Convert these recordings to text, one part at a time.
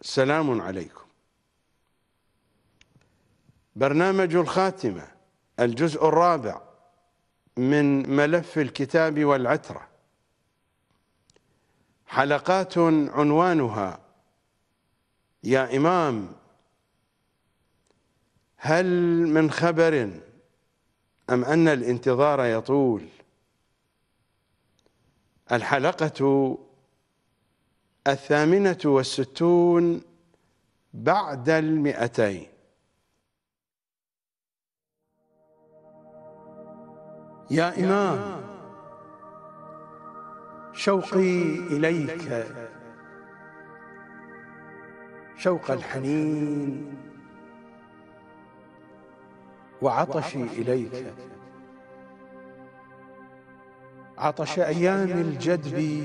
سلام عليكم برنامج الخاتمة الجزء الرابع من ملف الكتاب والعترة حلقات عنوانها يا إمام هل من خبر أم أن الانتظار يطول الحلقة الثامنة والستون بعد المئتين يا إمام شوقي إليك شوق الحنين وعطشي إليك عطش أيام الجدب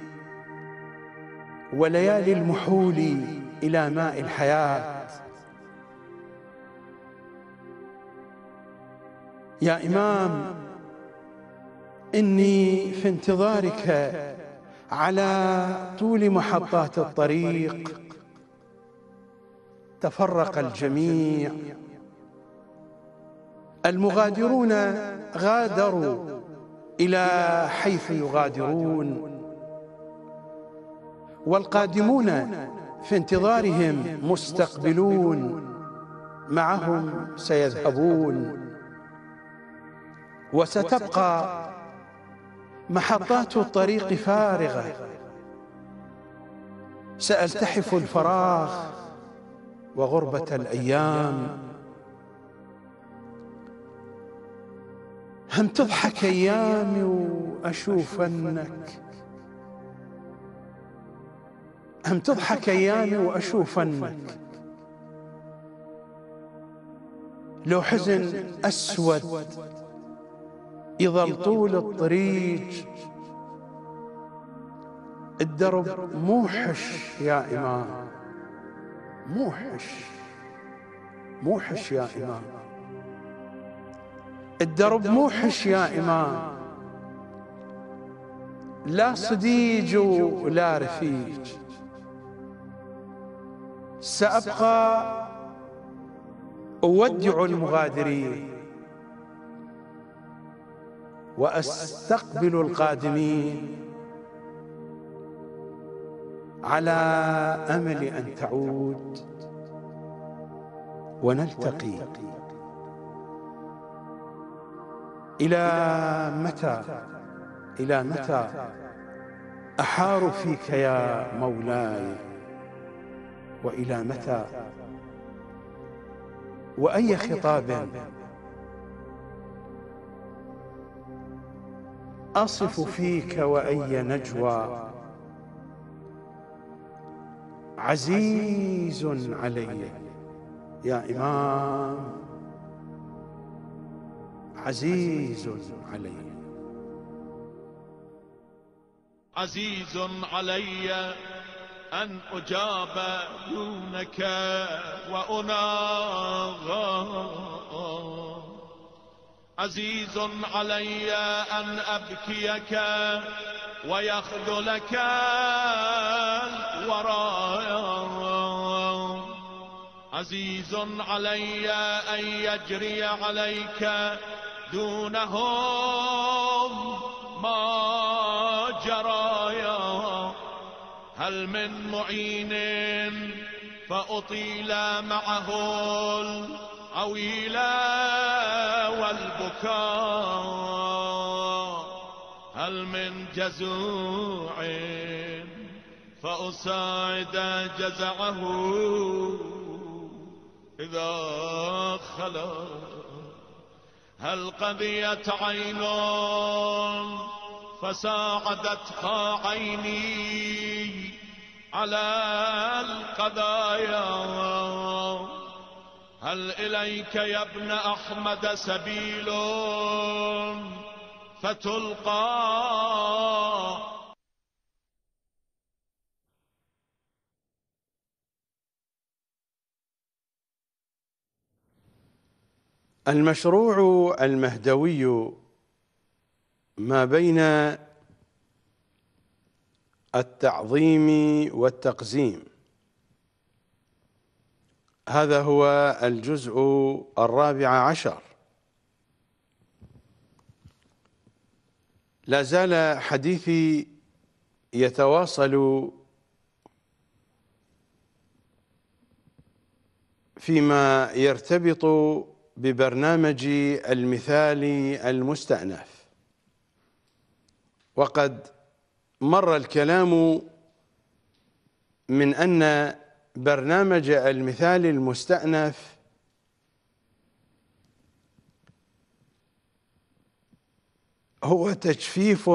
وليالي المحول إلى ماء الحياة يا إمام إني في انتظارك على طول محطات الطريق تفرق الجميع المغادرون غادروا إلى حيث يغادرون والقادمون في انتظارهم مستقبلون معهم سيذهبون وستبقى محطات الطريق فارغة سألتحف الفراغ وغربة الأيام هم تضحك أيامي وأشوف أنك أم تضحك أيامي وأشوف أنك لو حزن أسود يظل طول الطريق الدرب موحش يا إمام موحش موحش يا إمام الدرب موحش يا إمام لا صديج ولا رفيق سأبقى أودع المغادرين وأستقبل القادمين على أمل أن تعود ونلتقي إلى متى إلى متى أحار فيك يا مولاي وإلى متى وأي خطاب أصف فيك وأي نجوى عزيز علي يا إمام عزيز علي عزيز علي أن أجاب دونك وأناغ عزيز علي أن أبكيك ويخذلك الورى عزيز علي أن يجري عليك دونهم ما هل من معين فأطيل معه العويل والبكاء هل من جزوع فأساعد جزعه إذا خلا هل قضيت عين فساعدتها عيني على القضايا هل إليك يا ابن أحمد سبيل فتلقى المشروع المهدوي ما بين التعظيم والتقزيم هذا هو الجزء الرابع عشر لا زال حديثي يتواصل فيما يرتبط ببرنامج المثال المستأنف وقد مر الكلام من أن برنامج المثال المستأنف هو تجفيف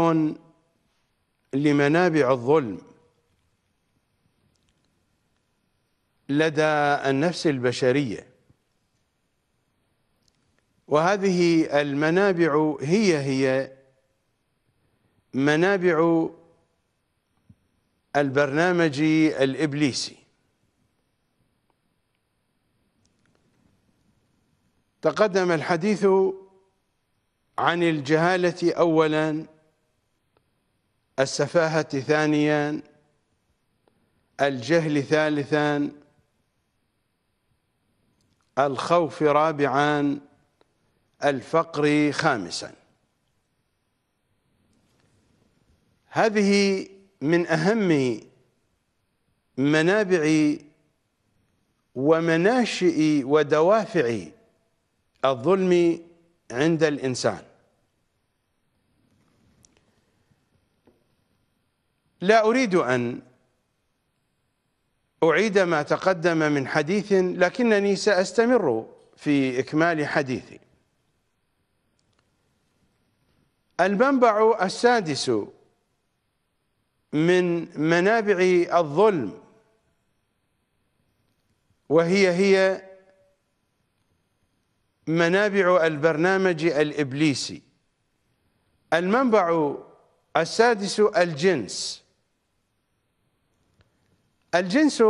لمنابع الظلم لدى النفس البشرية وهذه المنابع هي هي منابع البرنامجي الإبليسي تقدم الحديث عن الجهالة أولا السفاهة ثانيا الجهل ثالثا الخوف رابعا الفقر خامسا هذه من أهم منابع ومناشئ ودوافع الظلم عند الإنسان لا أريد أن أعيد ما تقدم من حديث لكنني سأستمر في إكمال حديثي المنبع السادس من منابع الظلم وهي هي منابع البرنامج الإبليسي المنبع السادس الجنس الجنس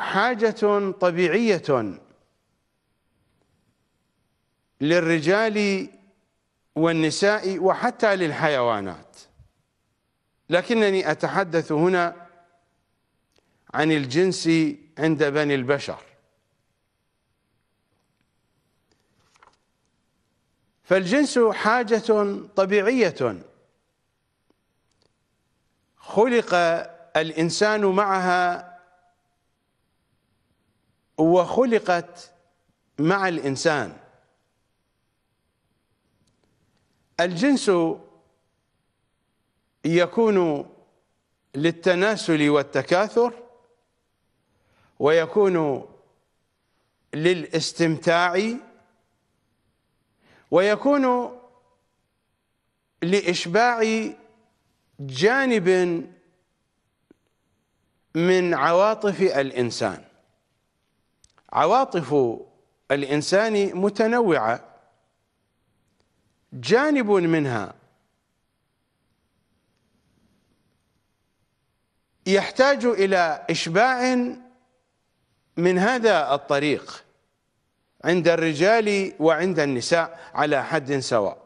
حاجة طبيعية للرجال والنساء وحتى للحيوانات لكنني أتحدث هنا عن الجنس عند بني البشر فالجنس حاجة طبيعية خلق الإنسان معها وخلقت مع الإنسان الجنس يكون للتناسل والتكاثر ويكون للاستمتاع ويكون لإشباع جانب من عواطف الإنسان عواطف الإنسان متنوعة جانب منها يحتاج إلى إشباع من هذا الطريق عند الرجال وعند النساء على حد سواء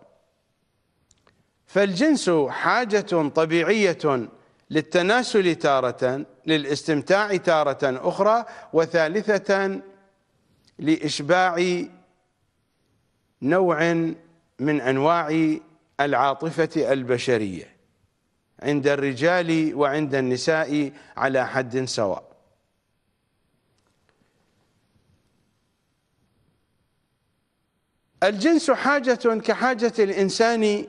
فالجنس حاجة طبيعية للتناسل تارة للاستمتاع تارة أخرى وثالثة لإشباع نوع من أنواع العاطفة البشرية عند الرجال وعند النساء على حد سواء الجنس حاجة كحاجة الإنسان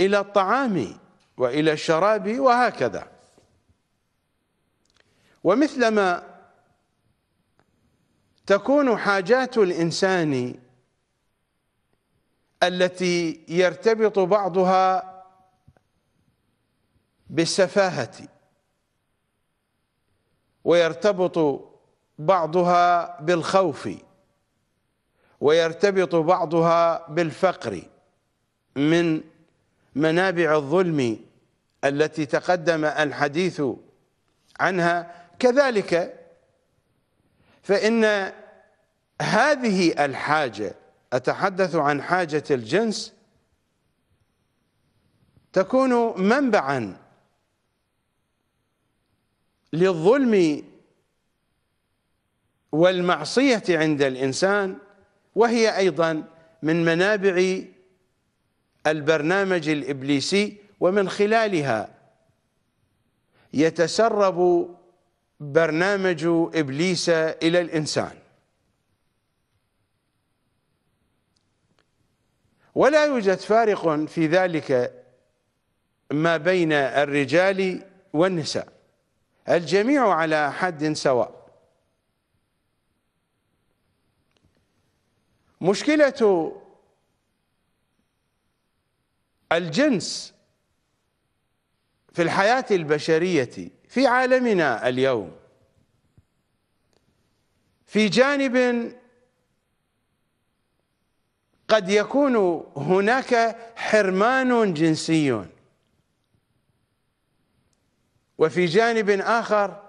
إلى الطعام وإلى الشراب وهكذا ومثلما تكون حاجات الإنسان التي يرتبط بعضها بالسفاهة ويرتبط بعضها بالخوف ويرتبط بعضها بالفقر من منابع الظلم التي تقدم الحديث عنها كذلك فإن هذه الحاجة أتحدث عن حاجة الجنس تكون منبعا للظلم والمعصية عند الإنسان وهي أيضا من منابع البرنامج الإبليسي ومن خلالها يتسرب برنامج إبليس إلى الإنسان ولا يوجد فارق في ذلك ما بين الرجال والنساء الجميع على حد سواء مشكلة الجنس في الحياة البشرية في عالمنا اليوم في جانب قد يكون هناك حرمان جنسي وفي جانب آخر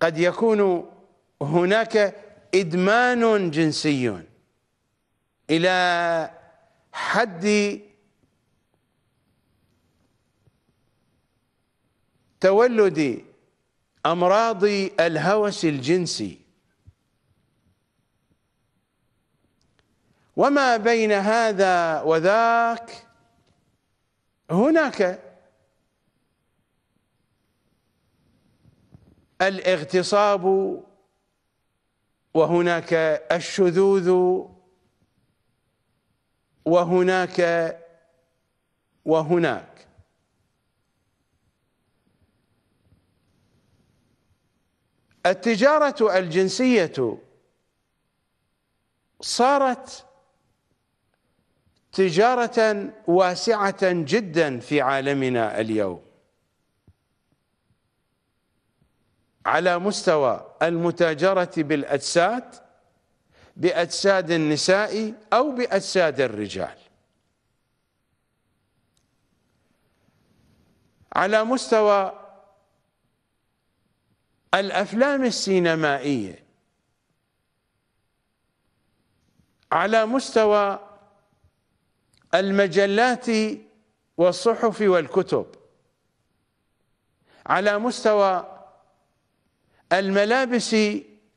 قد يكون هناك إدمان جنسي إلى حد تولد أمراض الهوس الجنسي وما بين هذا وذاك هناك الاغتصاب وهناك الشذوذ وهناك وهناك التجارة الجنسية صارت تجارة واسعة جدا في عالمنا اليوم على مستوى المتاجرة بالأجساد بأجساد النساء أو بأجساد الرجال على مستوى الأفلام السينمائية على مستوى المجلات والصحف والكتب على مستوى الملابس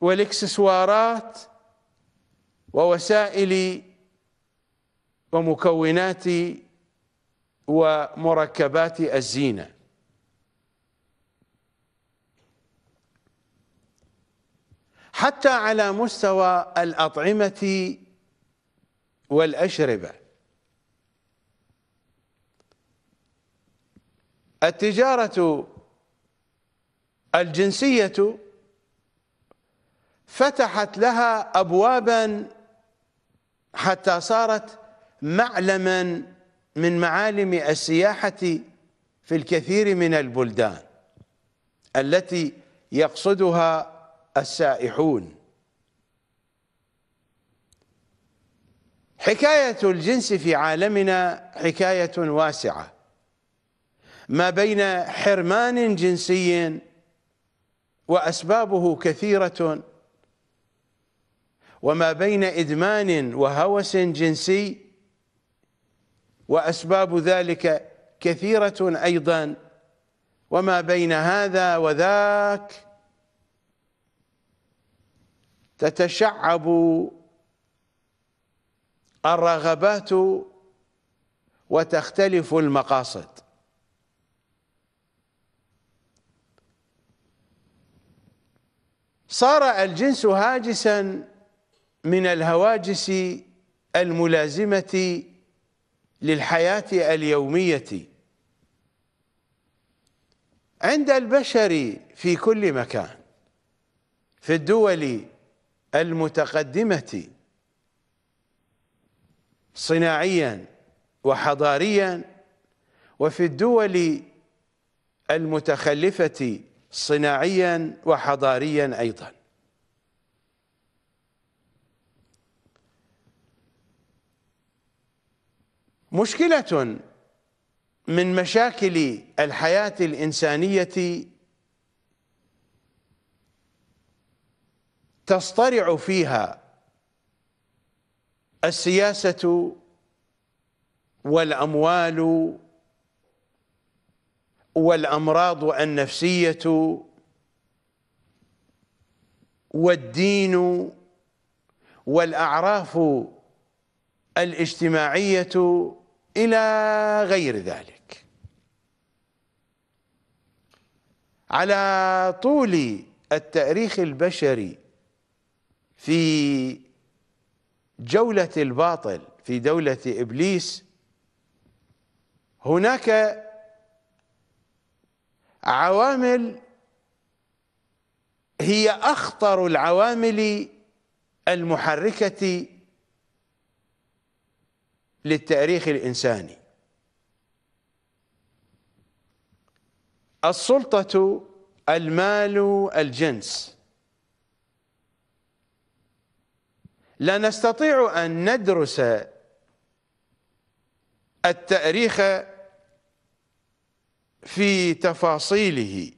والاكسسوارات ووسائل ومكونات ومركبات الزينه حتى على مستوى الأطعمة والأشربة التجارة الجنسية فتحت لها أبوابا حتى صارت معلما من معالم السياحة في الكثير من البلدان التي يقصدها السائحون حكاية الجنس في عالمنا حكاية واسعة ما بين حرمان جنسي وأسبابه كثيرة وما بين إدمان وهوس جنسي وأسباب ذلك كثيرة أيضا وما بين هذا وذاك تتشعب الرغبات وتختلف المقاصد صار الجنس هاجسا من الهواجس الملازمة للحياة اليومية عند البشر في كل مكان في الدول المتقدمة صناعيا وحضاريا وفي الدول المتخلفة صناعيا وحضاريا أيضا مشكلة من مشاكل الحياة الإنسانية تصطرع فيها السياسة والأموال والأمراض النفسية والدين والأعراف الاجتماعية إلى غير ذلك على طول التاريخ البشري في جولة الباطل في دولة إبليس هناك عوامل هي أخطر العوامل المحركة للتاريخ الإنساني السلطة المال الجنس لا نستطيع أن ندرس التاريخ في تفاصيله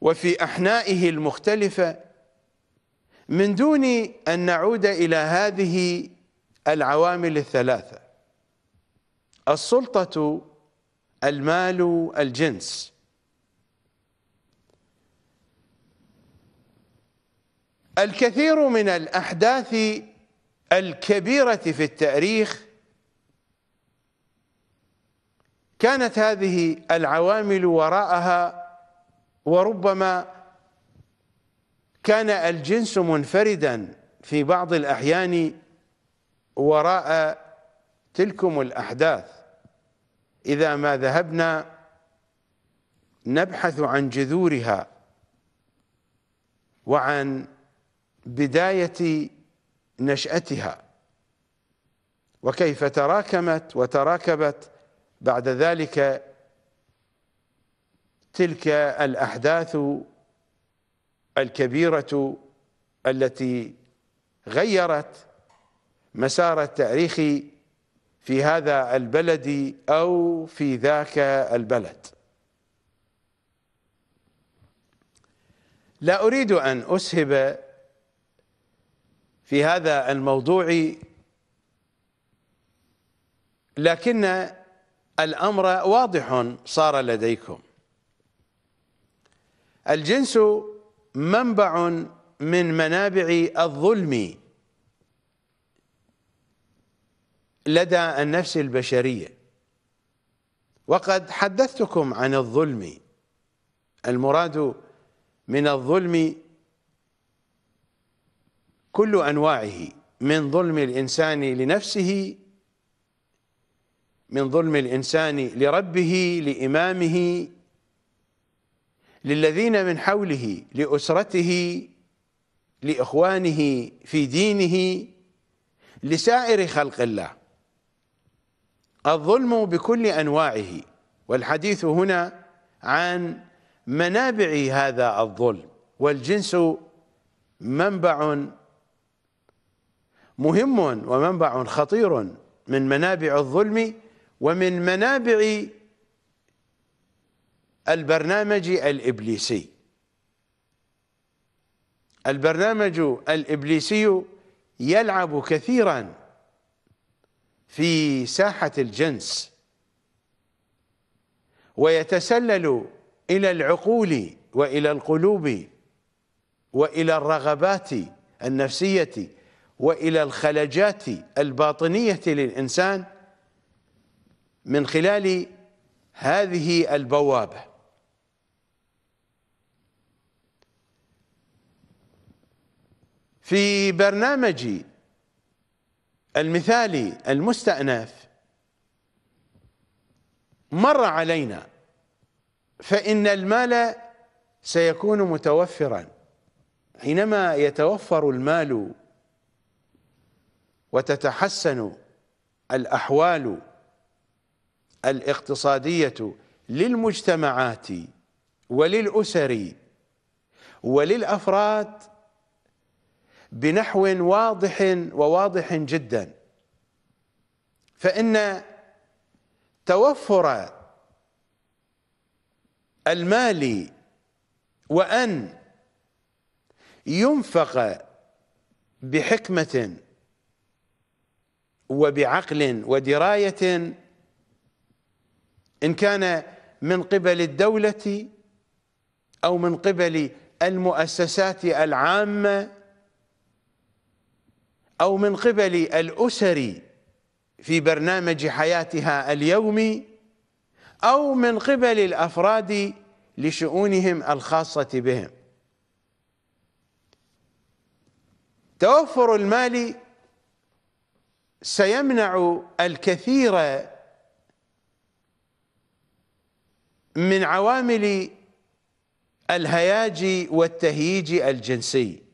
وفي أحنائه المختلفة من دون أن نعود إلى هذه العوامل الثلاثة السلطة المال الجنس الكثير من الأحداث الكبيرة في التاريخ كانت هذه العوامل وراءها وربما كان الجنس منفردا في بعض الأحيان وراء تلكم الأحداث إذا ما ذهبنا نبحث عن جذورها وعن بداية نشأتها وكيف تراكمت وتراكبت بعد ذلك تلك الأحداث الكبيرة التي غيرت مسار التاريخ في هذا البلد أو في ذاك البلد لا أريد أن أسهب في هذا الموضوع لكن الأمر واضح صار لديكم الجنس منبع من منابع الظلم لدى النفس البشرية وقد حدثتكم عن الظلم المراد من الظلم كل أنواعه من ظلم الإنسان لنفسه من ظلم الإنسان لربه لإمامه للذين من حوله لأسرته لإخوانه في دينه لسائر خلق الله الظلم بكل أنواعه والحديث هنا عن منابع هذا الظلم والجنس منبع مهم ومنبع خطير من منابع الظلم ومن منابع البرنامجي الإبليسي البرنامج الإبليسي يلعب كثيرا في ساحة الجنس ويتسلل إلى العقول وإلى القلوب وإلى الرغبات النفسية وإلى الخلجات الباطنية للإنسان من خلال هذه البوابة في برنامجي المثالي المستأنف مر علينا فإن المال سيكون متوفرا حينما يتوفر المال وتتحسن الأحوال الاقتصادية للمجتمعات وللأسر وللأفراد بنحو واضح وواضح جدا فإن توفر المال وأن ينفق بحكمة وبعقل ودراية إن كان من قبل الدولة أو من قبل المؤسسات العامة أو من قبل الأسر في برنامج حياتها اليومي أو من قبل الأفراد لشؤونهم الخاصة بهم توفر المال سيمنع الكثير من عوامل الهياج والتهييج الجنسي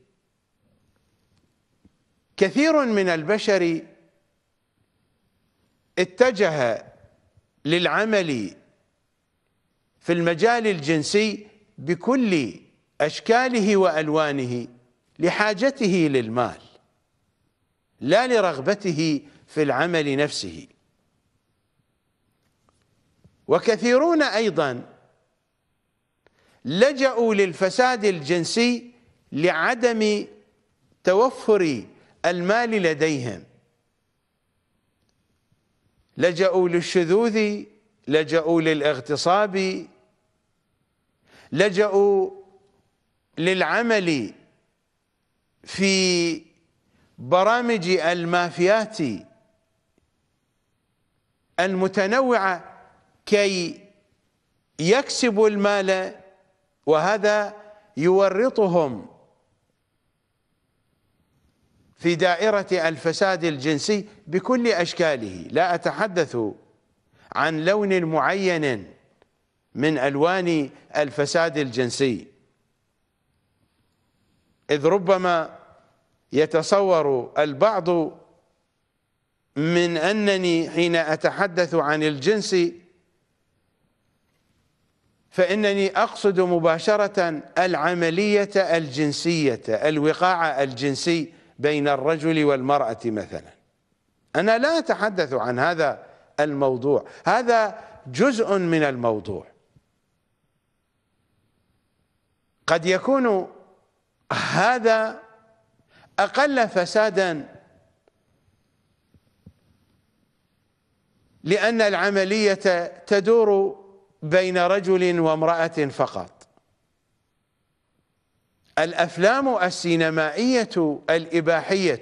كثير من البشر اتجه للعمل في المجال الجنسي بكل اشكاله والوانه لحاجته للمال لا لرغبته في العمل نفسه وكثيرون ايضا لجأوا للفساد الجنسي لعدم توفر المال لديهم لجأوا للشذوذ لجأوا للاغتصاب لجأوا للعمل في برامج المافيات المتنوعة كي يكسبوا المال وهذا يورطهم في دائرة الفساد الجنسي بكل أشكاله لا أتحدث عن لون معين من ألوان الفساد الجنسي إذ ربما يتصور البعض من أنني حين أتحدث عن الجنس فإنني أقصد مباشرة العملية الجنسية الوقاع الجنسي بين الرجل والمرأة مثلا أنا لا أتحدث عن هذا الموضوع هذا جزء من الموضوع قد يكون هذا أقل فسادا لأن العملية تدور بين رجل وامرأة فقط الأفلام السينمائية الإباحية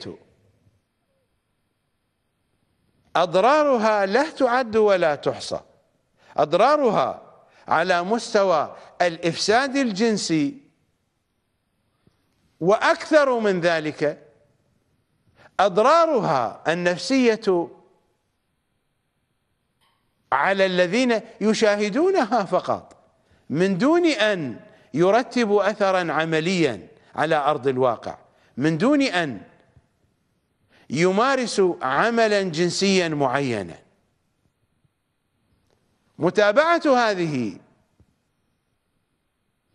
أضرارها لا تعد ولا تحصى أضرارها على مستوى الإفساد الجنسي وأكثر من ذلك أضرارها النفسية على الذين يشاهدونها فقط من دون أن يرتب اثرا عمليا على ارض الواقع من دون ان يمارس عملا جنسيا معينا متابعه هذه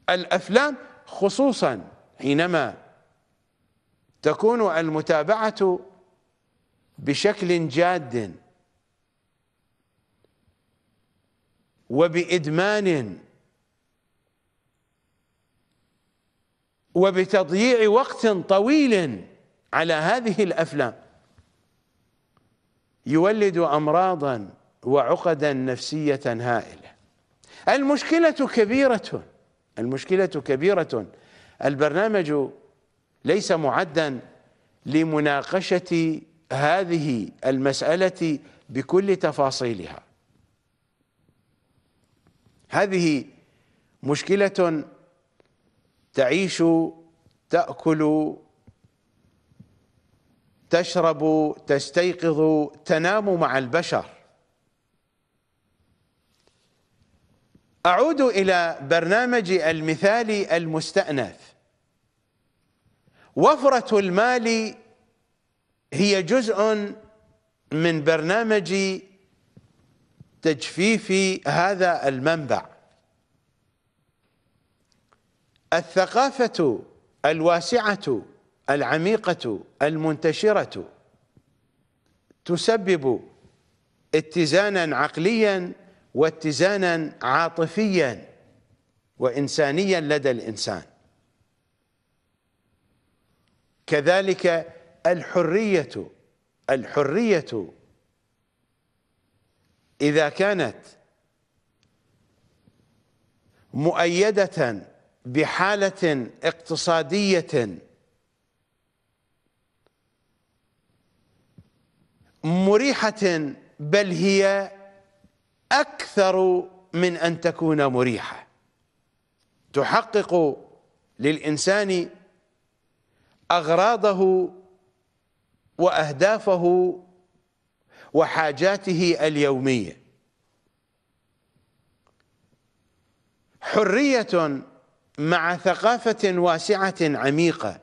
الافلام خصوصا حينما تكون المتابعه بشكل جاد وبادمان وبتضييع وقت طويل على هذه الأفلام يولد أمراضا وعقدا نفسية هائلة المشكلة كبيرة المشكلة كبيرة البرنامج ليس معدا لمناقشة هذه المسألة بكل تفاصيلها هذه مشكلة تعيش تاكل تشرب تستيقظ تنام مع البشر اعود الى برنامج المثال المستانف وفره المال هي جزء من برنامج تجفيف هذا المنبع الثقافة الواسعة العميقة المنتشرة تسبب اتزانا عقليا واتزانا عاطفيا وإنسانيا لدى الإنسان كذلك الحرية الحرية إذا كانت مؤيدة بحالة اقتصادية مريحة بل هي أكثر من أن تكون مريحة تحقق للإنسان أغراضه وأهدافه وحاجاته اليومية حرية مع ثقافة واسعة عميقة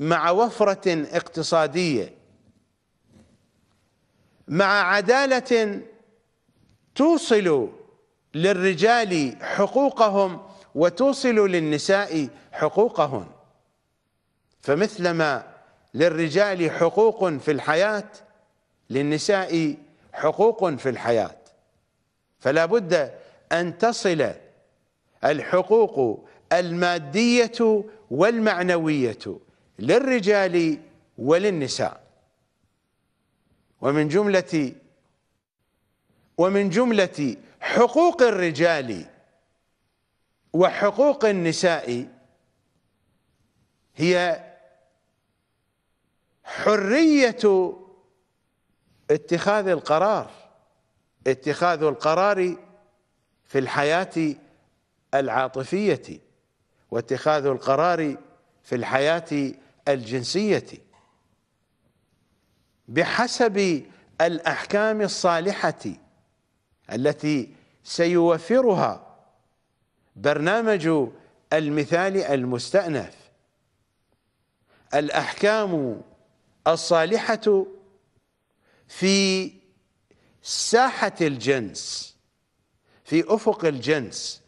مع وفرة اقتصادية مع عدالة توصل للرجال حقوقهم وتوصل للنساء حقوقهن فمثلما للرجال حقوق في الحياة للنساء حقوق في الحياة فلا بد أن تصل الحقوق المادية والمعنوية للرجال وللنساء ومن جملة ومن جملة حقوق الرجال وحقوق النساء هي حرية اتخاذ القرار اتخاذ القرار في الحياة العاطفية واتخاذ القرار في الحياة الجنسية بحسب الأحكام الصالحة التي سيوفرها برنامج المثال المستأنف الأحكام الصالحة في ساحة الجنس في أفق الجنس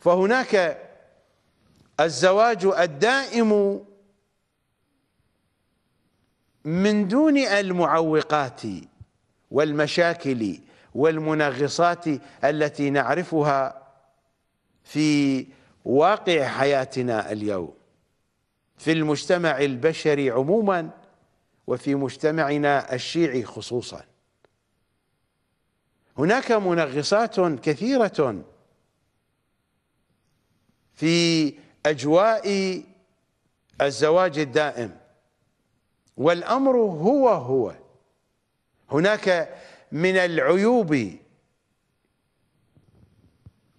فهناك الزواج الدائم من دون المعوقات والمشاكل والمنغصات التي نعرفها في واقع حياتنا اليوم في المجتمع البشري عموما وفي مجتمعنا الشيعي خصوصا هناك منغصات كثيرة في أجواء الزواج الدائم والأمر هو هو هناك من العيوب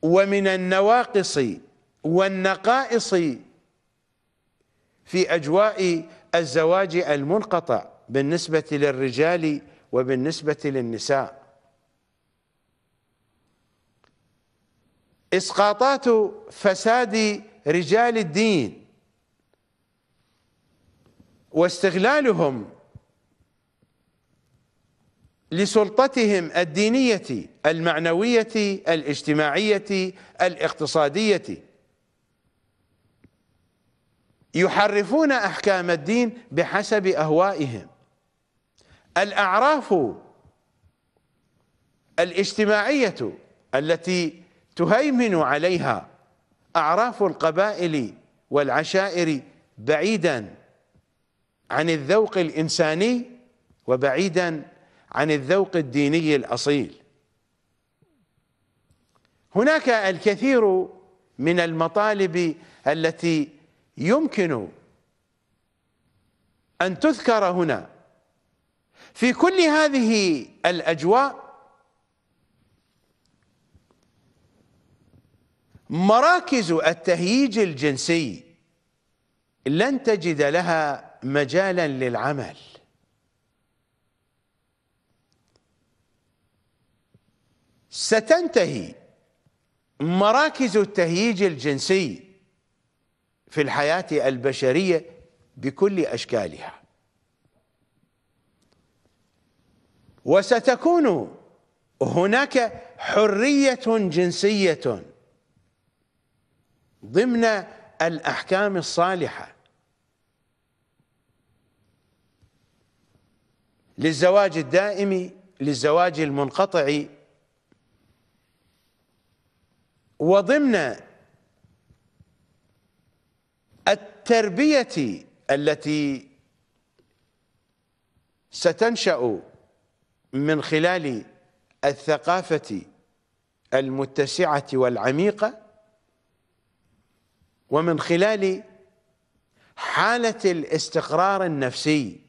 ومن النواقص والنقائص في أجواء الزواج المنقطع بالنسبة للرجال وبالنسبة للنساء اسقاطات فساد رجال الدين واستغلالهم لسلطتهم الدينيه المعنويه الاجتماعيه الاقتصاديه يحرفون احكام الدين بحسب اهوائهم الاعراف الاجتماعيه التي تهيمن عليها أعراف القبائل والعشائر بعيدا عن الذوق الإنساني وبعيدا عن الذوق الديني الأصيل هناك الكثير من المطالب التي يمكن أن تذكر هنا في كل هذه الأجواء مراكز التهييج الجنسي لن تجد لها مجالا للعمل ستنتهي مراكز التهييج الجنسي في الحياة البشرية بكل أشكالها وستكون هناك حرية جنسية ضمن الأحكام الصالحة للزواج الدائم للزواج المنقطع وضمن التربية التي ستنشأ من خلال الثقافة المتسعة والعميقة ومن خلال حالة الاستقرار النفسي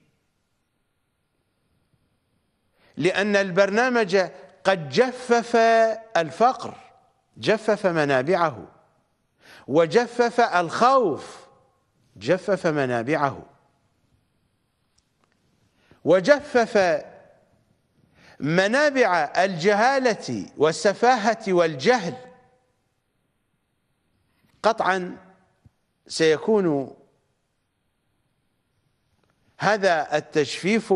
لأن البرنامج قد جفف الفقر جفف منابعه وجفف الخوف جفف منابعه وجفف منابع الجهالة والسفاهة والجهل قطعا سيكون هذا التجفيف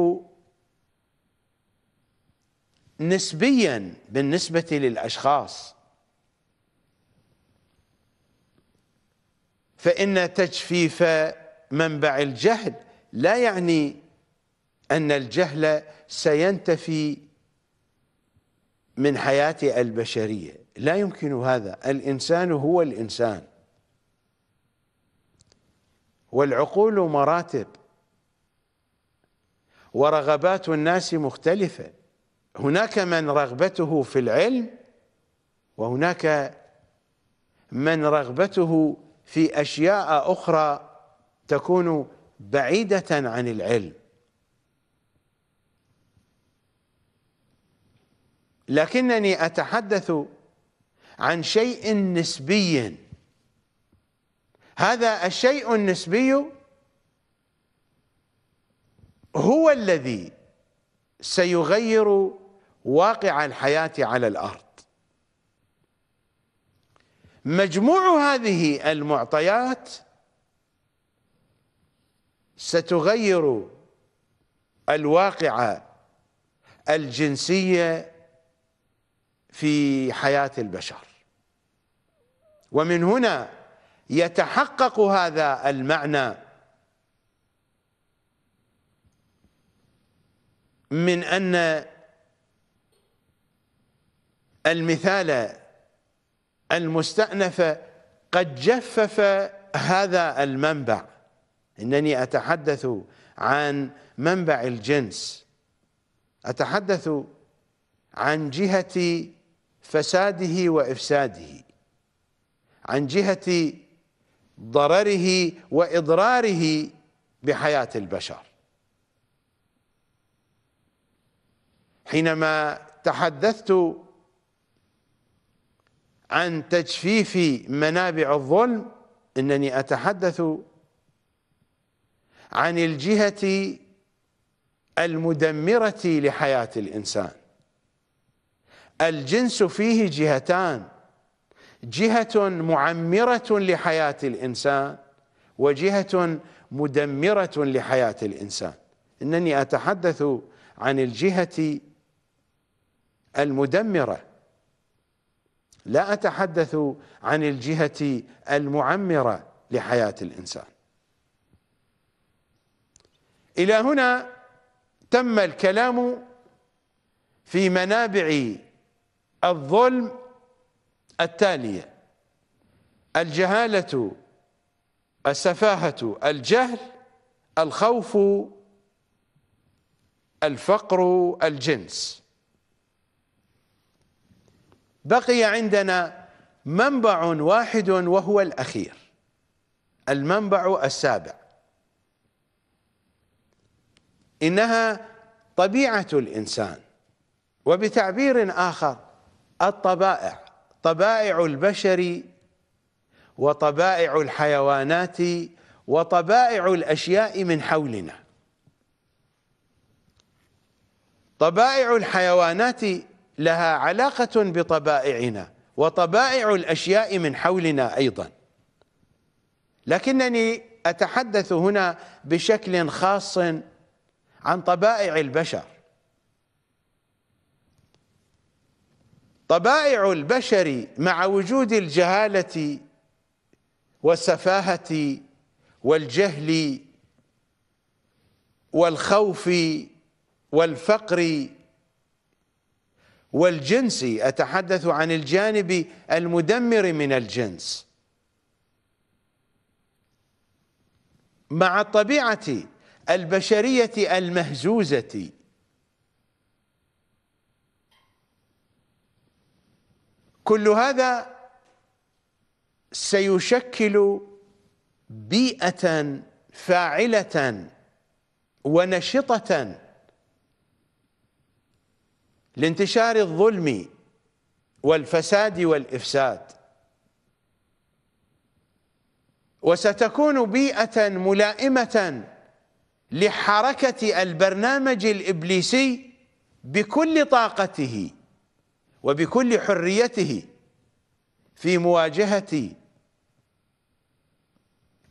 نسبيا بالنسبة للأشخاص فإن تجفيف منبع الجهل لا يعني أن الجهل سينتفي من حياة البشرية لا يمكن هذا الإنسان هو الإنسان والعقول مراتب ورغبات الناس مختلفة هناك من رغبته في العلم وهناك من رغبته في أشياء أخرى تكون بعيدة عن العلم لكنني أتحدث عن شيء نسبي هذا الشيء النسبي هو الذي سيغير واقع الحياة على الأرض مجموع هذه المعطيات ستغير الواقع الجنسية في حياة البشر ومن هنا يتحقق هذا المعنى من أن المثال المستأنف قد جفف هذا المنبع إنني أتحدث عن منبع الجنس أتحدث عن جهة فساده وإفساده عن جهة ضرره واضراره بحياه البشر حينما تحدثت عن تجفيف منابع الظلم انني اتحدث عن الجهه المدمره لحياه الانسان الجنس فيه جهتان جهة معمرة لحياة الإنسان وجهة مدمرة لحياة الإنسان إنني أتحدث عن الجهة المدمرة لا أتحدث عن الجهة المعمرة لحياة الإنسان إلى هنا تم الكلام في منابع الظلم التالية الجهالة السفاهة الجهل الخوف الفقر الجنس بقي عندنا منبع واحد وهو الأخير المنبع السابع إنها طبيعة الإنسان وبتعبير آخر الطبائع طبائع البشر وطبائع الحيوانات وطبائع الاشياء من حولنا طبائع الحيوانات لها علاقه بطبائعنا وطبائع الاشياء من حولنا ايضا لكنني اتحدث هنا بشكل خاص عن طبائع البشر طبائع البشر مع وجود الجهالة والسفاهة والجهل والخوف والفقر والجنس أتحدث عن الجانب المدمر من الجنس مع الطبيعة البشرية المهزوزة كل هذا سيشكل بيئة فاعلة ونشطة لانتشار الظلم والفساد والإفساد وستكون بيئة ملائمة لحركة البرنامج الإبليسي بكل طاقته وبكل حريته في مواجهة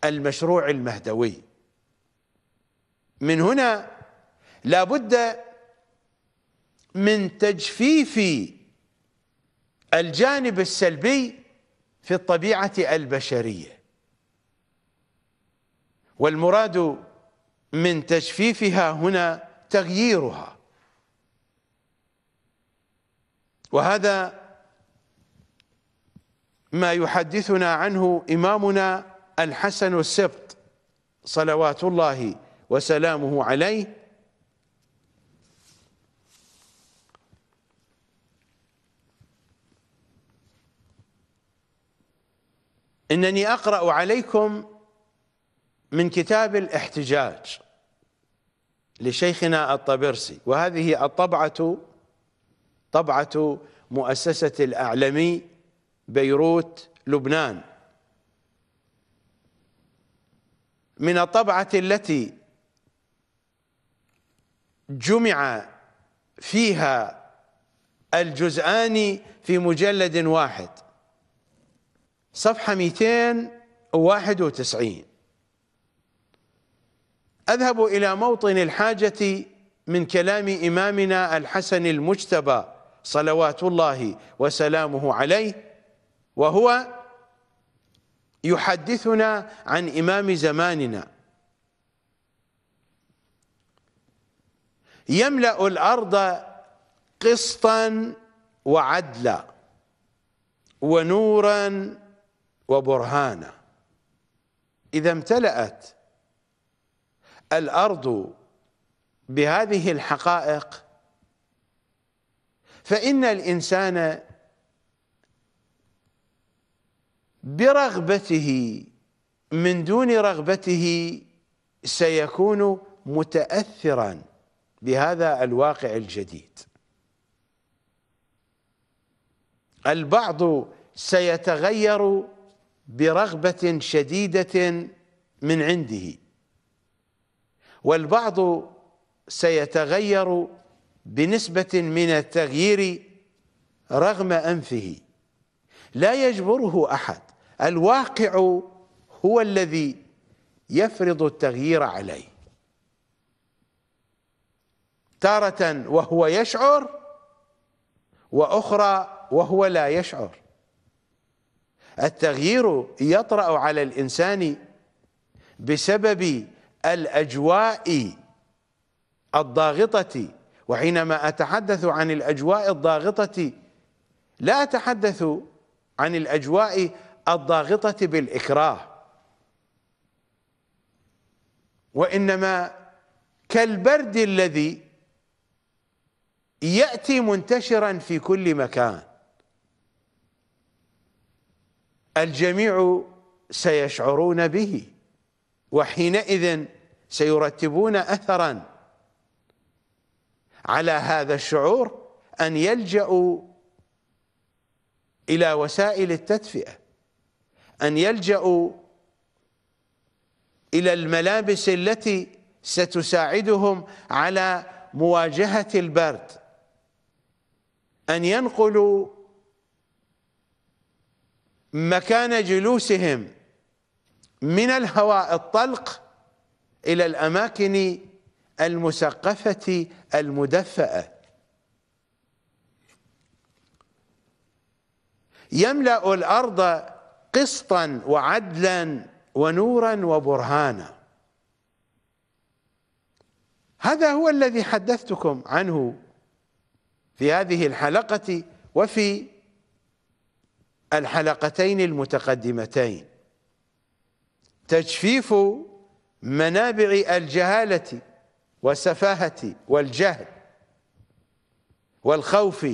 المشروع المهدوي من هنا لابد من تجفيف الجانب السلبي في الطبيعة البشرية والمراد من تجفيفها هنا تغييرها وهذا ما يحدثنا عنه إمامنا الحسن السبط صلوات الله وسلامه عليه إنني أقرأ عليكم من كتاب الاحتجاج لشيخنا الطبرسي وهذه الطبعة طبعة مؤسسة الأعلمي بيروت لبنان من الطبعة التي جمع فيها الجزآن في مجلد واحد صفحة 291 أذهب إلى موطن الحاجة من كلام إمامنا الحسن المجتبى صلوات الله وسلامه عليه وهو يحدثنا عن إمام زماننا يملأ الأرض قسطا وعدلا ونورا وبرهانا إذا امتلأت الأرض بهذه الحقائق فإن الإنسان برغبته من دون رغبته سيكون متأثرا بهذا الواقع الجديد البعض سيتغير برغبة شديدة من عنده والبعض سيتغير بنسبة من التغيير رغم أنفه لا يجبره أحد الواقع هو الذي يفرض التغيير عليه تارة وهو يشعر وأخرى وهو لا يشعر التغيير يطرأ على الإنسان بسبب الأجواء الضاغطة وحينما اتحدث عن الاجواء الضاغطه لا اتحدث عن الاجواء الضاغطه بالاكراه وانما كالبرد الذي ياتي منتشرا في كل مكان الجميع سيشعرون به وحينئذ سيرتبون اثرا على هذا الشعور أن يلجأوا إلى وسائل التدفئة أن يلجأوا إلى الملابس التي ستساعدهم على مواجهة البرد أن ينقلوا مكان جلوسهم من الهواء الطلق إلى الأماكن المسقفة المدفأة يملأ الأرض قسطا وعدلا ونورا وبرهانا هذا هو الذي حدثتكم عنه في هذه الحلقة وفي الحلقتين المتقدمتين تجفيف منابع الجهاله والسفاهة والجهل والخوف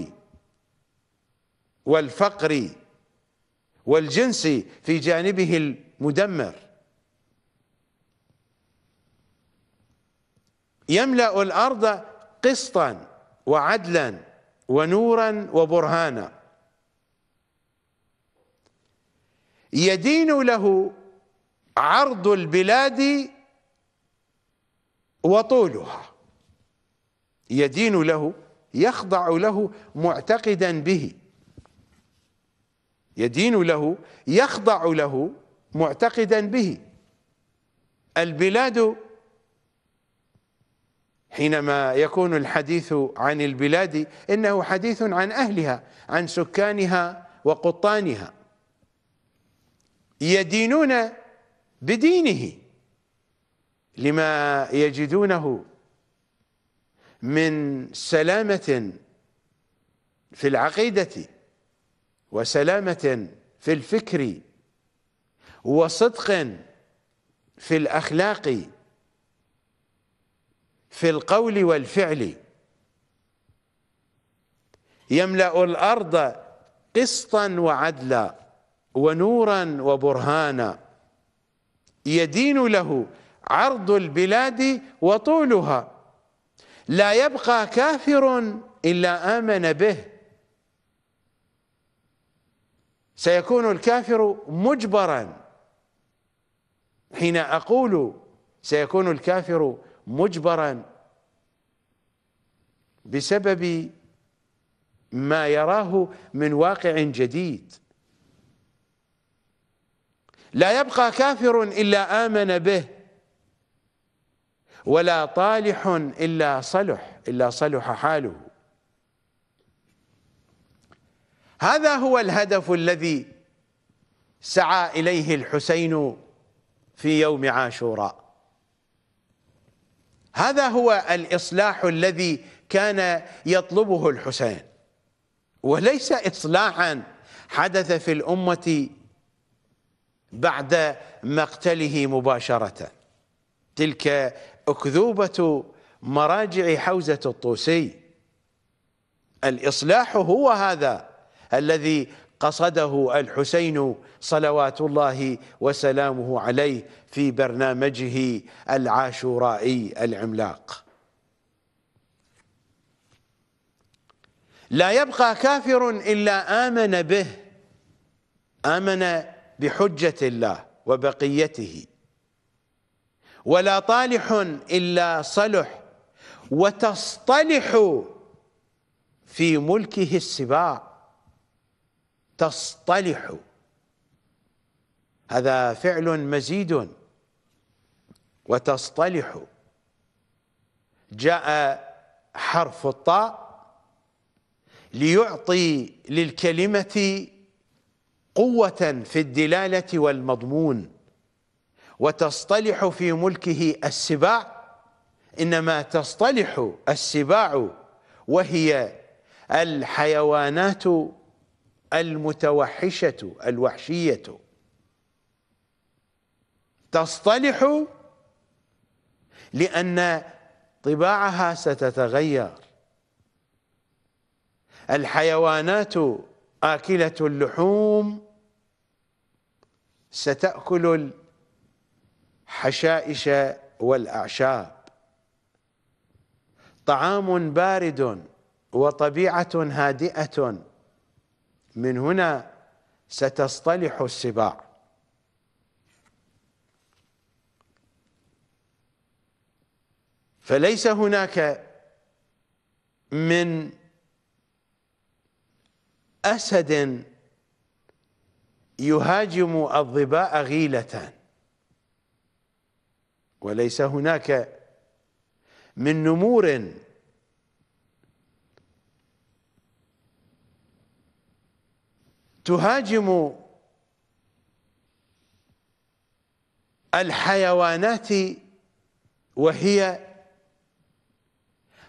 والفقر والجنس في جانبه المدمر يملأ الأرض قسطا وعدلا ونورا وبرهانا يدين له عرض البلاد وطولها يدين له يخضع له معتقدا به يدين له يخضع له معتقدا به البلاد حينما يكون الحديث عن البلاد إنه حديث عن أهلها عن سكانها وقطانها يدينون بدينه لما يجدونه من سلامة في العقيدة وسلامة في الفكر وصدق في الأخلاق في القول والفعل يملأ الأرض قسطا وعدلا ونورا وبرهانا يدين له عرض البلاد وطولها لا يبقى كافر إلا آمن به سيكون الكافر مجبرا حين أقول سيكون الكافر مجبرا بسبب ما يراه من واقع جديد لا يبقى كافر إلا آمن به ولا طالح إلا صلح إلا صلح حاله هذا هو الهدف الذي سعى إليه الحسين في يوم عاشوراء هذا هو الإصلاح الذي كان يطلبه الحسين وليس إصلاحا حدث في الأمة بعد مقتله مباشرة تلك أكذوبة مراجع حوزة الطوسي الإصلاح هو هذا الذي قصده الحسين صلوات الله وسلامه عليه في برنامجه العاشورائي العملاق لا يبقى كافر إلا آمن به آمن بحجة الله وبقيته ولا طالح إلا صلح وتصطلح في ملكه السباع تصطلح هذا فعل مزيد وتصطلح جاء حرف الطاء ليعطي للكلمه قوه في الدلاله والمضمون وتصطلح في ملكه السباع انما تصطلح السباع وهي الحيوانات المتوحشه الوحشيه تصطلح لان طباعها ستتغير الحيوانات آكلة اللحوم ستأكل حشائش والاعشاب طعام بارد وطبيعه هادئه من هنا ستصطلح السباع فليس هناك من اسد يهاجم الظباء غيله وليس هناك من نمور تهاجم الحيوانات وهي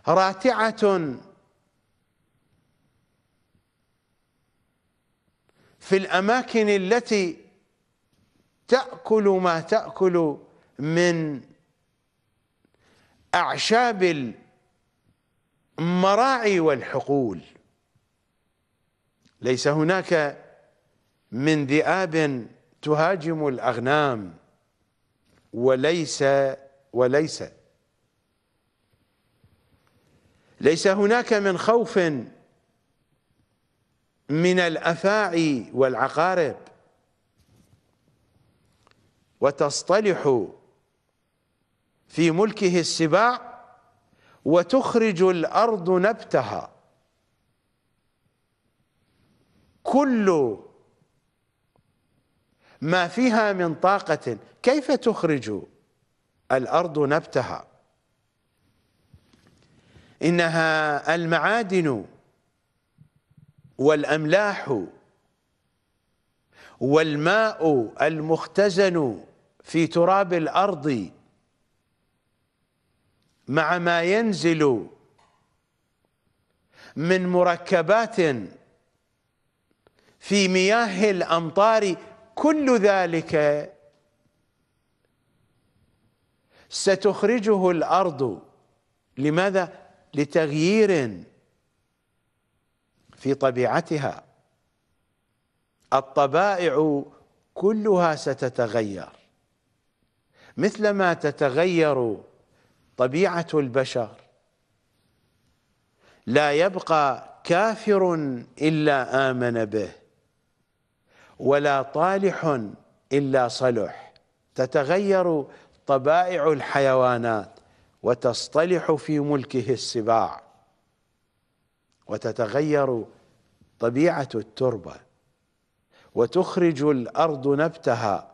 راتعة في الأماكن التي تأكل ما تأكل من أعشاب المراعي والحقول ليس هناك من ذئاب تهاجم الأغنام وليس وليس ليس هناك من خوف من الأفاعي والعقارب وتصطلح في ملكه السباع وتخرج الأرض نبتها كل ما فيها من طاقة كيف تخرج الأرض نبتها إنها المعادن والأملاح والماء المختزن في تراب الأرض مع ما ينزل من مركبات في مياه الامطار كل ذلك ستخرجه الارض لماذا لتغيير في طبيعتها الطبائع كلها ستتغير مثلما تتغير طبيعة البشر لا يبقى كافر إلا آمن به ولا طالح إلا صلح تتغير طبائع الحيوانات وتصطلح في ملكه السباع وتتغير طبيعة التربة وتخرج الأرض نبتها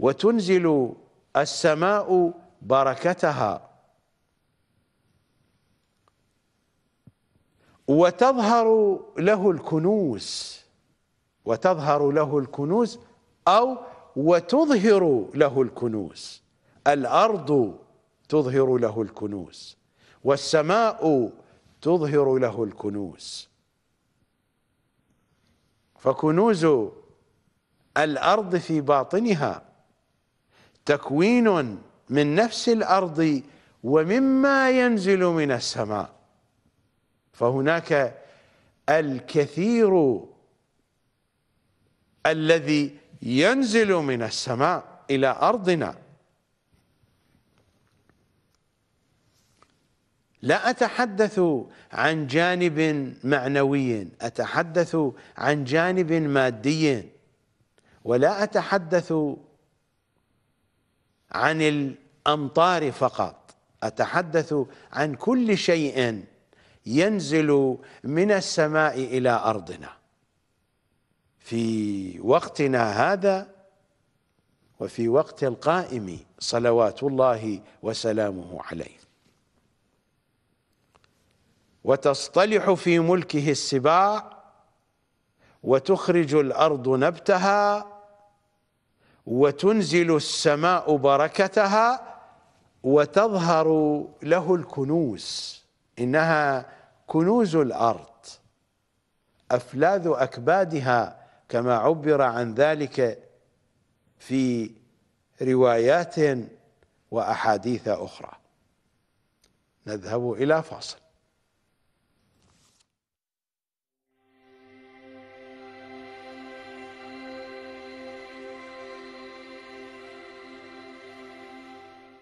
وتنزل السماء بركتها وتظهر له الكنوز وتظهر له الكنوز أو وتظهر له الكنوز الأرض تظهر له الكنوز والسماء تظهر له الكنوز فكنوز الأرض في باطنها تكوين من نفس الأرض ومما ينزل من السماء فهناك الكثير الذي ينزل من السماء إلى أرضنا لا أتحدث عن جانب معنوي أتحدث عن جانب مادي ولا أتحدث عن الأمطار فقط أتحدث عن كل شيء ينزل من السماء إلى أرضنا في وقتنا هذا وفي وقت القائم صلوات الله وسلامه عليه وتصطلح في ملكه السباع وتخرج الأرض نبتها وتنزل السماء بركتها وتظهر له الكنوز انها كنوز الارض افلاذ اكبادها كما عبر عن ذلك في روايات واحاديث اخرى نذهب الى فاصل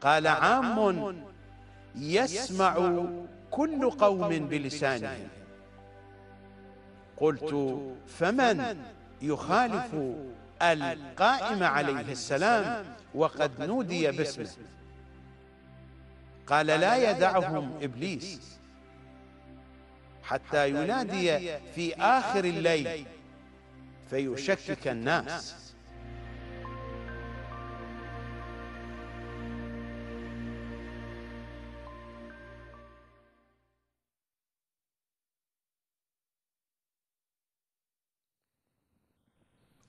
قال عام يسمع كل قوم بلسانه قلت فمن يخالف القائم عليه السلام وقد نودي باسمه قال لا يدعهم إبليس حتى ينادي في آخر الليل فيشكك الناس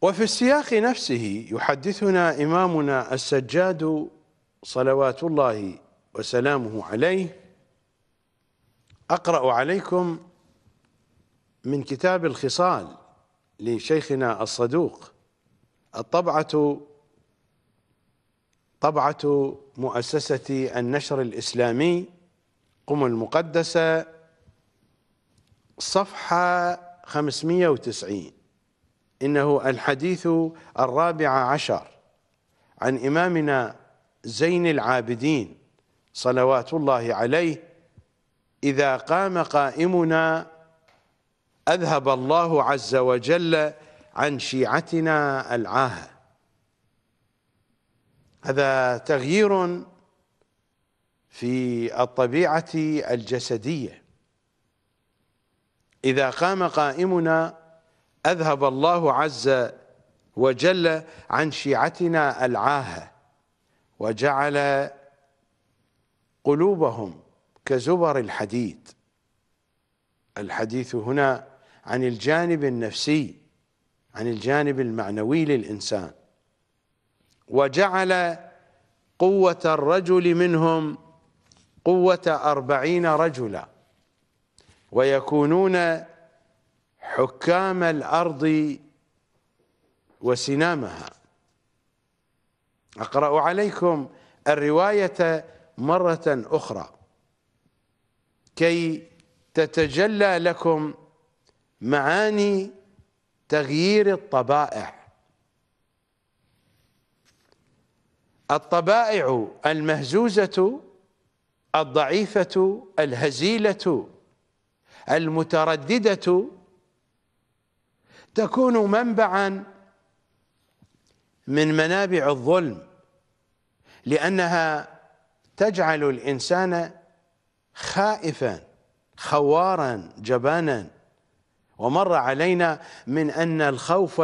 وفي السياق نفسه يحدثنا إمامنا السجاد صلوات الله وسلامه عليه أقرأ عليكم من كتاب الخصال لشيخنا الصدوق الطبعة طبعة مؤسسة النشر الإسلامي قم المقدسة صفحة 590 إنه الحديث الرابع عشر عن إمامنا زين العابدين صلوات الله عليه إذا قام قائمنا أذهب الله عز وجل عن شيعتنا العاهة هذا تغيير في الطبيعة الجسدية إذا قام قائمنا أذهب الله عز وجل عن شيعتنا العاهة وجعل قلوبهم كزبر الحديد الحديث هنا عن الجانب النفسي عن الجانب المعنوي للإنسان وجعل قوة الرجل منهم قوة أربعين رجلا ويكونون حكام الأرض وسنامها أقرأ عليكم الرواية مرة أخرى كي تتجلى لكم معاني تغيير الطبائع الطبائع المهزوزة الضعيفة الهزيلة المترددة تكون منبعا من منابع الظلم لأنها تجعل الإنسان خائفا خوارا جبانا ومر علينا من أن الخوف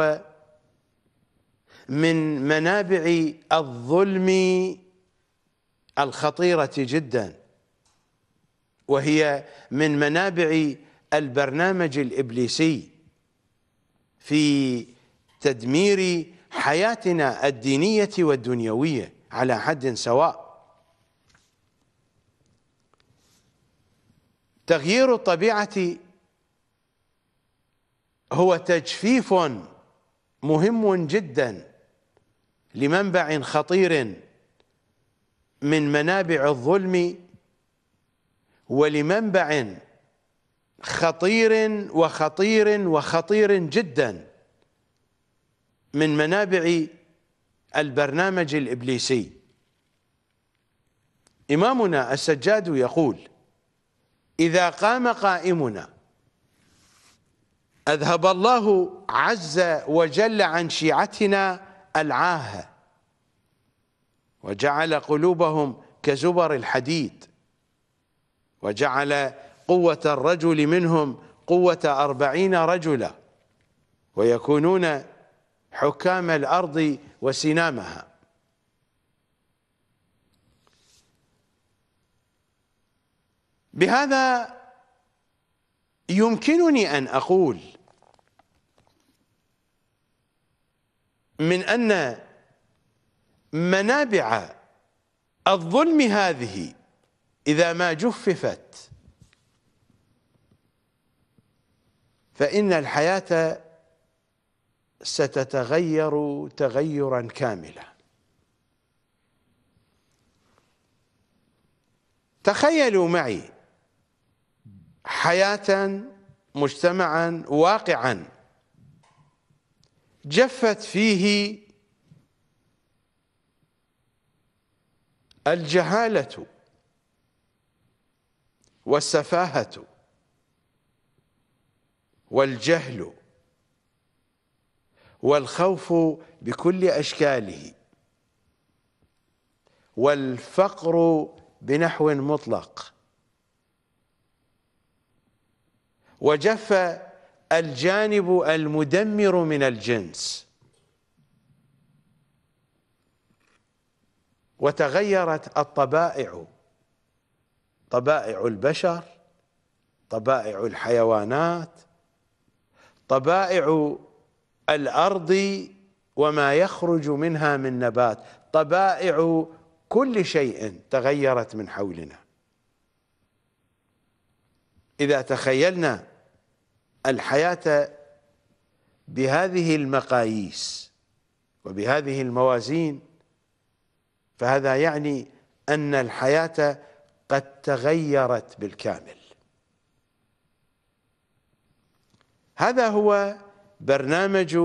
من منابع الظلم الخطيرة جدا وهي من منابع البرنامج الإبليسي في تدمير حياتنا الدينية والدنيوية على حد سواء تغيير الطبيعة هو تجفيف مهم جدا لمنبع خطير من منابع الظلم ولمنبع خطير وخطير وخطير جدا من منابع البرنامج الإبليسي إمامنا السجاد يقول إذا قام قائمنا أذهب الله عز وجل عن شيعتنا العاهة وجعل قلوبهم كزبر الحديد وجعل قوة الرجل منهم قوة أربعين رجلا ويكونون حكام الأرض وسنامها بهذا يمكنني أن أقول من أن منابع الظلم هذه إذا ما جففت فإن الحياة ستتغير تغيرا كاملا تخيلوا معي حياة مجتمعا واقعا جفت فيه الجهالة والسفاهة والجهل والخوف بكل اشكاله والفقر بنحو مطلق وجف الجانب المدمر من الجنس وتغيرت الطبائع طبائع البشر طبائع الحيوانات طبائع الارض وما يخرج منها من نبات طبائع كل شيء تغيرت من حولنا اذا تخيلنا الحياه بهذه المقاييس وبهذه الموازين فهذا يعني ان الحياه قد تغيرت بالكامل هذا هو برنامج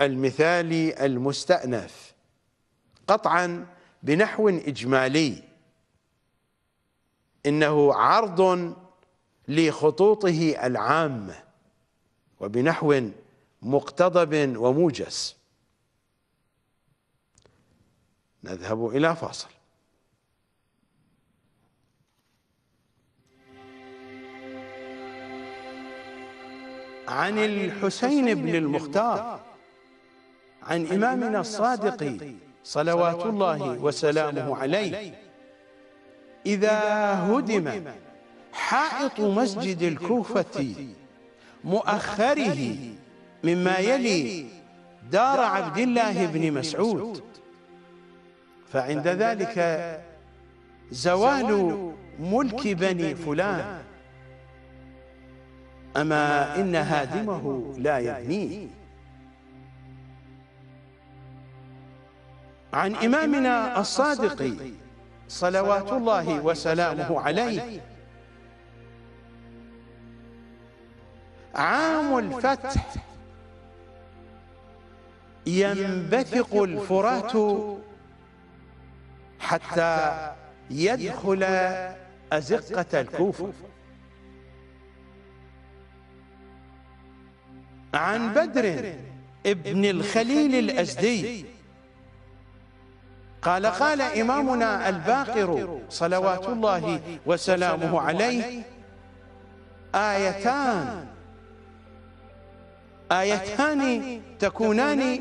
المثالي المستأنف قطعا بنحو إجمالي إنه عرض لخطوطه العامة وبنحو مقتضب وموجز نذهب إلى فاصل عن الحسين بن المختار عن إمامنا الصادق صلوات الله وسلامه عليه إذا هدم حائط مسجد الكوفة مؤخره مما يلي دار عبد الله بن مسعود فعند ذلك زوال ملك بني فلان أما إن هادمه لا يبنيه عن إمامنا الصادق صلوات الله وسلامه عليه عام الفتح ينبثق الفرات حتى يدخل أزقة الكوفة عن بدر ابن الخليل الأزدي قال قال إمامنا الباقر صلوات الله وسلامه عليه آيتان آيتان تكونان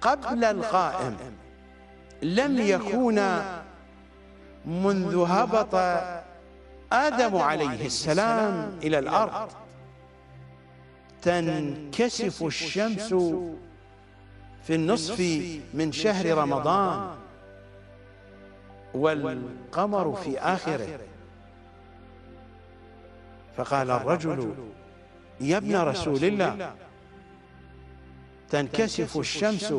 قبل القائم لم يكونا منذ هبط آدم عليه السلام إلى الأرض تنكسف الشمس في النصف من شهر رمضان والقمر في آخره فقال الرجل يا ابن رسول الله تنكسف الشمس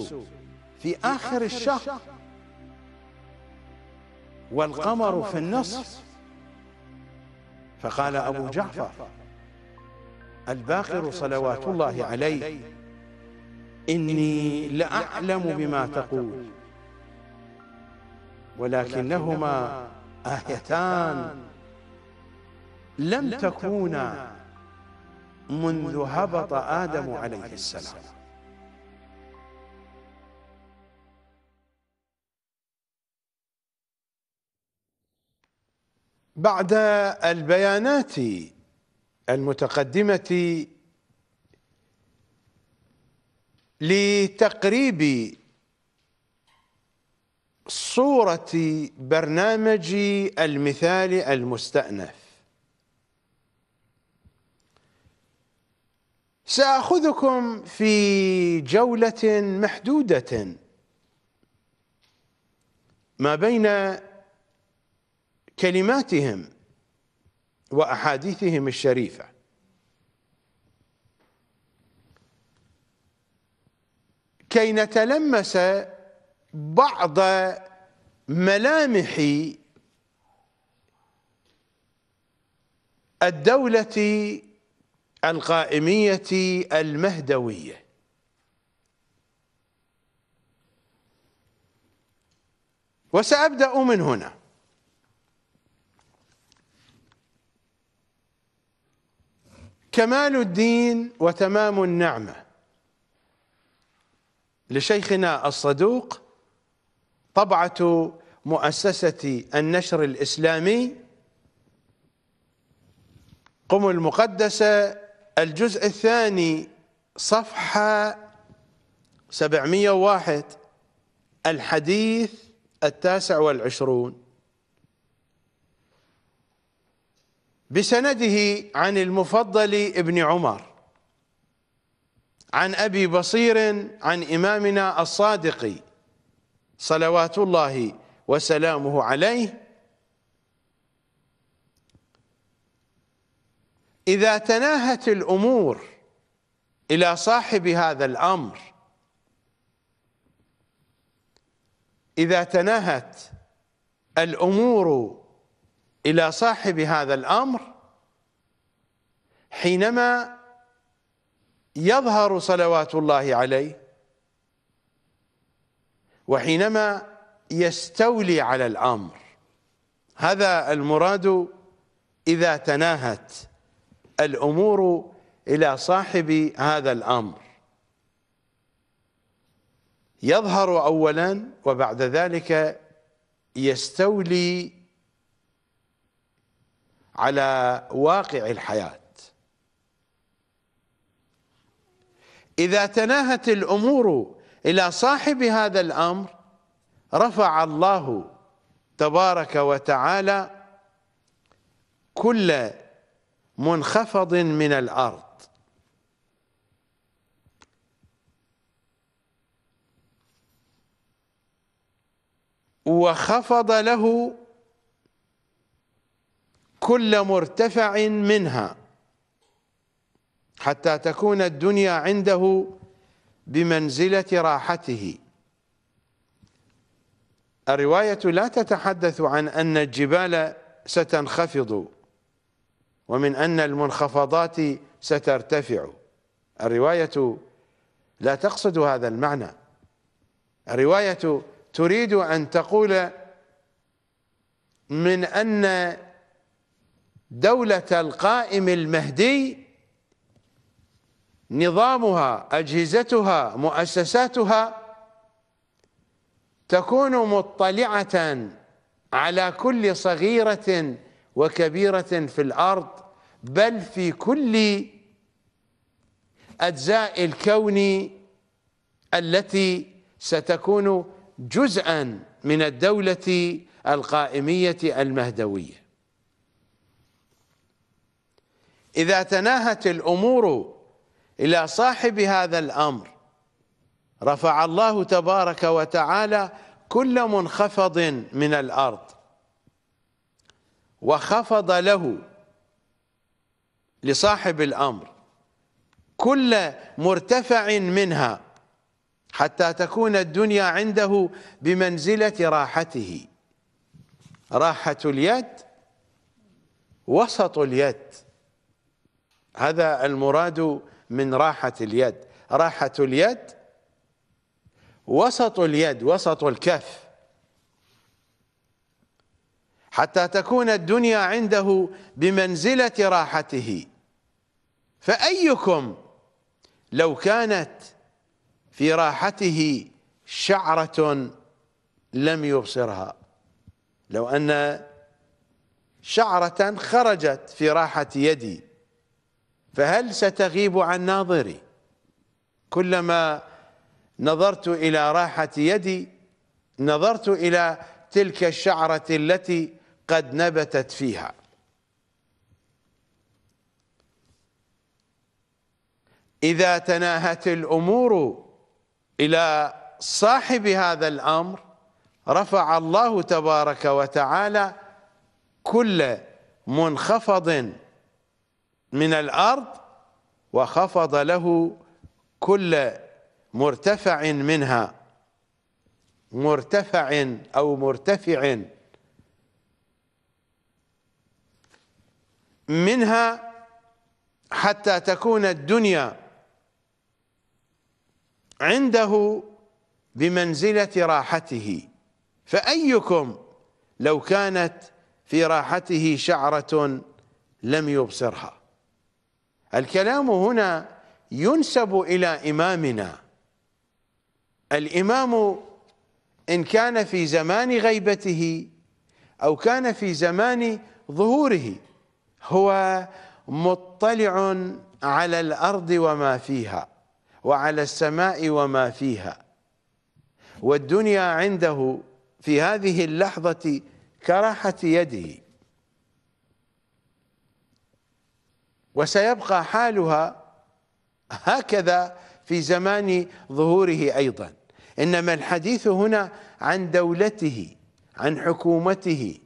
في آخر الشهر والقمر في النصف فقال أبو جعفر الباقر صلوات الله عليه إني لأعلم بما تقول ولكنهما آيتان لم تكونا منذ هبط آدم عليه السلام بعد البيانات المتقدمة لتقريب صورة برنامج المثال المستأنف سأخذكم في جولة محدودة ما بين كلماتهم وأحاديثهم الشريفة كي نتلمس بعض ملامح الدولة القائمية المهدوية وسأبدأ من هنا كمال الدين وتمام النعمة لشيخنا الصدوق طبعة مؤسسة النشر الإسلامي قم المقدسة الجزء الثاني صفحة 701 الحديث التاسع والعشرون بسنده عن المفضل ابن عمر عن أبي بصير عن إمامنا الصادق صلوات الله وسلامه عليه إذا تناهت الأمور إلى صاحب هذا الأمر إذا تناهت الأمور الى صاحب هذا الامر حينما يظهر صلوات الله عليه وحينما يستولي على الامر هذا المراد اذا تناهت الامور الى صاحب هذا الامر يظهر اولا وبعد ذلك يستولي على واقع الحياة إذا تناهت الأمور إلى صاحب هذا الأمر رفع الله تبارك وتعالى كل منخفض من الأرض وخفض له كل مرتفع منها حتى تكون الدنيا عنده بمنزلة راحته الرواية لا تتحدث عن أن الجبال ستنخفض ومن أن المنخفضات سترتفع الرواية لا تقصد هذا المعنى الرواية تريد أن تقول من أن دولة القائم المهدي نظامها أجهزتها مؤسساتها تكون مطلعة على كل صغيرة وكبيرة في الأرض بل في كل أجزاء الكون التي ستكون جزءا من الدولة القائمية المهدوية إذا تناهت الأمور إلى صاحب هذا الأمر رفع الله تبارك وتعالى كل منخفض من الأرض وخفض له لصاحب الأمر كل مرتفع منها حتى تكون الدنيا عنده بمنزلة راحته راحة اليد وسط اليد هذا المراد من راحة اليد راحة اليد وسط اليد وسط الكف حتى تكون الدنيا عنده بمنزلة راحته فأيكم لو كانت في راحته شعرة لم يبصرها لو أن شعرة خرجت في راحة يدي فهل ستغيب عن ناظري كلما نظرت إلى راحة يدي نظرت إلى تلك الشعرة التي قد نبتت فيها إذا تناهت الأمور إلى صاحب هذا الأمر رفع الله تبارك وتعالى كل منخفض من الأرض وخفض له كل مرتفع منها مرتفع أو مرتفع منها حتى تكون الدنيا عنده بمنزلة راحته فأيكم لو كانت في راحته شعرة لم يبصرها الكلام هنا ينسب إلى إمامنا الإمام إن كان في زمان غيبته أو كان في زمان ظهوره هو مطلع على الأرض وما فيها وعلى السماء وما فيها والدنيا عنده في هذه اللحظة كراحة يده وسيبقى حالها هكذا في زمان ظهوره ايضا انما الحديث هنا عن دولته عن حكومته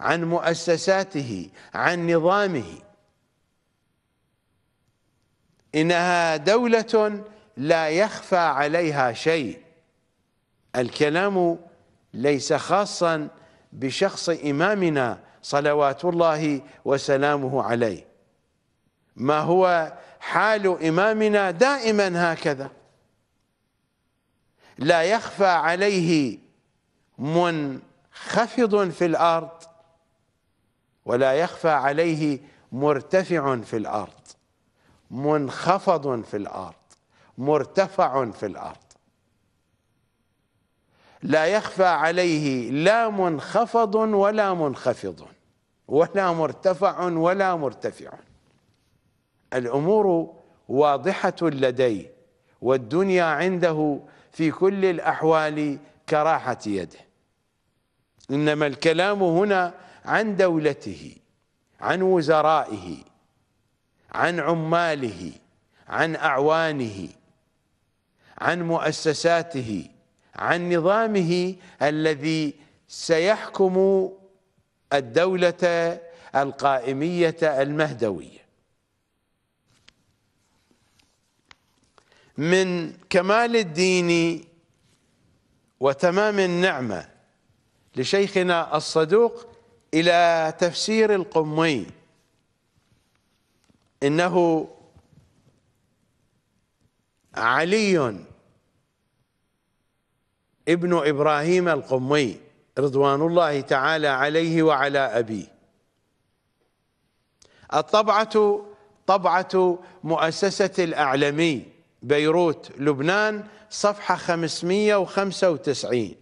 عن مؤسساته عن نظامه انها دوله لا يخفى عليها شيء الكلام ليس خاصا بشخص امامنا صلوات الله وسلامه عليه ما هو حال إمامنا دائما هكذا لا يخفى عليه منخفض في الأرض ولا يخفى عليه مرتفع في الأرض منخفض في الأرض مرتفع في الأرض لا يخفى عليه لا منخفض ولا منخفض ولا مرتفع ولا مرتفع الأمور واضحة لديه والدنيا عنده في كل الأحوال كراحة يده إنما الكلام هنا عن دولته عن وزرائه عن عماله عن أعوانه عن مؤسساته عن نظامه الذي سيحكم الدولة القائمية المهدوية من كمال الدين وتمام النعمة لشيخنا الصدوق إلى تفسير القمي إنه علي ابن إبراهيم القمي رضوان الله تعالى عليه وعلى أبيه الطبعة طبعة مؤسسة الأعلمي بيروت لبنان صفحة 595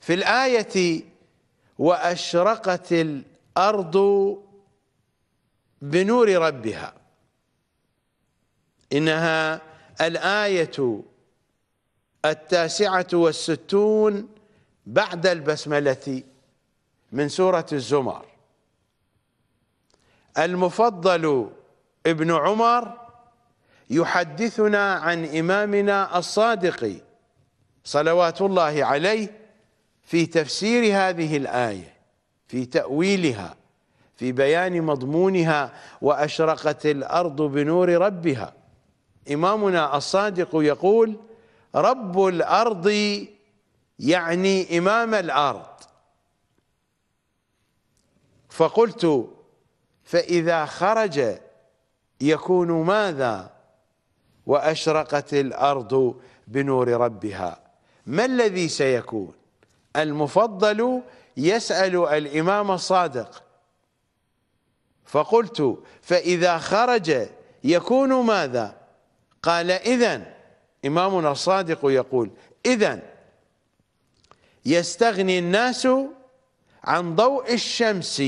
في الآية وأشرقت الأرض بنور ربها إنها الآية التاسعة والستون بعد البسملة من سورة الزمر المفضل ابن عمر يحدثنا عن إمامنا الصادق صلوات الله عليه في تفسير هذه الآية في تأويلها في بيان مضمونها وأشرقت الأرض بنور ربها إمامنا الصادق يقول رب الأرض يعني إمام الأرض فقلت فإذا خرج يكون ماذا وأشرقت الأرض بنور ربها ما الذي سيكون المفضل يسأل الإمام الصادق فقلت فإذا خرج يكون ماذا قال إذا إمامنا الصادق يقول إذا يستغني الناس عن ضوء الشمس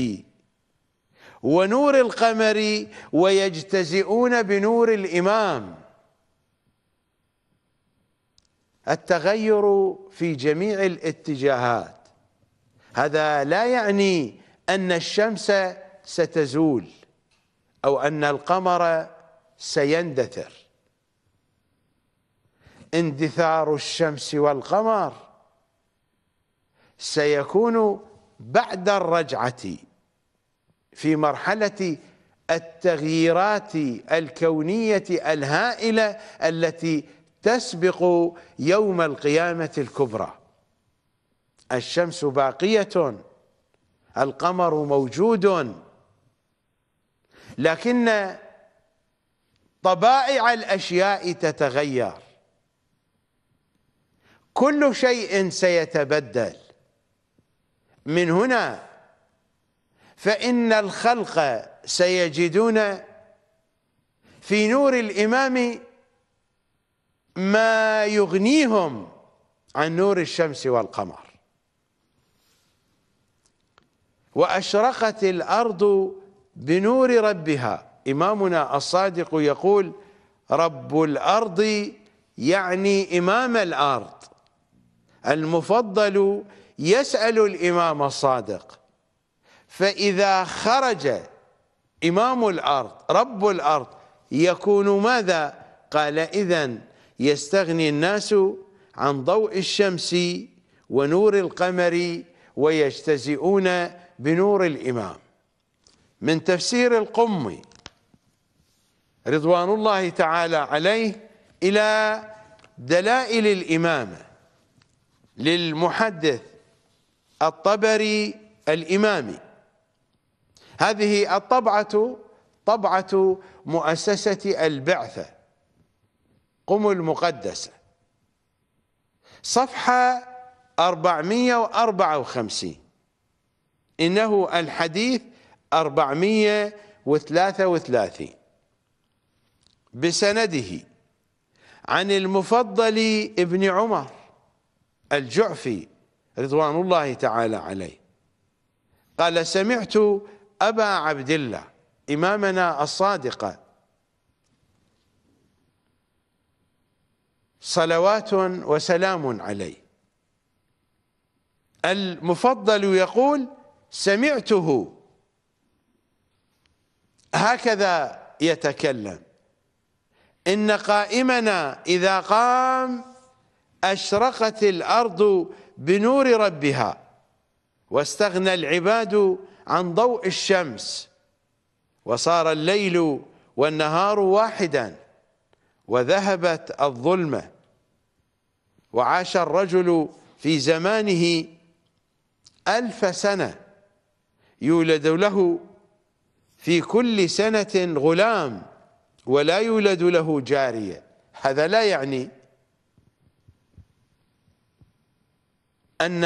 ونور القمر ويجتزئون بنور الإمام التغير في جميع الاتجاهات هذا لا يعني أن الشمس ستزول أو أن القمر سيندثر اندثار الشمس والقمر سيكون بعد الرجعه في مرحلة التغييرات الكونية الهائلة التي تسبق يوم القيامة الكبرى الشمس باقية القمر موجود لكن طبائع الأشياء تتغير كل شيء سيتبدل من هنا فإن الخلق سيجدون في نور الإمام ما يغنيهم عن نور الشمس والقمر وأشرقت الأرض بنور ربها إمامنا الصادق يقول رب الأرض يعني إمام الأرض المفضل يسأل الإمام الصادق فإذا خرج إمام الأرض رب الأرض يكون ماذا قال إذا يستغني الناس عن ضوء الشمس ونور القمر ويجتزئون بنور الإمام من تفسير القم رضوان الله تعالى عليه إلى دلائل الإمامة للمحدث الطبري الإمامي هذه الطبعة طبعة مؤسسة البعثة قم المقدسة صفحة 454 إنه الحديث 433 بسنده عن المفضل ابن عمر الجعفي رضوان الله تعالى عليه قال سمعت أبا عبد الله إمامنا الصادقة صلوات وسلام عليه المفضل يقول سمعته هكذا يتكلم إن قائمنا إذا قام أشرقت الأرض بنور ربها واستغنى العباد عن ضوء الشمس وصار الليل والنهار واحدا وذهبت الظلمة وعاش الرجل في زمانه ألف سنة يولد له في كل سنة غلام ولا يولد له جارية هذا لا يعني أن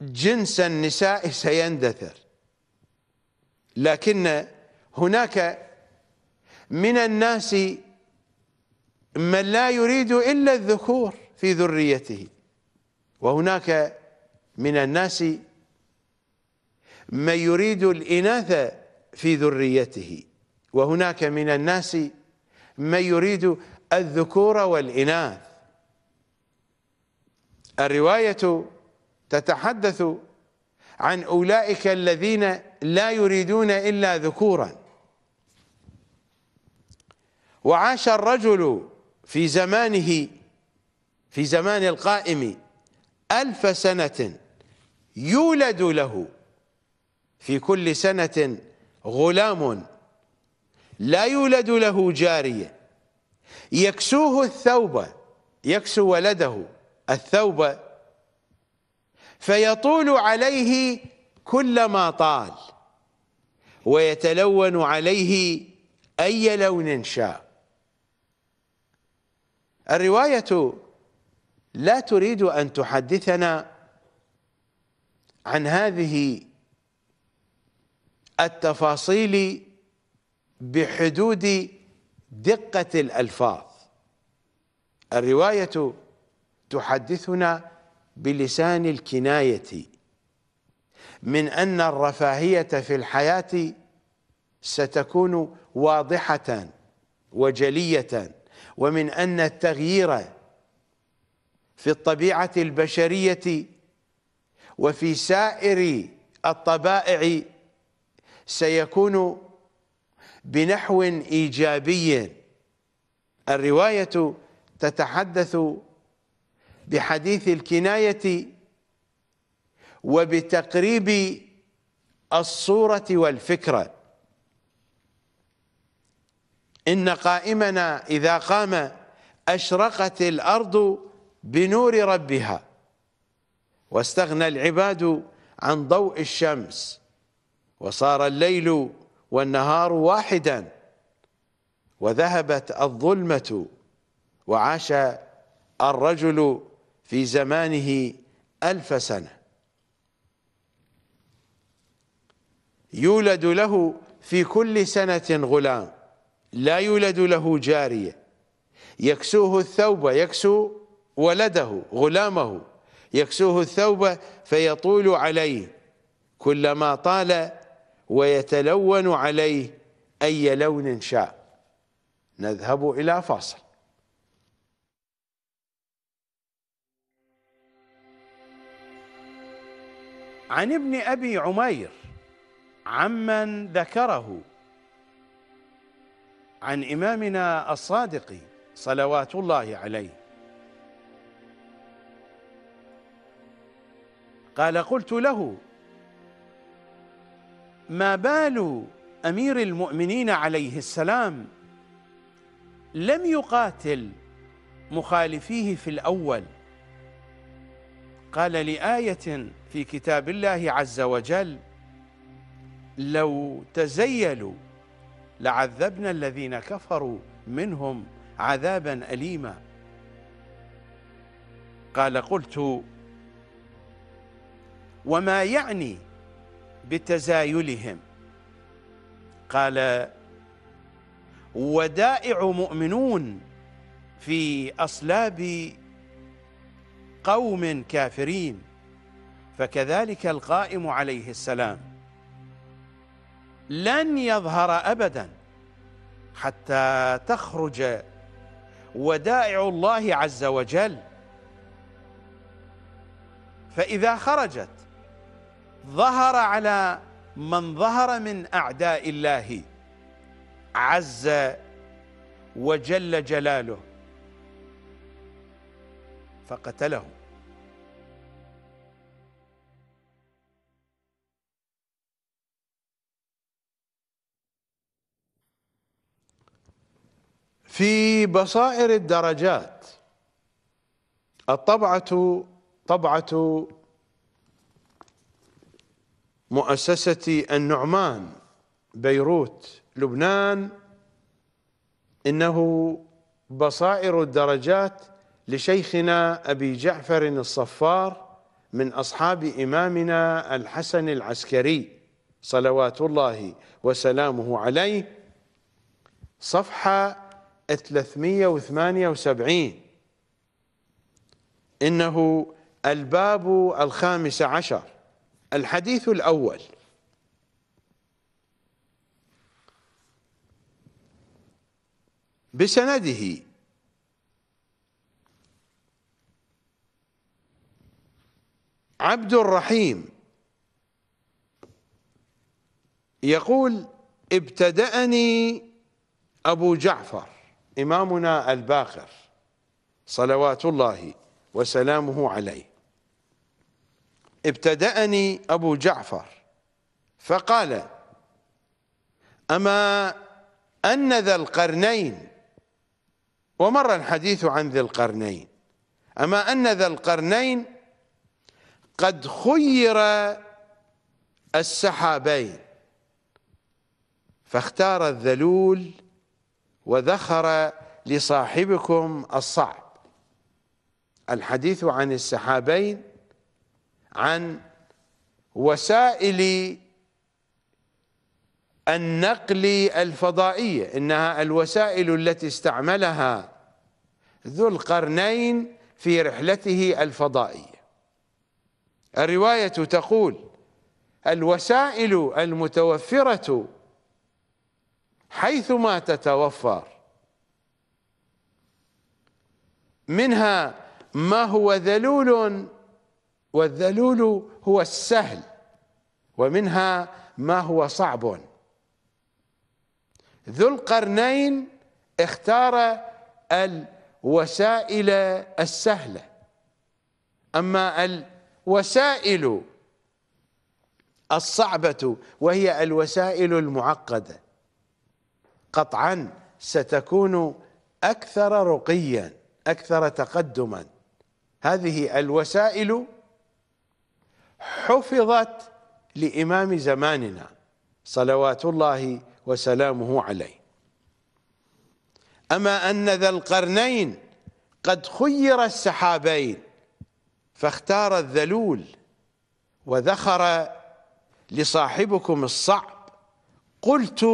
جنس النساء سيندثر لكن هناك من الناس من لا يريد إلا الذكور في ذريته وهناك من الناس من يريد الإناث في ذريته وهناك من الناس من يريد الذكور والإناث الرواية تتحدث عن أولئك الذين لا يريدون إلا ذكورا وعاش الرجل في زمانه في زمان القائم ألف سنة يولد له في كل سنة غلام لا يولد له جارية يكسوه الثوب يكسو ولده الثوب فيطول عليه كلما طال ويتلون عليه أي لون شاء الرواية لا تريد أن تحدثنا عن هذه التفاصيل بحدود دقة الألفاظ الرواية تحدثنا بلسان الكناية من أن الرفاهية في الحياة ستكون واضحة وجلية ومن أن التغيير في الطبيعة البشرية وفي سائر الطبائع سيكون بنحو إيجابي الرواية تتحدث بحديث الكناية وبتقريب الصورة والفكرة إن قائمنا إذا قام أشرقت الأرض بنور ربها واستغنى العباد عن ضوء الشمس وصار الليل والنهار واحدا وذهبت الظلمة وعاش الرجل في زمانه ألف سنة يولد له في كل سنة غلام لا يولد له جارية يكسوه الثوب يكسو ولده غلامه يكسوه الثوب فيطول عليه كلما طال ويتلون عليه أي لون شاء نذهب إلى فاصل عن ابن أبي عمير عمن ذكره عن إمامنا الصادق صلوات الله عليه قال قلت له ما بال أمير المؤمنين عليه السلام لم يقاتل مخالفيه في الأول قال لآية في كتاب الله عز وجل لو تزيلوا لعذبنا الذين كفروا منهم عذابا أليما قال قلت وما يعني بتزايلهم قال ودائع مؤمنون في أصلاب قوم كافرين فكذلك القائم عليه السلام لن يظهر أبدا حتى تخرج ودائع الله عز وجل فإذا خرجت ظهر على من ظهر من أعداء الله عز وجل جلاله فقتلهم في بصائر الدرجات الطبعة طبعة مؤسسة النعمان بيروت لبنان إنه بصائر الدرجات لشيخنا أبي جعفر الصفار من أصحاب إمامنا الحسن العسكري صلوات الله وسلامه عليه صفحة 378 إنه الباب الخامس عشر الحديث الأول بسنده عبد الرحيم يقول ابتدأني أبو جعفر إمامنا الباقر صلوات الله وسلامه عليه ابتدأني أبو جعفر فقال أما أن ذا القرنين ومر الحديث عن ذي القرنين أما أن ذا القرنين قد خير السحابين فاختار الذلول وذخر لصاحبكم الصعب الحديث عن السحابين عن وسائل النقل الفضائية إنها الوسائل التي استعملها ذو القرنين في رحلته الفضائية الرواية تقول الوسائل المتوفرة حيثما تتوفر منها ما هو ذلول والذلول هو السهل ومنها ما هو صعب ذو القرنين اختار الوسائل السهله اما الوسائل الصعبه وهي الوسائل المعقده قطعا ستكون أكثر رقيا أكثر تقدما هذه الوسائل حفظت لإمام زماننا صلوات الله وسلامه عليه أما أن ذا القرنين قد خير السحابين فاختار الذلول وذخر لصاحبكم الصعب قلت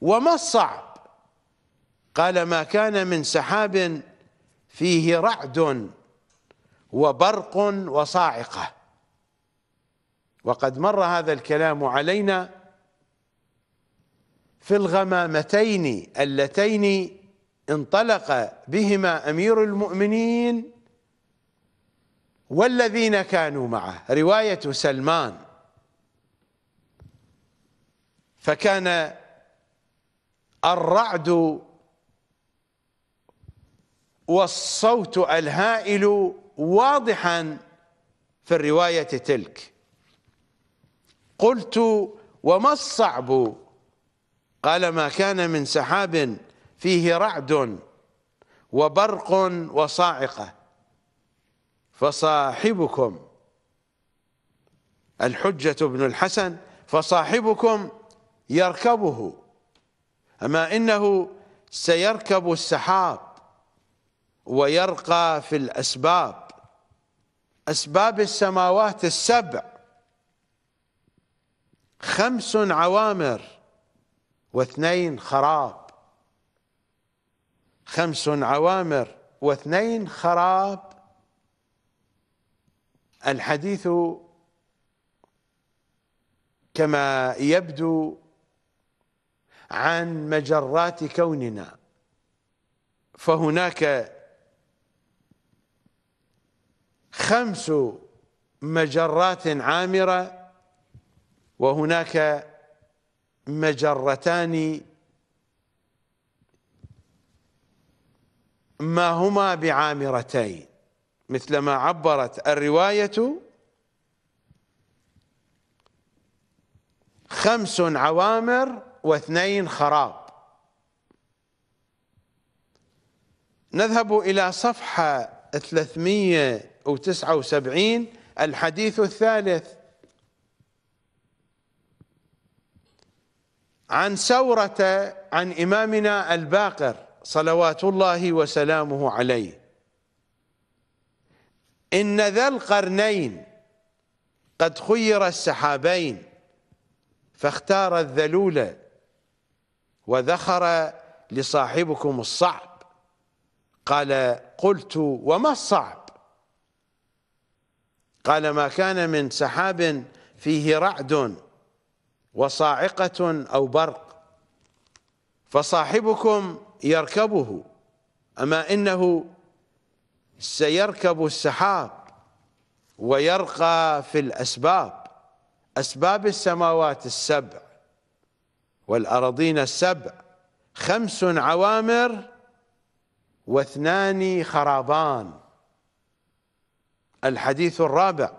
وما الصعب قال ما كان من سحاب فيه رعد وبرق وصاعقة وقد مر هذا الكلام علينا في الغمامتين اللتين انطلق بهما أمير المؤمنين والذين كانوا معه رواية سلمان فكان الرعد والصوت الهائل واضحا في الروايه تلك قلت وما الصعب قال ما كان من سحاب فيه رعد وبرق وصاعقه فصاحبكم الحجه بن الحسن فصاحبكم يركبه أما إنه سيركب السحاب ويرقى في الأسباب أسباب السماوات السبع خمس عوامر واثنين خراب خمس عوامر واثنين خراب الحديث كما يبدو عن مجرات كوننا فهناك خمس مجرات عامرة وهناك مجرتان ما هما بعامرتين مثلما عبرت الرواية خمس عوامر واثنين خراب نذهب إلى صفحة 379 الحديث الثالث عن سورة عن إمامنا الباقر صلوات الله وسلامه عليه إن ذا القرنين قد خير السحابين فاختار الذلول وذخر لصاحبكم الصعب قال قلت وما الصعب قال ما كان من سحاب فيه رعد وصاعقة أو برق فصاحبكم يركبه أما إنه سيركب السحاب ويرقى في الأسباب أسباب السماوات السبع والأراضين السبع خمس عوامر واثنان خرابان الحديث الرابع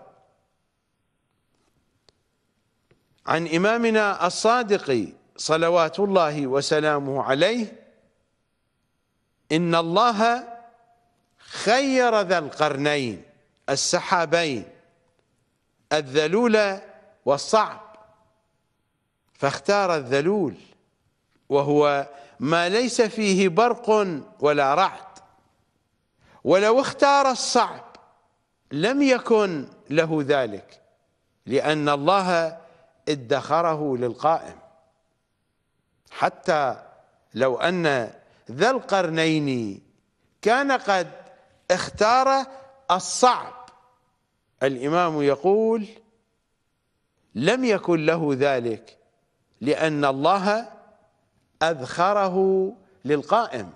عن إمامنا الصادق صلوات الله وسلامه عليه إن الله خير ذا القرنين السحابين الذلول والصعب فاختار الذلول وهو ما ليس فيه برق ولا رعد ولو اختار الصعب لم يكن له ذلك لأن الله ادخره للقائم حتى لو أن ذا القرنين كان قد اختار الصعب الإمام يقول لم يكن له ذلك لأن الله أذخره للقائم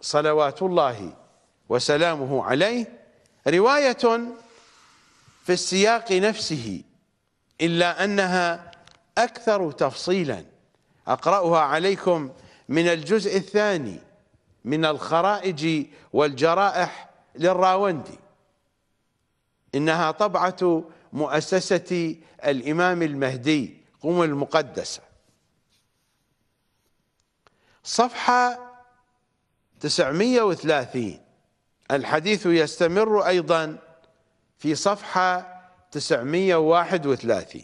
صلوات الله وسلامه عليه رواية في السياق نفسه إلا أنها أكثر تفصيلا أقرأها عليكم من الجزء الثاني من الخرائج والجرائح للراوندي إنها طبعة مؤسسة الإمام المهدي قم المقدسة صفحة 930 الحديث يستمر أيضا في صفحة 931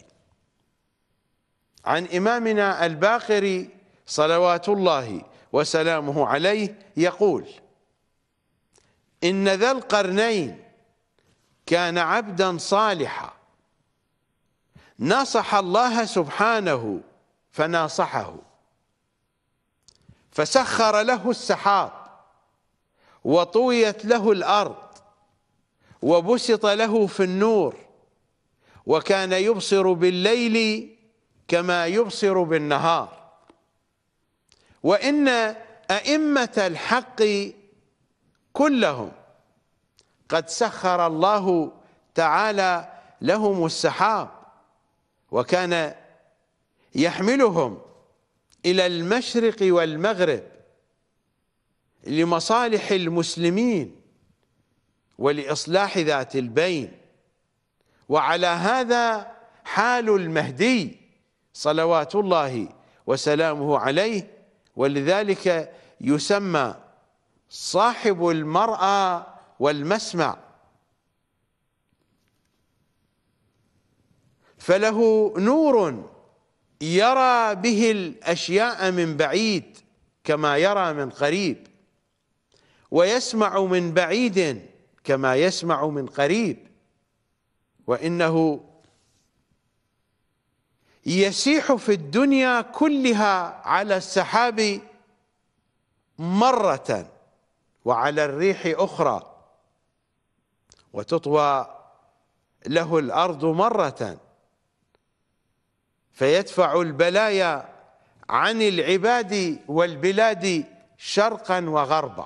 عن إمامنا الباقر صلوات الله وسلامه عليه يقول إن ذا القرنين كان عبدا صالحا ناصح الله سبحانه فناصحه فسخر له السحاب وطويت له الارض وبسط له في النور وكان يبصر بالليل كما يبصر بالنهار وان ائمه الحق كلهم قد سخر الله تعالى لهم السحاب وكان يحملهم إلى المشرق والمغرب لمصالح المسلمين ولإصلاح ذات البين وعلى هذا حال المهدي صلوات الله وسلامه عليه ولذلك يسمى صاحب المرأى والمسمع فله نور يرى به الاشياء من بعيد كما يرى من قريب ويسمع من بعيد كما يسمع من قريب وانه يسيح في الدنيا كلها على السحاب مره وعلى الريح اخرى وتطوى له الارض مره فيدفع البلايا عن العباد والبلاد شرقا وغربا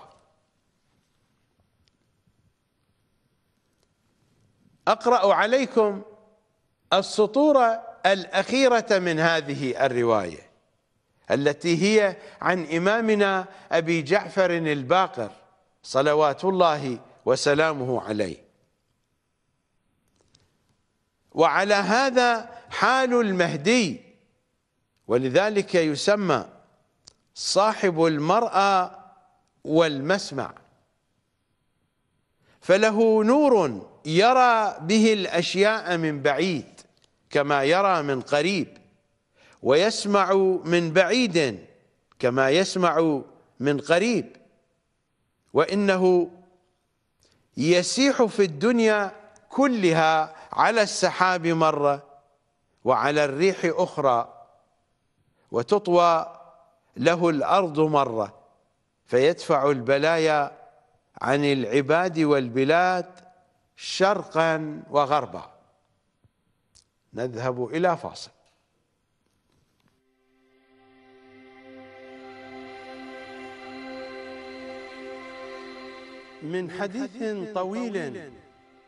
أقرأ عليكم السطور الأخيرة من هذه الرواية التي هي عن إمامنا أبي جعفر الباقر صلوات الله وسلامه عليه وعلى هذا حال المهدي ولذلك يسمى صاحب المرأة والمسمع فله نور يرى به الأشياء من بعيد كما يرى من قريب ويسمع من بعيد كما يسمع من قريب وإنه يسيح في الدنيا كلها على السحاب مرة وعلى الريح أخرى وتطوى له الأرض مرة فيدفع البلايا عن العباد والبلاد شرقا وغربا نذهب إلى فاصل من حديث طويل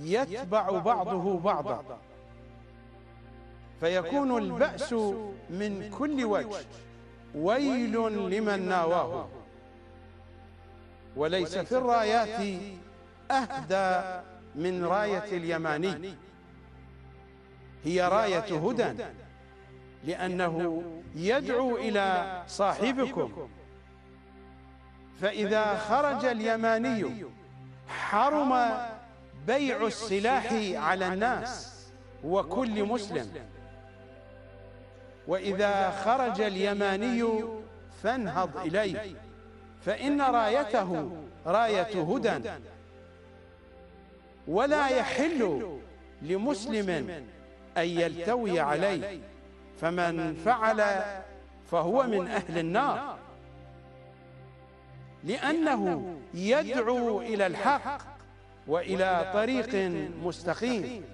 يتبع بعضه بعضا فيكون البأس من كل وجه ويل لمن ناواه وليس في الرايات أهدى من راية اليماني هي راية هدى لأنه يدعو إلى صاحبكم فإذا خرج اليماني حرم بيع السلاح على الناس وكل مسلم وإذا خرج اليماني فانهض إليه فإن رايته راية هدى ولا يحل لمسلم أن يلتوي عليه فمن فعل فهو من أهل النار لأنه يدعو إلى الحق وإلى طريق مستقيم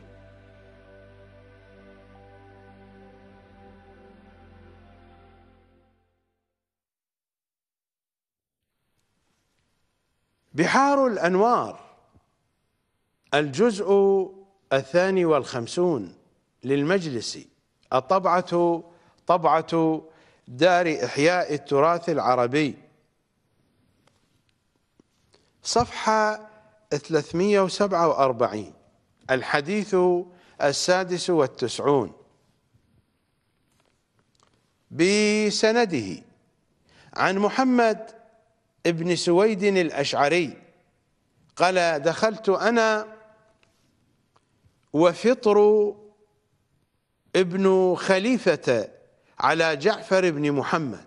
بحار الأنوار الجزء الثاني والخمسون للمجلس الطبعة طبعة دار إحياء التراث العربي صفحة 347 الحديث السادس والتسعون بسنده عن محمد بن سويد الأشعري قال دخلت أنا وفطر ابن خليفة على جعفر بن محمد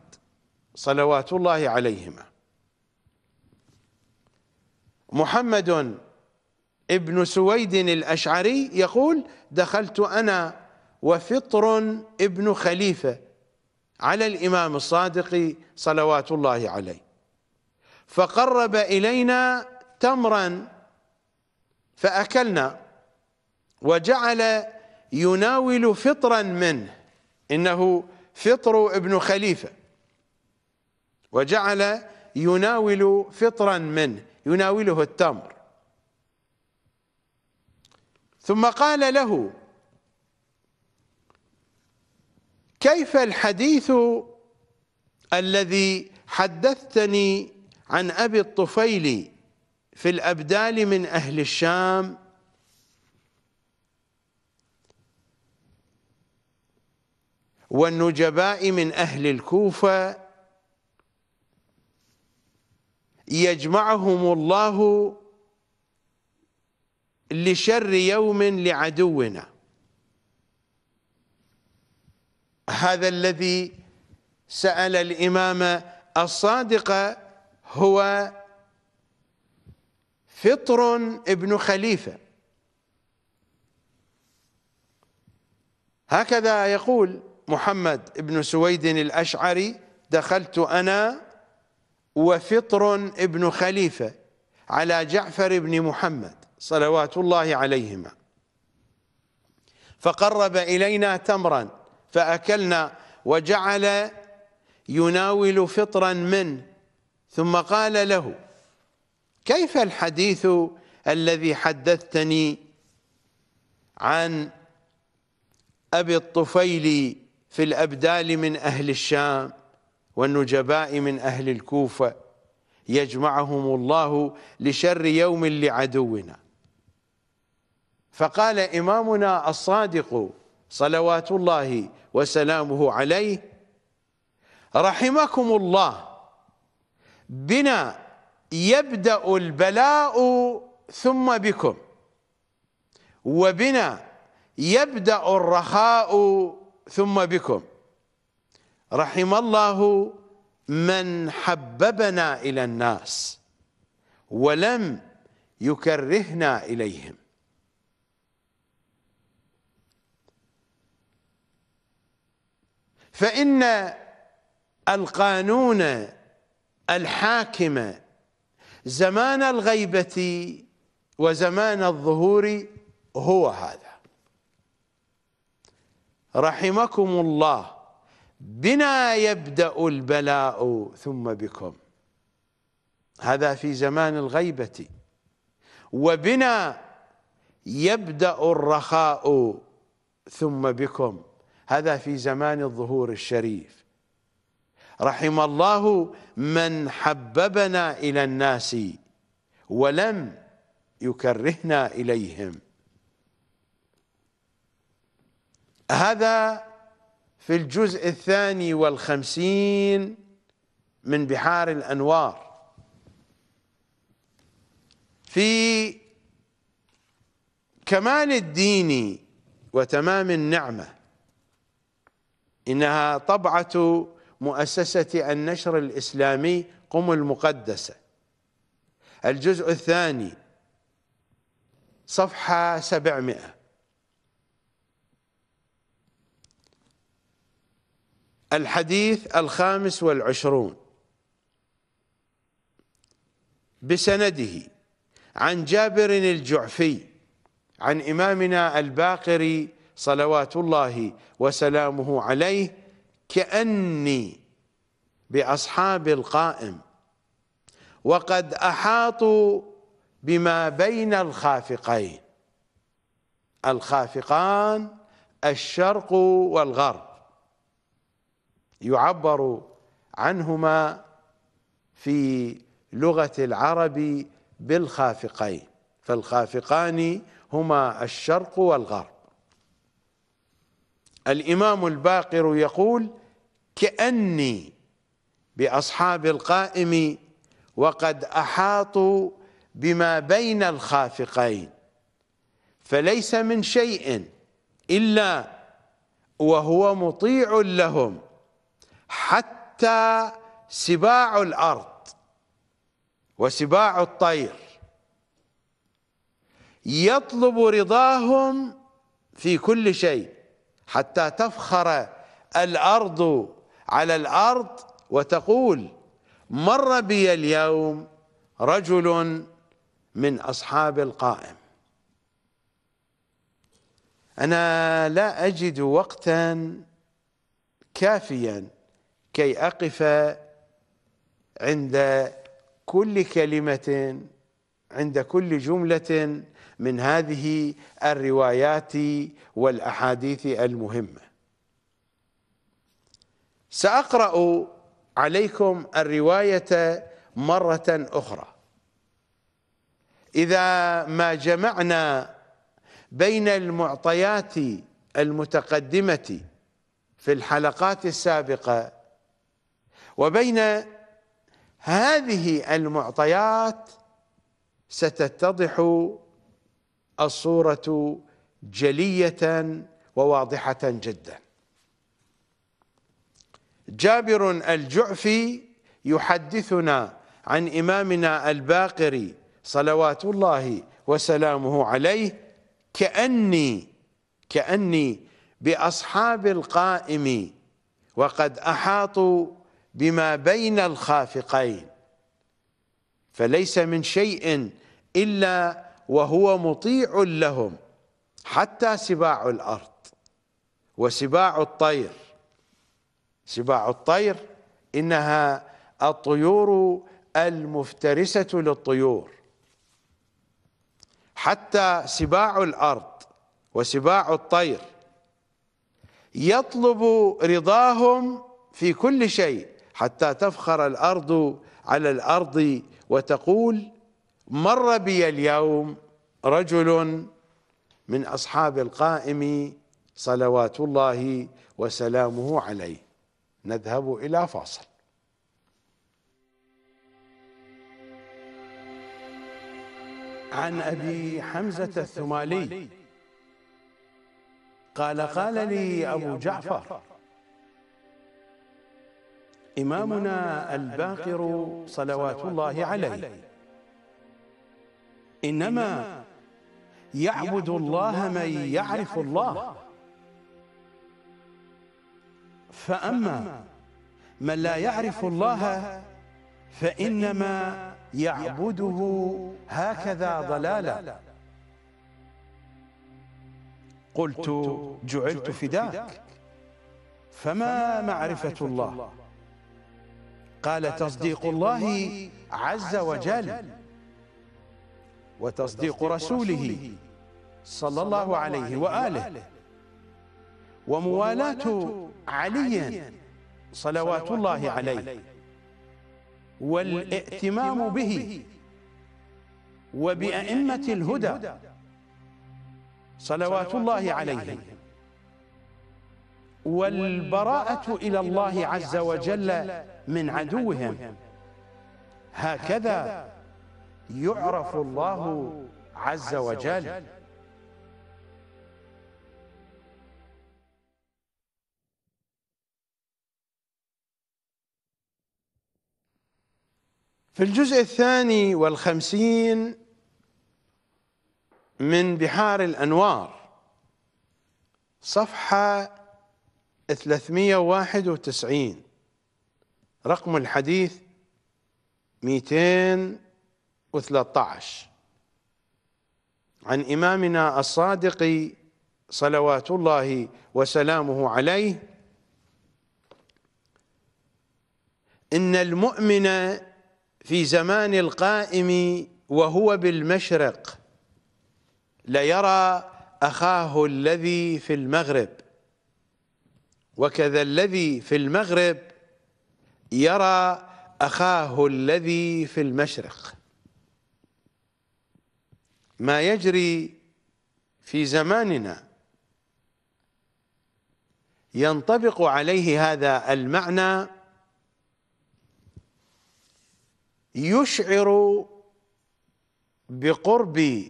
صلوات الله عليهما محمد ابن سويد الأشعري يقول دخلت أنا وفطر ابن خليفة على الإمام الصادق صلوات الله عليه فقرب إلينا تمرا فأكلنا وجعل يناول فطرا منه إنه فطر ابن خليفة وجعل يناول فطرا منه يناوله التمر ثم قال له كيف الحديث الذي حدثتني عن أبي الطفيل في الأبدال من أهل الشام والنجباء من أهل الكوفة يجمعهم الله لشر يوم لعدونا هذا الذي سأل الإمام الصادق هو فطر ابن خليفة هكذا يقول محمد بن سويد الأشعري دخلت أنا وفطر ابن خليفة على جعفر بن محمد صلوات الله عليهما فقرب إلينا تمرا فأكلنا وجعل يناول فطرا منه ثم قال له كيف الحديث الذي حدثتني عن أبي الطفيل في الأبدال من أهل الشام والنجباء من أهل الكوفة يجمعهم الله لشر يوم لعدونا فقال إمامنا الصادق صلوات الله وسلامه عليه رحمكم الله بنا يبدأ البلاء ثم بكم وبنا يبدأ الرخاء ثم بكم رحم الله من حببنا إلى الناس ولم يكرهنا إليهم فإن القانون الحاكم زمان الغيبة وزمان الظهور هو هذا رحمكم الله بنا يبدأ البلاء ثم بكم هذا في زمان الغيبة وبنا يبدأ الرخاء ثم بكم هذا في زمان الظهور الشريف رحم الله من حببنا إلى الناس ولم يكرهنا إليهم هذا في الجزء الثاني والخمسين من بحار الأنوار في كمال الدين وتمام النعمة إنها طبعة مؤسسة النشر الإسلامي قم المقدسة الجزء الثاني صفحة سبعمائة الحديث الخامس والعشرون بسنده عن جابر الجعفي عن إمامنا الباقري صلوات الله وسلامه عليه كأني بأصحاب القائم وقد أحاطوا بما بين الخافقين الخافقان الشرق والغرب يعبر عنهما في لغة العرب بالخافقين فالخافقان هما الشرق والغرب الإمام الباقر يقول كأني بأصحاب القائم وقد أحاطوا بما بين الخافقين فليس من شيء إلا وهو مطيع لهم حتى سباع الارض وسباع الطير يطلب رضاهم في كل شيء حتى تفخر الارض على الارض وتقول مر بي اليوم رجل من اصحاب القائم انا لا اجد وقتا كافيا كي أقف عند كل كلمة عند كل جملة من هذه الروايات والأحاديث المهمة سأقرأ عليكم الرواية مرة أخرى إذا ما جمعنا بين المعطيات المتقدمة في الحلقات السابقة وبين هذه المعطيات ستتضح الصورة جلية وواضحة جدا جابر الجعفي يحدثنا عن إمامنا الباقري صلوات الله وسلامه عليه كأني كأني بأصحاب القائم وقد أحاطوا بما بين الخافقين فليس من شيء إلا وهو مطيع لهم حتى سباع الأرض وسباع الطير سباع الطير إنها الطيور المفترسة للطيور حتى سباع الأرض وسباع الطير يطلب رضاهم في كل شيء حتى تفخر الارض على الارض وتقول مر بي اليوم رجل من اصحاب القائم صلوات الله وسلامه عليه نذهب الى فاصل عن ابي حمزه الثمالي قال قال لي ابو جعفر إمامنا الباقر صلوات الله عليه إنما يعبد الله من يعرف الله فأما من لا يعرف الله فإنما يعبده هكذا ضلالا قلت جعلت فداك فما معرفة الله قال تصديق الله عز وجل وتصديق رسوله صلى الله عليه وآله وموالاة علي صلوات الله عليه والائتمام به وبأئمة الهدى صلوات الله عليه والبراءة إلى الله عز وجل من عدوهم هكذا يعرف الله عز وجل في الجزء الثاني والخمسين من بحار الأنوار صفحة 391 رقم الحديث 213 عن إمامنا الصادق صلوات الله وسلامه عليه إن المؤمن في زمان القائم وهو بالمشرق ليرى أخاه الذي في المغرب وكذا الذي في المغرب يرى أخاه الذي في المشرق ما يجري في زماننا ينطبق عليه هذا المعنى يشعر بقرب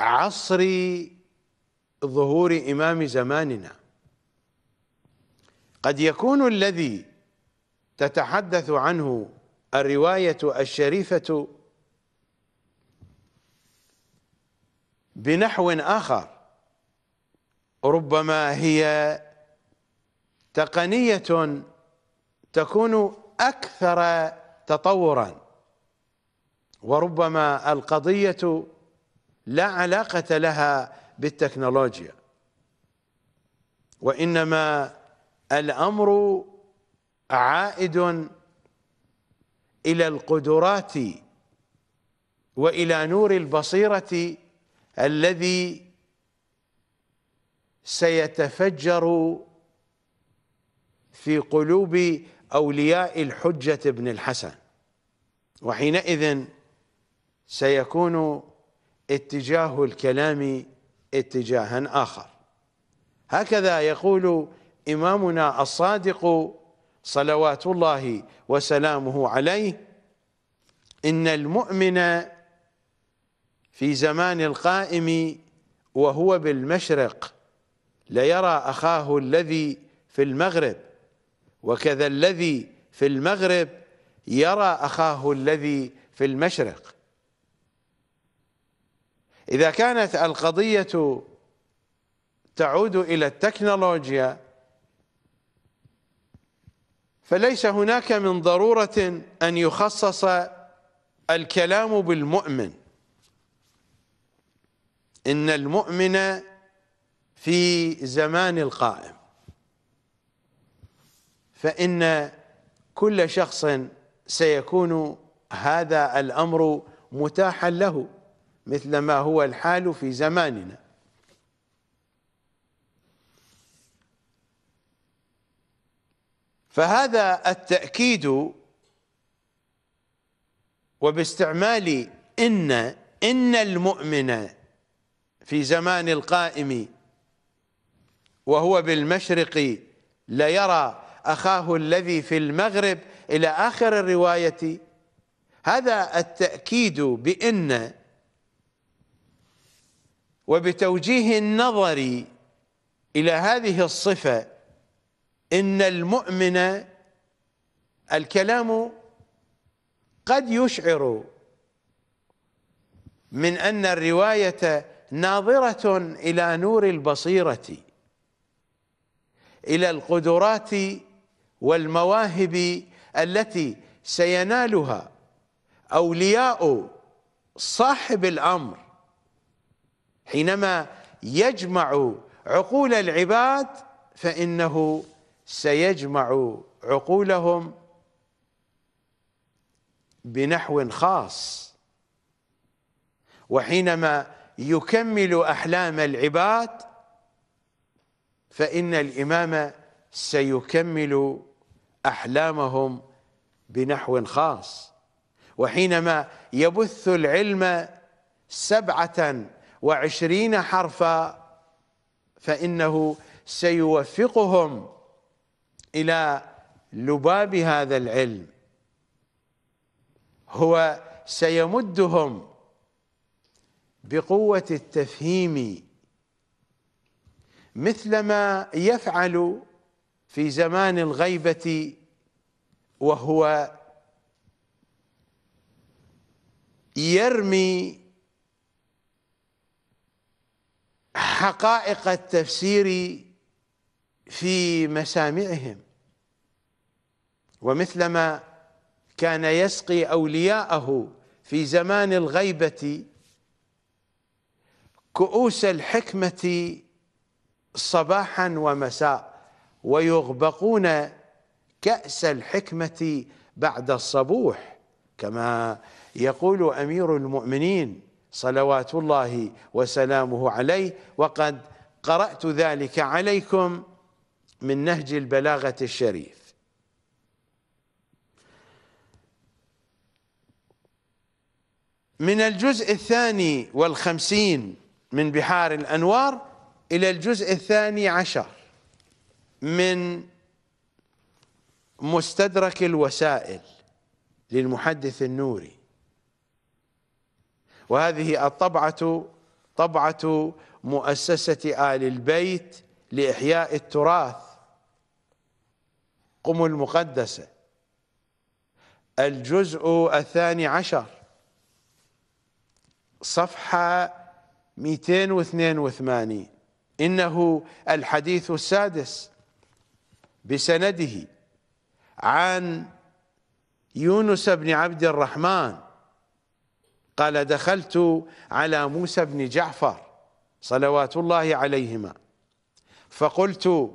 عصر ظهور إمام زماننا قد يكون الذي تتحدث عنه الرواية الشريفة بنحو آخر ربما هي تقنية تكون أكثر تطورا وربما القضية لا علاقة لها بالتكنولوجيا وإنما الأمر عائد إلى القدرات وإلى نور البصيرة الذي سيتفجر في قلوب أولياء الحجة ابن الحسن وحينئذ سيكون اتجاه الكلام اتجاها آخر هكذا يقول إمامنا الصادق صلوات الله وسلامه عليه إن المؤمن في زمان القائم وهو بالمشرق ليرى أخاه الذي في المغرب وكذا الذي في المغرب يرى أخاه الذي في المشرق إذا كانت القضية تعود إلى التكنولوجيا فليس هناك من ضروره ان يخصص الكلام بالمؤمن ان المؤمن في زمان القائم فان كل شخص سيكون هذا الامر متاحا له مثل ما هو الحال في زماننا فهذا التأكيد وباستعمال إن إن المؤمن في زمان القائم وهو بالمشرق ليرى أخاه الذي في المغرب إلى آخر الرواية هذا التأكيد بإن وبتوجيه النظر إلى هذه الصفة إن المؤمن الكلام قد يشعر من أن الرواية ناظرة إلى نور البصيرة إلى القدرات والمواهب التي سينالها أولياء صاحب الأمر حينما يجمع عقول العباد فإنه سيجمع عقولهم بنحو خاص وحينما يكمل أحلام العباد فإن الإمام سيكمل أحلامهم بنحو خاص وحينما يبث العلم سبعة وعشرين حرفا فإنه سيوفقهم إلى لباب هذا العلم هو سيمدهم بقوة التفهيم مثلما يفعل في زمان الغيبة وهو يرمي حقائق التفسير في مسامعهم ومثلما كان يسقي أولياءه في زمان الغيبة كؤوس الحكمة صباحا ومساء ويغبقون كأس الحكمة بعد الصبوح كما يقول أمير المؤمنين صلوات الله وسلامه عليه وقد قرأت ذلك عليكم من نهج البلاغة الشريف من الجزء الثاني والخمسين من بحار الأنوار إلى الجزء الثاني عشر من مستدرك الوسائل للمحدث النوري وهذه الطبعة طبعة مؤسسة آل البيت لإحياء التراث قم المقدسة الجزء الثاني عشر صفحة 282 إنه الحديث السادس بسنده عن يونس بن عبد الرحمن قال دخلت على موسى بن جعفر صلوات الله عليهما فقلت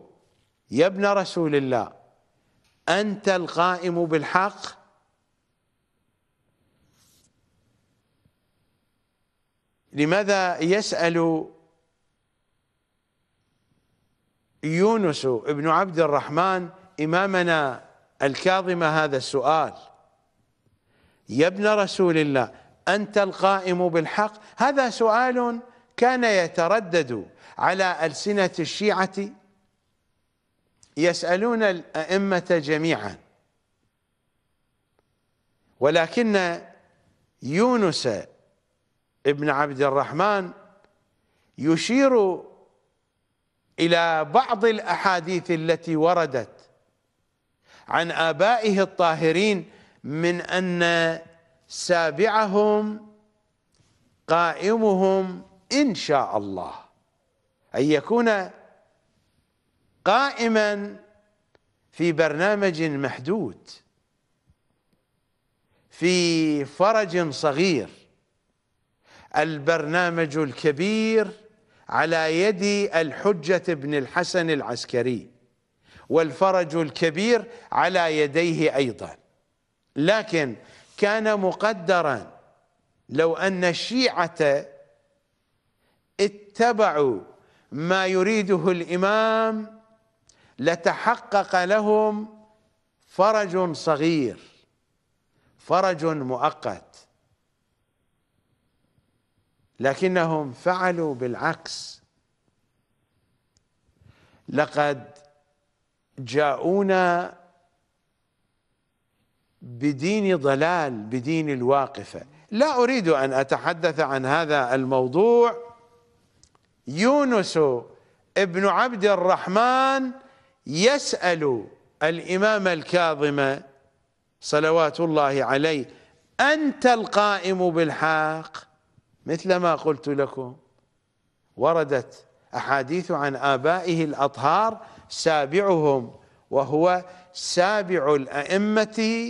يا ابن رسول الله أنت القائم بالحق لماذا يسأل يونس ابن عبد الرحمن إمامنا الكاظم هذا السؤال يا ابن رسول الله أنت القائم بالحق هذا سؤال كان يتردد على ألسنة الشيعة يسألون الأئمة جميعا ولكن يونس ابن عبد الرحمن يشير إلى بعض الأحاديث التي وردت عن آبائه الطاهرين من أن سابعهم قائمهم إن شاء الله أن يكون قائما في برنامج محدود في فرج صغير البرنامج الكبير على يد الحجة بن الحسن العسكري والفرج الكبير على يديه أيضا لكن كان مقدرا لو أن الشيعة اتبعوا ما يريده الإمام لتحقق لهم فرج صغير فرج مؤقت لكنهم فعلوا بالعكس لقد جاءونا بدين ضلال بدين الواقفه لا اريد ان اتحدث عن هذا الموضوع يونس ابن عبد الرحمن يسأل الإمام الكاظم صلوات الله عليه أنت القائم بالحق مثل ما قلت لكم وردت أحاديث عن آبائه الأطهار سابعهم وهو سابع الأئمة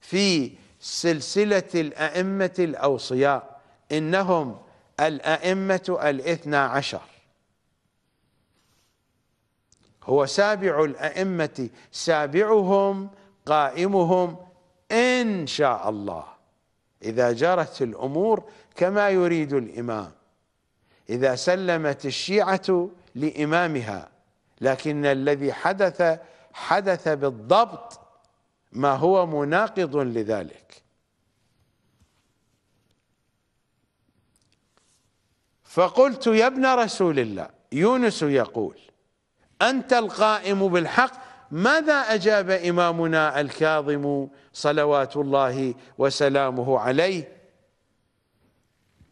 في سلسلة الأئمة الأوصياء إنهم الأئمة الاثنى عشر هو سابع الأئمة سابعهم قائمهم إن شاء الله إذا جرت الأمور كما يريد الإمام إذا سلمت الشيعة لإمامها لكن الذي حدث حدث بالضبط ما هو مناقض لذلك فقلت يا ابن رسول الله يونس يقول أنت القائم بالحق ماذا أجاب إمامنا الكاظم صلوات الله وسلامه عليه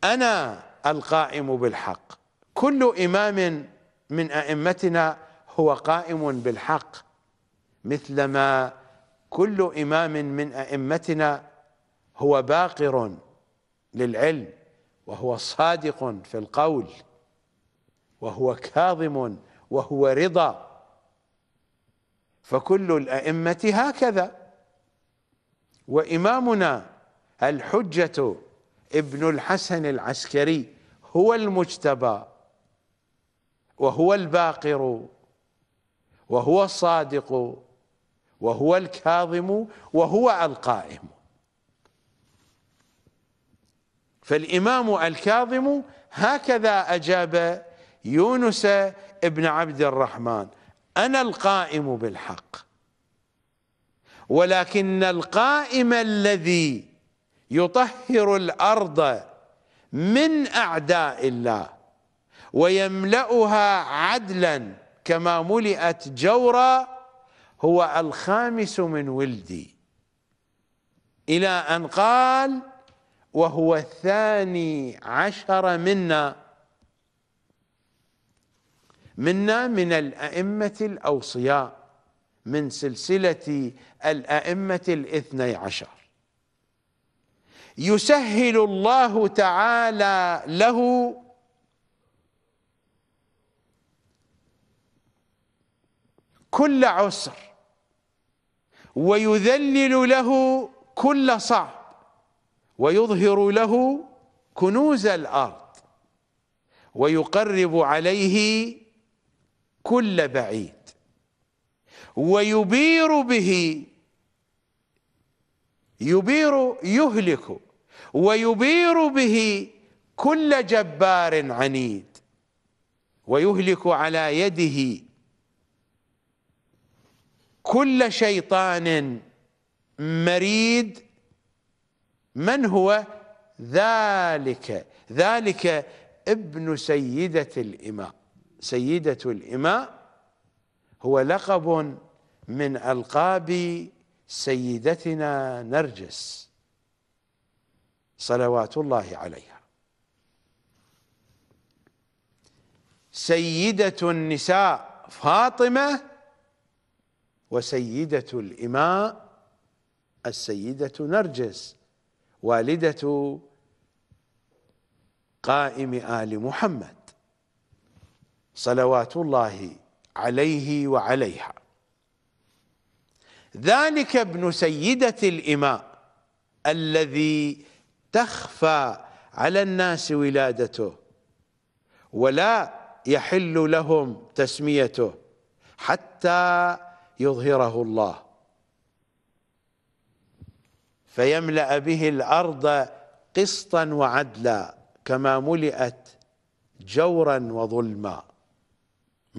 أنا القائم بالحق كل إمام من أئمتنا هو قائم بالحق مثلما كل إمام من أئمتنا هو باقر للعلم وهو صادق في القول وهو كاظم وهو رضا فكل الائمه هكذا وامامنا الحجه ابن الحسن العسكري هو المجتبى وهو الباقر وهو الصادق وهو الكاظم وهو القائم فالامام الكاظم هكذا اجاب يونس ابن عبد الرحمن أنا القائم بالحق ولكن القائم الذي يطهر الأرض من أعداء الله ويملأها عدلا كما ملئت جورا هو الخامس من ولدي إلى أن قال وهو الثاني عشر منا منا من الأئمة الأوصياء من سلسلة الأئمة الاثني عشر يسهل الله تعالى له كل عسر ويذلل له كل صعب ويظهر له كنوز الارض ويقرب عليه كل بعيد ويبير به يبير يهلك ويبير به كل جبار عنيد ويهلك على يده كل شيطان مريد من هو ذلك ذلك ابن سيدة الإمام سيدة الإماء هو لقب من ألقاب سيدتنا نرجس صلوات الله عليها سيدة النساء فاطمة وسيدة الإماء السيدة نرجس والدة قائم آل محمد صلوات الله عليه وعليها ذلك ابن سيدة الإماء الذي تخفى على الناس ولادته ولا يحل لهم تسميته حتى يظهره الله فيملأ به الأرض قسطا وعدلا كما ملئت جورا وظلما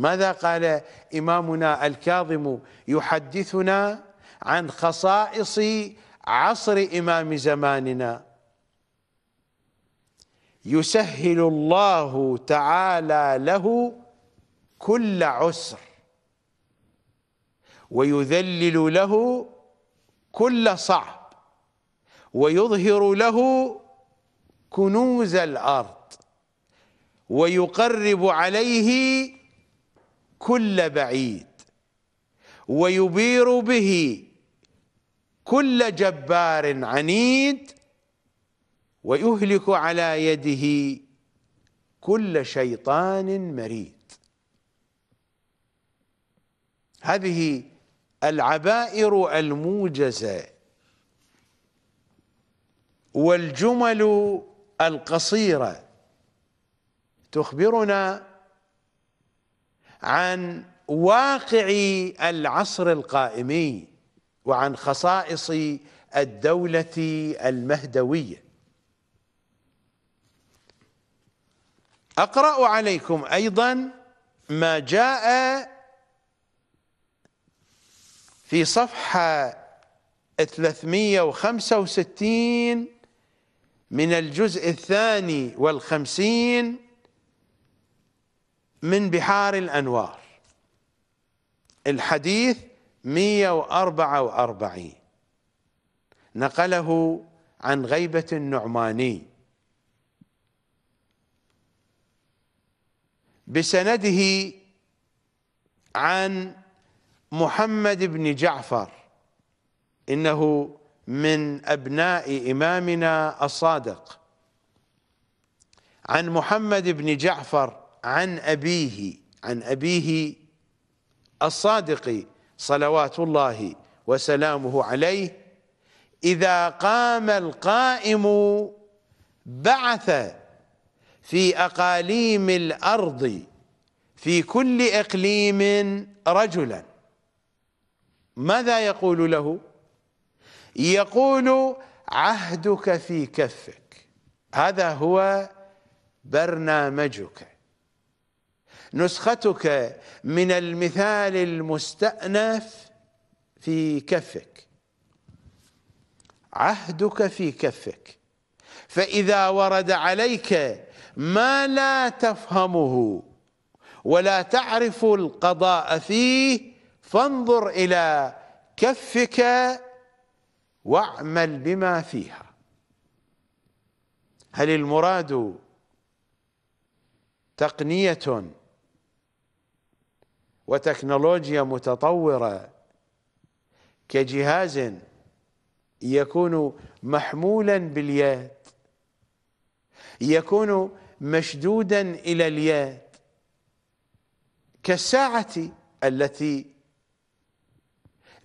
ماذا قال إمامنا الكاظم يحدثنا عن خصائص عصر إمام زماننا يسهل الله تعالى له كل عسر ويذلل له كل صعب ويظهر له كنوز الأرض ويقرب عليه كل بعيد ويبير به كل جبار عنيد ويهلك على يده كل شيطان مريد هذه العبائر الموجزه والجمل القصيره تخبرنا عن واقع العصر القائمي وعن خصائص الدولة المهدوية أقرأ عليكم أيضا ما جاء في صفحة 365 من الجزء الثاني والخمسين من بحار الأنوار الحديث 144 نقله عن غيبة النعماني بسنده عن محمد بن جعفر إنه من أبناء إمامنا الصادق عن محمد بن جعفر عن أبيه عن أبيه الصادق صلوات الله وسلامه عليه إذا قام القائم بعث في أقاليم الأرض في كل إقليم رجلا ماذا يقول له يقول عهدك في كفك هذا هو برنامجك نسختك من المثال المستأنف في كفك عهدك في كفك فإذا ورد عليك ما لا تفهمه ولا تعرف القضاء فيه فانظر إلى كفك واعمل بما فيها هل المراد تقنية وتكنولوجيا متطورة كجهاز يكون محمولا باليد يكون مشدودا إلى اليد كالساعة التي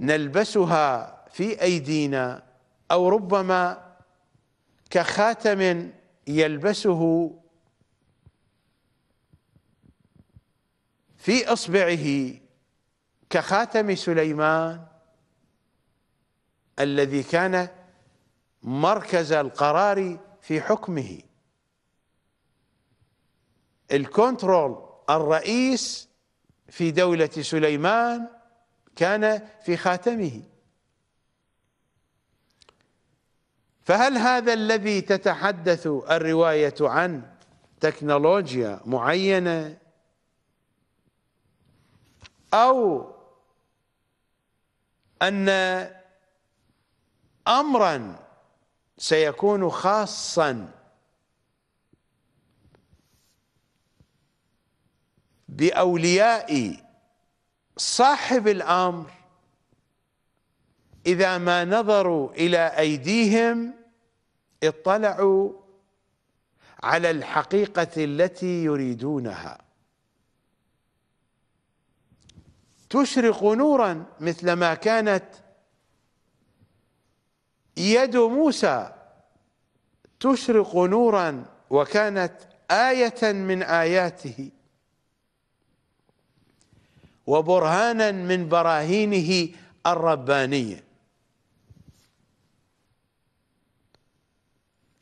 نلبسها في أيدينا أو ربما كخاتم يلبسه في اصبعه كخاتم سليمان الذي كان مركز القرار في حكمه الكنترول الرئيس في دولة سليمان كان في خاتمه فهل هذا الذي تتحدث الرواية عن تكنولوجيا معينة أو أن أمرا سيكون خاصا بأولياء صاحب الأمر إذا ما نظروا إلى أيديهم اطلعوا على الحقيقة التي يريدونها تشرق نورا مثل ما كانت يد موسى تشرق نورا وكانت آية من آياته وبرهانا من براهينه الربانية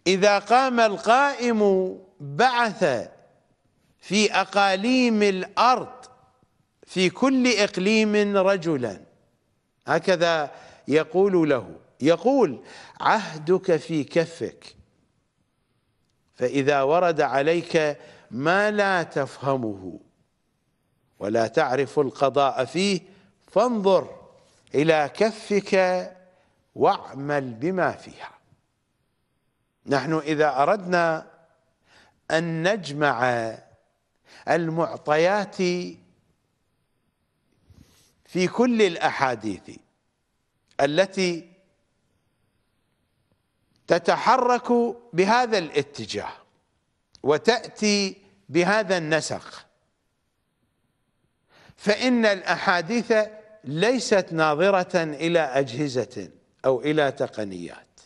إذا قام القائم بعث في أقاليم الأرض في كل إقليم رجلا هكذا يقول له يقول عهدك في كفك فإذا ورد عليك ما لا تفهمه ولا تعرف القضاء فيه فانظر إلى كفك واعمل بما فيها نحن إذا أردنا أن نجمع المعطيات في كل الأحاديث التي تتحرك بهذا الاتجاه وتأتي بهذا النسق فإن الأحاديث ليست ناظرة إلى أجهزة أو إلى تقنيات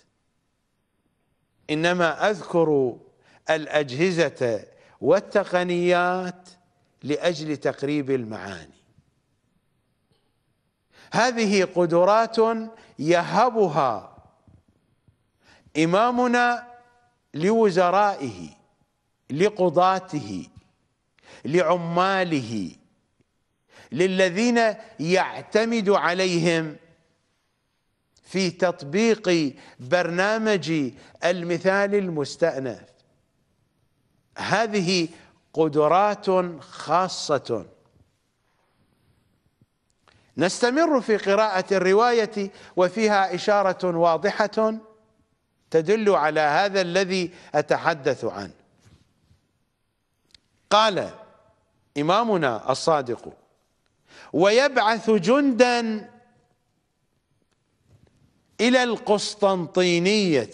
إنما أذكر الأجهزة والتقنيات لأجل تقريب المعاني هذه قدرات يهبها إمامنا لوزرائه لقضاته لعماله للذين يعتمد عليهم في تطبيق برنامج المثال المستأنف هذه قدرات خاصة نستمر في قراءة الرواية وفيها إشارة واضحة تدل على هذا الذي أتحدث عنه قال إمامنا الصادق ويبعث جندا إلى القسطنطينية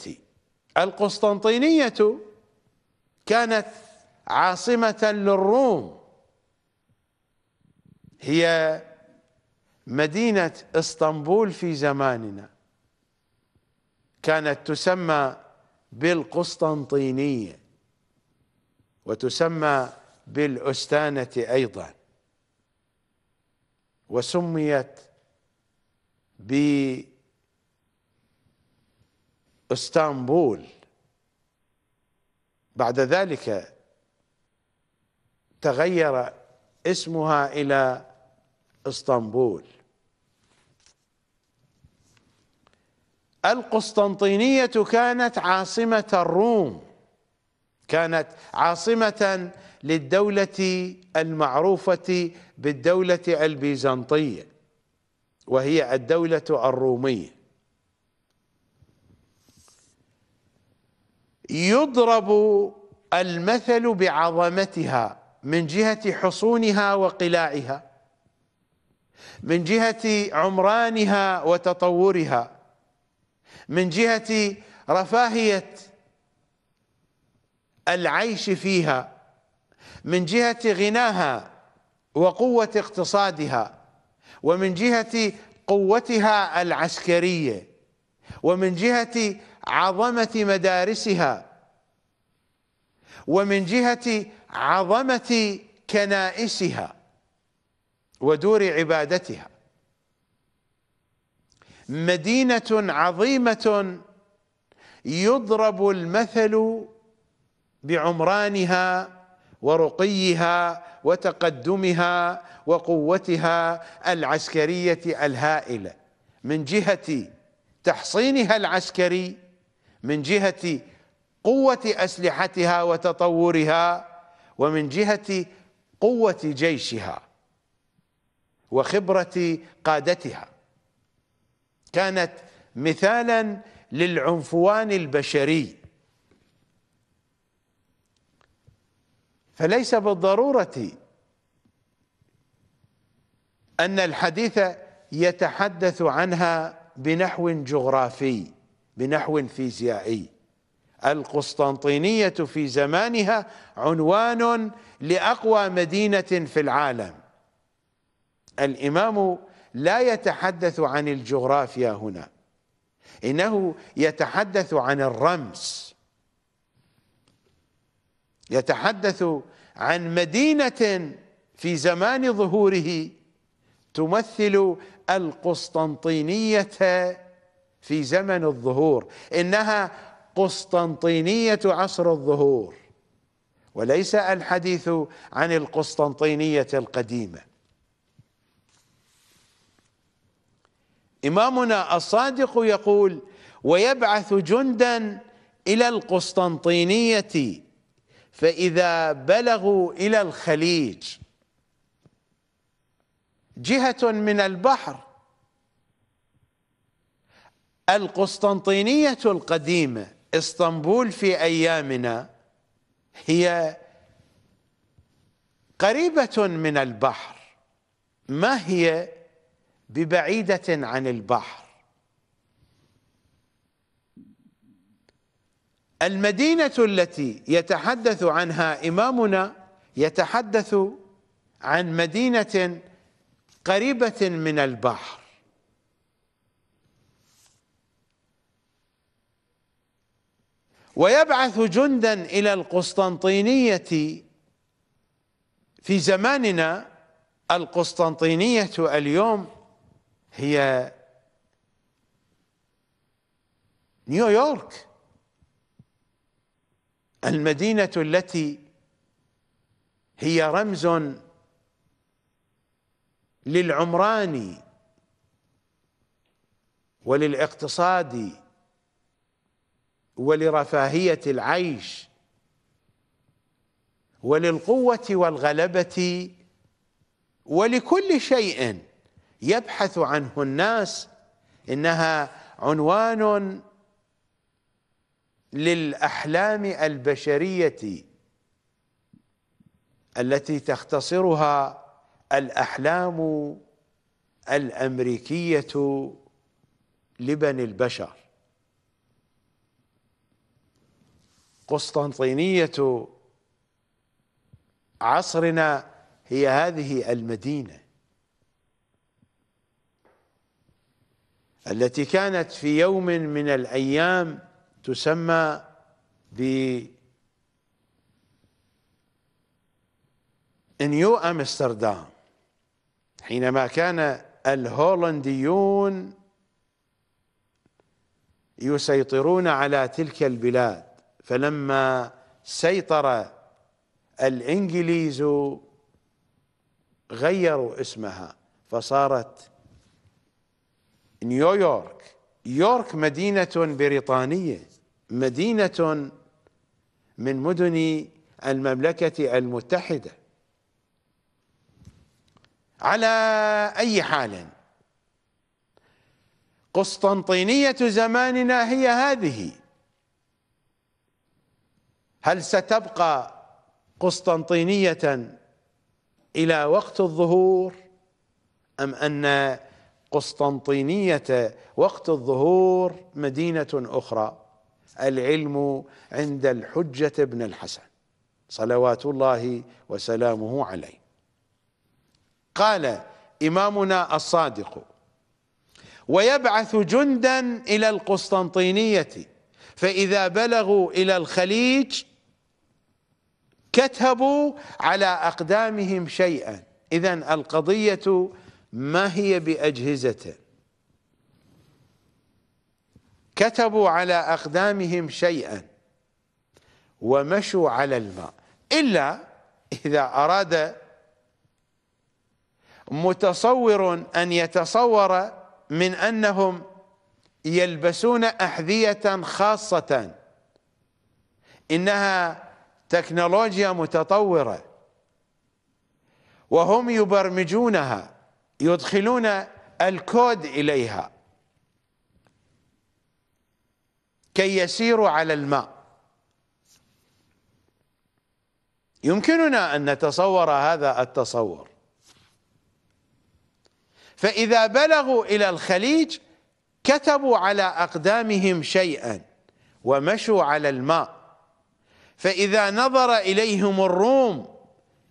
القسطنطينية كانت عاصمة للروم هي مدينة اسطنبول في زماننا كانت تسمى بالقسطنطينية وتسمى بالأستانة أيضا وسميت باسطنبول بعد ذلك تغير اسمها إلى اسطنبول القسطنطينية كانت عاصمة الروم كانت عاصمة للدولة المعروفة بالدولة البيزنطية وهي الدولة الرومية يضرب المثل بعظمتها من جهة حصونها وقلاعها من جهة عمرانها وتطورها من جهه رفاهيه العيش فيها من جهه غناها وقوه اقتصادها ومن جهه قوتها العسكريه ومن جهه عظمه مدارسها ومن جهه عظمه كنائسها ودور عبادتها مدينه عظيمه يضرب المثل بعمرانها ورقيها وتقدمها وقوتها العسكريه الهائله من جهه تحصينها العسكري من جهه قوه اسلحتها وتطورها ومن جهه قوه جيشها وخبره قادتها كانت مثالا للعنفوان البشري فليس بالضروره ان الحديث يتحدث عنها بنحو جغرافي بنحو فيزيائي القسطنطينيه في زمانها عنوان لاقوى مدينه في العالم الامام لا يتحدث عن الجغرافيا هنا إنه يتحدث عن الرمز يتحدث عن مدينة في زمان ظهوره تمثل القسطنطينية في زمن الظهور إنها قسطنطينية عصر الظهور وليس الحديث عن القسطنطينية القديمة إمامنا الصادق يقول ويبعث جندا إلى القسطنطينية فإذا بلغوا إلى الخليج جهة من البحر القسطنطينية القديمة اسطنبول في أيامنا هي قريبة من البحر ما هي ببعيدة عن البحر المدينة التي يتحدث عنها إمامنا يتحدث عن مدينة قريبة من البحر ويبعث جندا إلى القسطنطينية في زماننا القسطنطينية اليوم هي نيويورك المدينة التي هي رمز للعمران وللاقتصاد ولرفاهية العيش وللقوة والغلبة ولكل شيء يبحث عنه الناس انها عنوان للاحلام البشريه التي تختصرها الاحلام الامريكيه لبني البشر قسطنطينيه عصرنا هي هذه المدينه التي كانت في يوم من الأيام تسمى ب نيو أمستردام حينما كان الهولنديون يسيطرون على تلك البلاد فلما سيطر الإنجليز غيروا اسمها فصارت نيويورك يورك مدينة بريطانية مدينة من مدن المملكة المتحدة على أي حال قسطنطينية زماننا هي هذه هل ستبقى قسطنطينية إلى وقت الظهور أم أن قسطنطينية وقت الظهور مدينة أخرى العلم عند الحجة بن الحسن صلوات الله وسلامه عليه قال إمامنا الصادق ويبعث جندا إلى القسطنطينية فإذا بلغوا إلى الخليج كتبوا على أقدامهم شيئا إذا القضية ما هي بأجهزته كتبوا على أقدامهم شيئا ومشوا على الماء إلا إذا أراد متصور أن يتصور من أنهم يلبسون أحذية خاصة إنها تكنولوجيا متطورة وهم يبرمجونها يدخلون الكود إليها كي يسيروا على الماء يمكننا أن نتصور هذا التصور فإذا بلغوا إلى الخليج كتبوا على أقدامهم شيئا ومشوا على الماء فإذا نظر إليهم الروم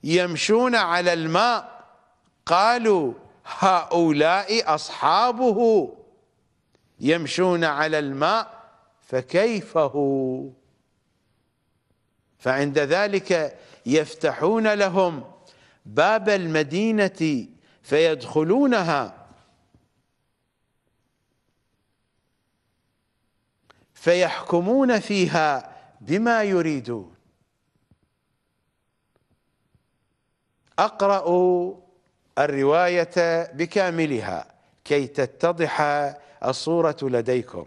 يمشون على الماء قالوا هؤلاء أصحابه يمشون على الماء فكيف هو فعند ذلك يفتحون لهم باب المدينة فيدخلونها فيحكمون فيها بما يريدون أقرأ الرواية بكاملها كي تتضح الصورة لديكم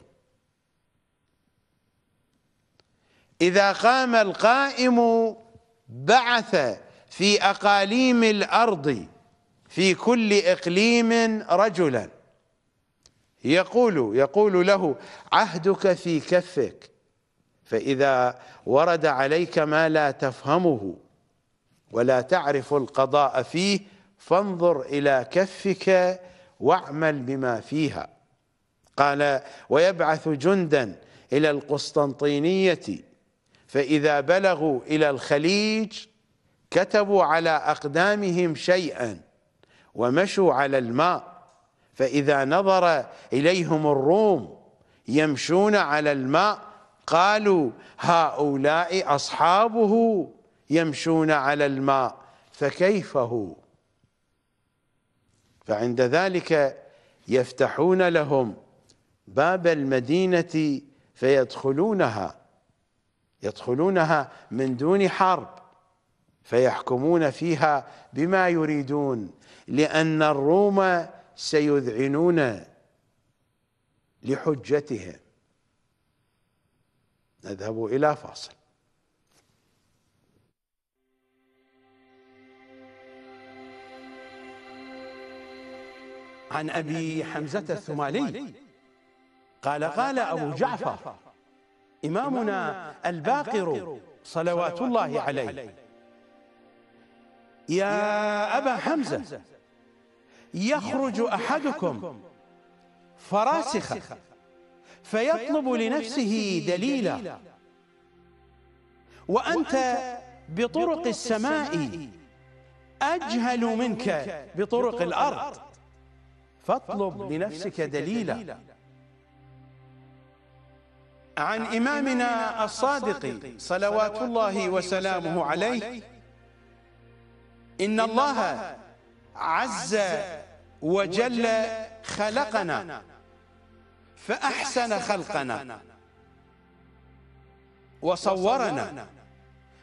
إذا قام القائم بعث في أقاليم الأرض في كل إقليم رجلا يقول يقول له عهدك في كفك فإذا ورد عليك ما لا تفهمه ولا تعرف القضاء فيه فانظر إلى كفك واعمل بما فيها قال ويبعث جندا إلى القسطنطينية فإذا بلغوا إلى الخليج كتبوا على أقدامهم شيئا ومشوا على الماء فإذا نظر إليهم الروم يمشون على الماء قالوا هؤلاء أصحابه يمشون على الماء فكيف هو فعند ذلك يفتحون لهم باب المدينة فيدخلونها يدخلونها من دون حرب فيحكمون فيها بما يريدون لأن الروم سيذعنون لحجتهم نذهب إلى فاصل عن أبي حمزة الثمالي قال قال أبو جعفر إمامنا الباقر صلوات الله عليه يا أبا حمزة يخرج أحدكم فراسخة فيطلب لنفسه دليلا وأنت بطرق السماء أجهل منك بطرق الأرض فاطلب لنفسك دليلا عن إمامنا الصادق صلوات الله وسلامه عليه إن الله عز وجل خلقنا فأحسن خلقنا وصورنا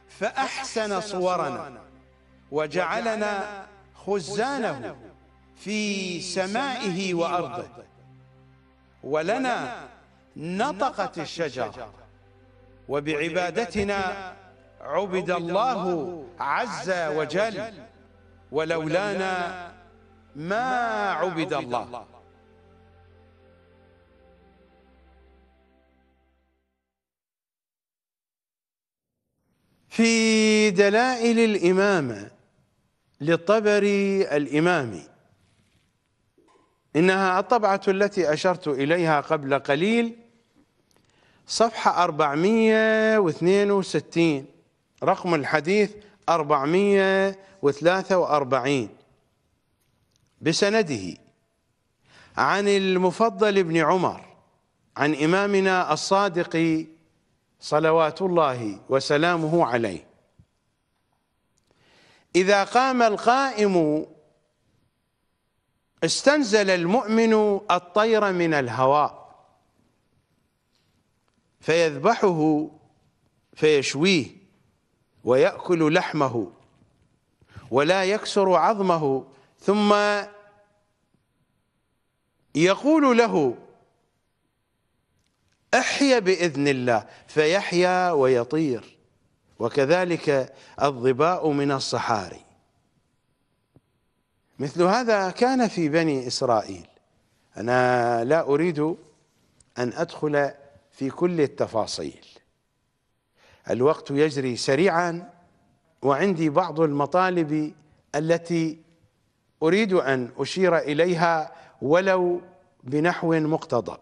فأحسن صورنا وجعلنا خزانه في سمائه وأرضه ولنا نطقت الشجرة وبعبادتنا عبد الله عز وجل ولولانا ما عبد الله في دلائل الإمامة للطبري الإمامي إنها الطبعة التي أشرت إليها قبل قليل صفحة 462 رقم الحديث 443 بسنده عن المفضل بن عمر عن إمامنا الصادق صلوات الله وسلامه عليه إذا قام القائم استنزل المؤمن الطير من الهواء فيذبحه فيشويه ويأكل لحمه ولا يكسر عظمه ثم يقول له احيا باذن الله فيحيا ويطير وكذلك الظباء من الصحاري مثل هذا كان في بني إسرائيل أنا لا أريد أن أدخل في كل التفاصيل الوقت يجري سريعا وعندي بعض المطالب التي أريد أن أشير إليها ولو بنحو مقتضب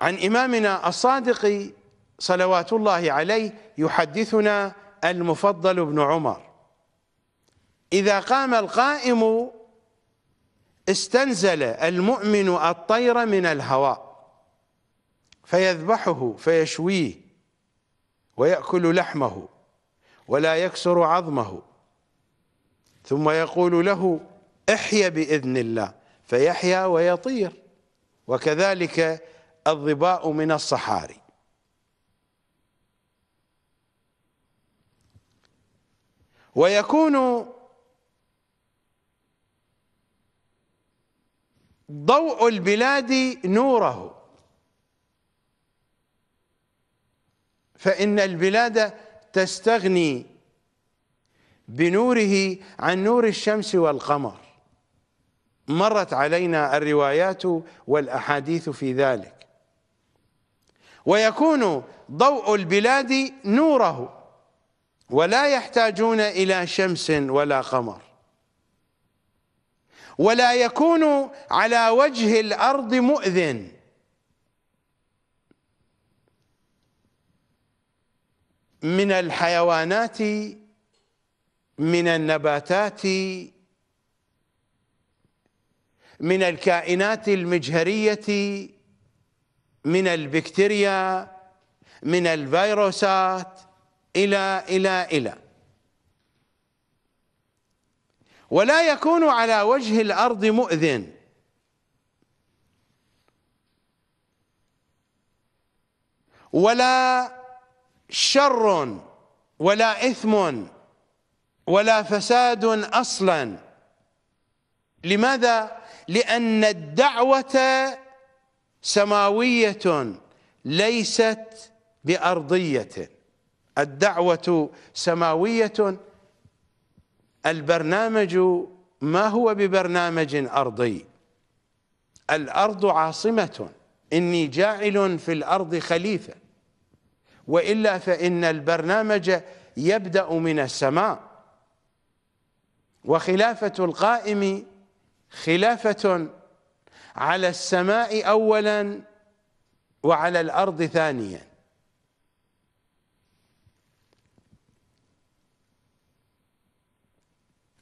عن إمامنا الصادق صلوات الله عليه يحدثنا المفضل بن عمر إذا قام القائم استنزل المؤمن الطير من الهواء فيذبحه فيشويه ويأكل لحمه ولا يكسر عظمه ثم يقول له احيا بإذن الله فيحيا ويطير وكذلك الظباء من الصحاري ويكون ضوء البلاد نوره فإن البلاد تستغني بنوره عن نور الشمس والقمر مرت علينا الروايات والأحاديث في ذلك ويكون ضوء البلاد نوره ولا يحتاجون إلى شمس ولا قمر ولا يكون على وجه الارض مؤذن من الحيوانات من النباتات من الكائنات المجهريه من البكتيريا من الفيروسات الى الى الى ولا يكون على وجه الأرض مؤذن ولا شر ولا إثم ولا فساد أصلا لماذا؟ لأن الدعوة سماوية ليست بأرضية الدعوة سماوية البرنامج ما هو ببرنامج أرضي الأرض عاصمة إني جاعل في الأرض خليفة وإلا فإن البرنامج يبدأ من السماء وخلافة القائم خلافة على السماء أولا وعلى الأرض ثانيا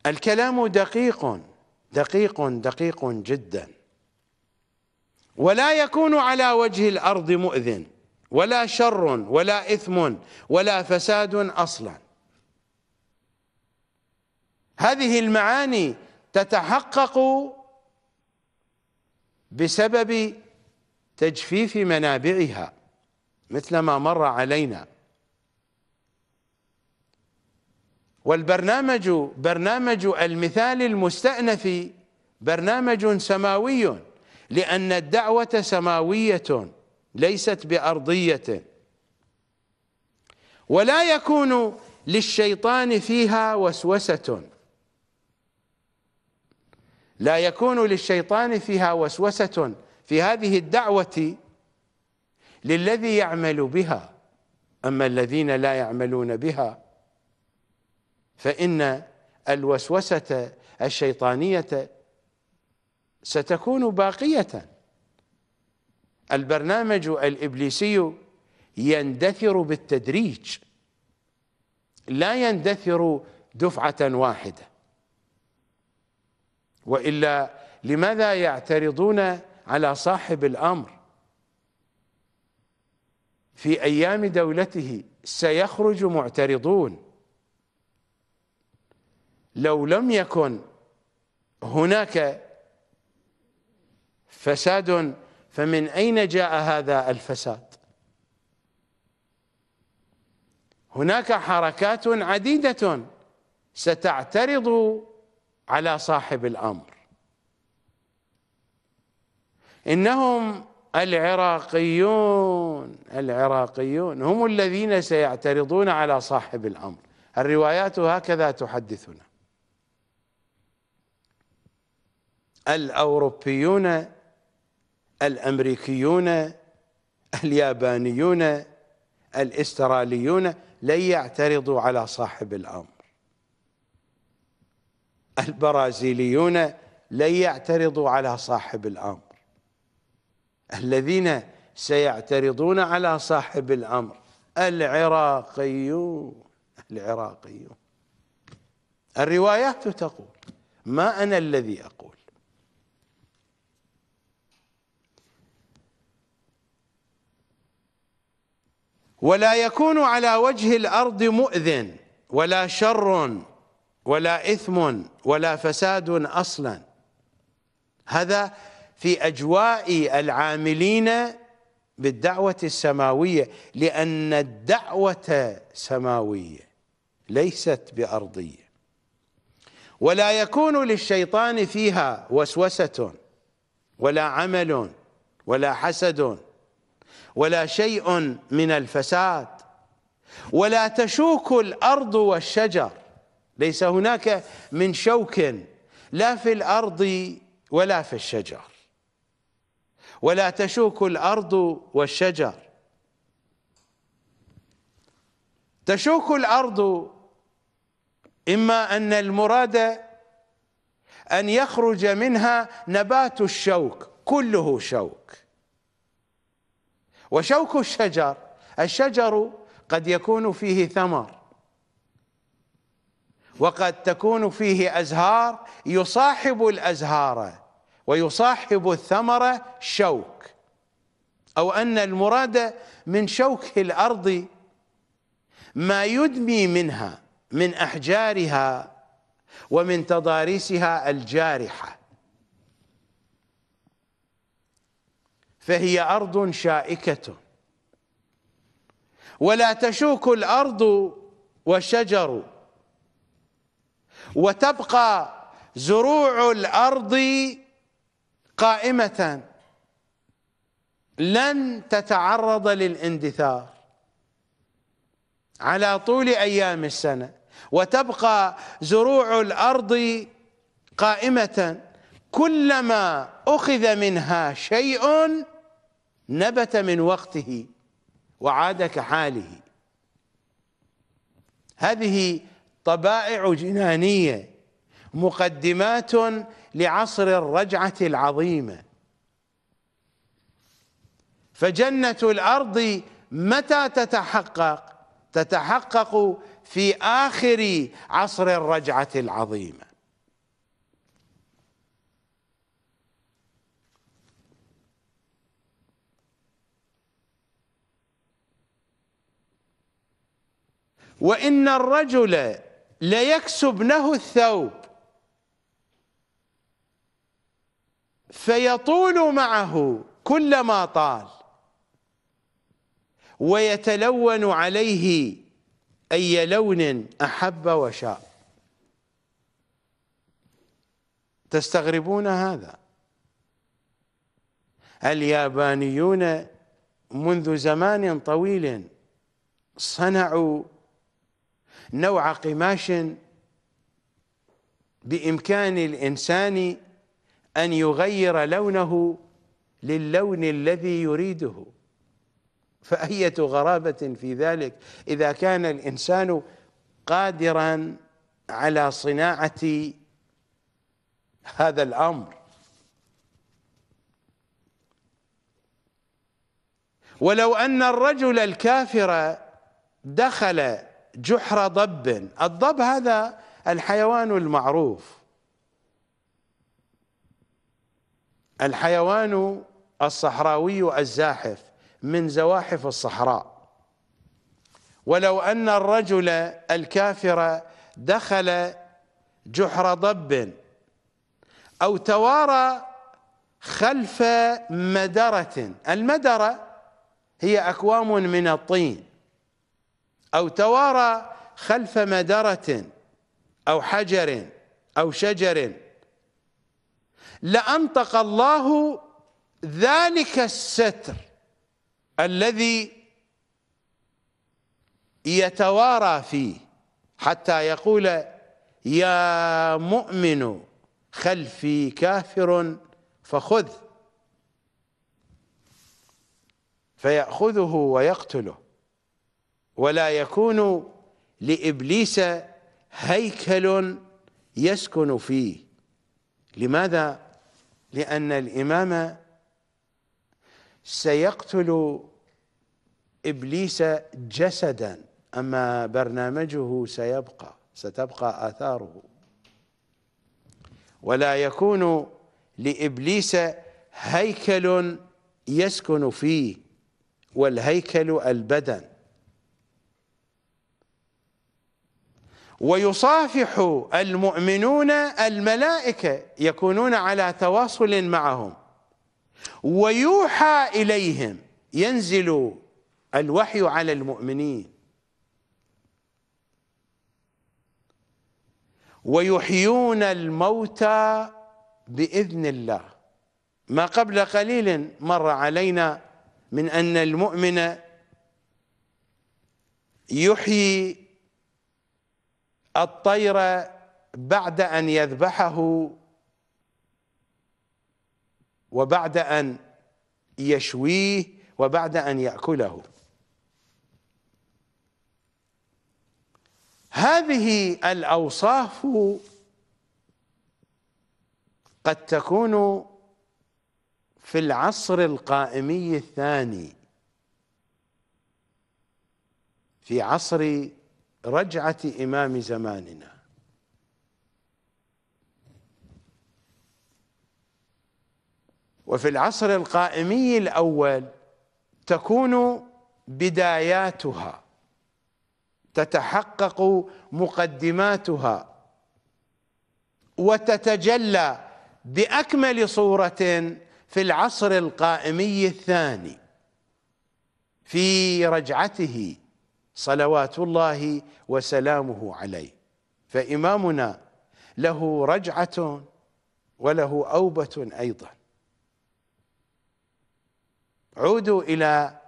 الكلام دقيق دقيق دقيق جدا ولا يكون على وجه الارض مؤذن ولا شر ولا اثم ولا فساد اصلا هذه المعاني تتحقق بسبب تجفيف منابعها مثل ما مر علينا والبرنامج برنامج المثال المستأنف برنامج سماوي لأن الدعوة سماوية ليست بأرضية ولا يكون للشيطان فيها وسوسة لا يكون للشيطان فيها وسوسة في هذه الدعوة للذي يعمل بها أما الذين لا يعملون بها فإن الوسوسة الشيطانية ستكون باقية البرنامج الإبليسي يندثر بالتدريج لا يندثر دفعة واحدة وإلا لماذا يعترضون على صاحب الأمر في أيام دولته سيخرج معترضون لو لم يكن هناك فساد فمن أين جاء هذا الفساد هناك حركات عديدة ستعترض على صاحب الأمر إنهم العراقيون العراقيون هم الذين سيعترضون على صاحب الأمر الروايات هكذا تحدثنا الأوروبيون الأمريكيون اليابانيون الاستراليون لن يعترضوا على صاحب الأمر البرازيليون لن يعترضوا على صاحب الأمر الذين سيعترضون على صاحب الأمر العراقيون العراقيون الروايات تقول ما أنا الذي أقول ولا يكون على وجه الأرض مؤذن ولا شر ولا إثم ولا فساد أصلا هذا في أجواء العاملين بالدعوة السماوية لأن الدعوة سماوية ليست بأرضية ولا يكون للشيطان فيها وسوسة ولا عمل ولا حسد ولا شيء من الفساد ولا تشوك الارض والشجر ليس هناك من شوك لا في الارض ولا في الشجر ولا تشوك الارض والشجر تشوك الارض اما ان المراد ان يخرج منها نبات الشوك كله شوك وشوك الشجر الشجر قد يكون فيه ثمر وقد تكون فيه ازهار يصاحب الازهار ويصاحب الثمر شوك او ان المراد من شوك الارض ما يدمي منها من احجارها ومن تضاريسها الجارحه فهي أرض شائكة ولا تشوك الأرض والشجر وتبقى زروع الأرض قائمة لن تتعرض للاندثار على طول أيام السنة وتبقى زروع الأرض قائمة كلما أخذ منها شيء نبت من وقته وعاد كحاله هذه طبائع جنانية مقدمات لعصر الرجعة العظيمة فجنة الأرض متى تتحقق؟ تتحقق في آخر عصر الرجعة العظيمة وإن الرجل له الثوب فيطول معه كلما طال ويتلون عليه أي لون أحب وشاء تستغربون هذا اليابانيون منذ زمان طويل صنعوا نوع قماش بامكان الانسان ان يغير لونه للون الذي يريده فأية غرابة في ذلك إذا كان الإنسان قادرا على صناعة هذا الأمر ولو أن الرجل الكافر دخل جحر ضب الضب هذا الحيوان المعروف الحيوان الصحراوي الزاحف من زواحف الصحراء ولو أن الرجل الكافر دخل جحر ضب أو توارى خلف مدرة المدرة هي أكوام من الطين أو توارى خلف مدرة أو حجر أو شجر لأنطق الله ذلك الستر الذي يتوارى فيه حتى يقول يا مؤمن خلفي كافر فخذ فيأخذه ويقتله ولا يكون لابليس هيكل يسكن فيه لماذا لان الامام سيقتل ابليس جسدا اما برنامجه سيبقى ستبقى اثاره ولا يكون لابليس هيكل يسكن فيه والهيكل البدن ويصافح المؤمنون الملائكه يكونون على تواصل معهم ويوحى اليهم ينزل الوحي على المؤمنين ويحيون الموتى باذن الله ما قبل قليل مر علينا من ان المؤمن يحيي الطير بعد ان يذبحه وبعد ان يشويه وبعد ان ياكله هذه الاوصاف قد تكون في العصر القائمي الثاني في عصر رجعة إمام زماننا وفي العصر القائمي الأول تكون بداياتها تتحقق مقدماتها وتتجلى بأكمل صورة في العصر القائمي الثاني في رجعته صلوات الله وسلامه عليه فإمامنا له رجعة وله أوبة أيضا عودوا إلى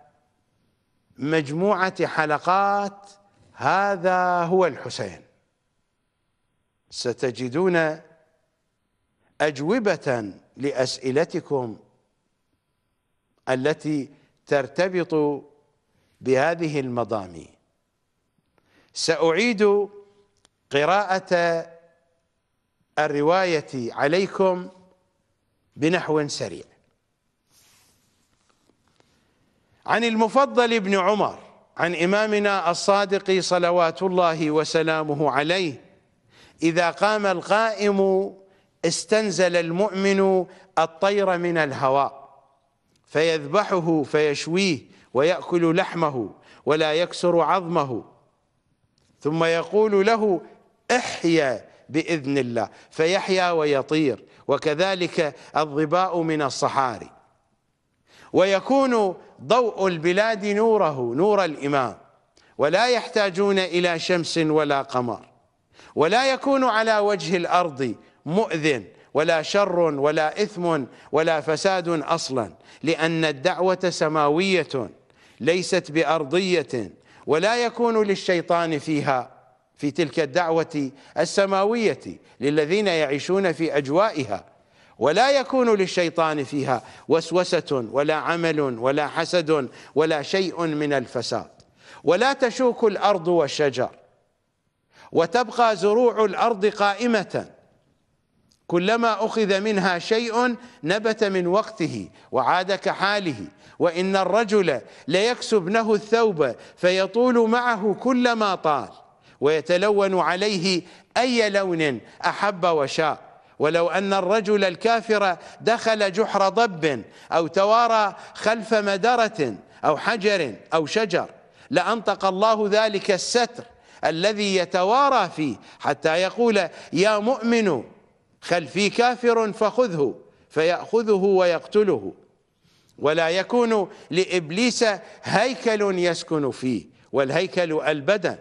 مجموعة حلقات هذا هو الحسين ستجدون أجوبة لأسئلتكم التي ترتبط بهذه المضامين سأعيد قراءة الرواية عليكم بنحو سريع عن المفضل بن عمر عن إمامنا الصادق صلوات الله وسلامه عليه إذا قام القائم استنزل المؤمن الطير من الهواء فيذبحه فيشويه ويأكل لحمه ولا يكسر عظمه ثم يقول له احيا باذن الله فيحيا ويطير وكذلك الظباء من الصحاري ويكون ضوء البلاد نوره نور الامام ولا يحتاجون الى شمس ولا قمر ولا يكون على وجه الارض مؤذن ولا شر ولا اثم ولا فساد اصلا لان الدعوه سماويه ليست بارضيه ولا يكون للشيطان فيها في تلك الدعوة السماوية للذين يعيشون في أجوائها ولا يكون للشيطان فيها وسوسة ولا عمل ولا حسد ولا شيء من الفساد ولا تشوك الأرض والشجر وتبقى زروع الأرض قائمة كلما أخذ منها شيء نبت من وقته وعاد كحاله وإن الرجل ابنه الثوب فيطول معه كلما طال ويتلون عليه أي لون أحب وشاء ولو أن الرجل الكافر دخل جحر ضب أو توارى خلف مدرة أو حجر أو شجر لأنطق الله ذلك الستر الذي يتوارى فيه حتى يقول يا مؤمن خلفي كافر فخذه فيأخذه ويقتله ولا يكون لابليس هيكل يسكن فيه والهيكل البدن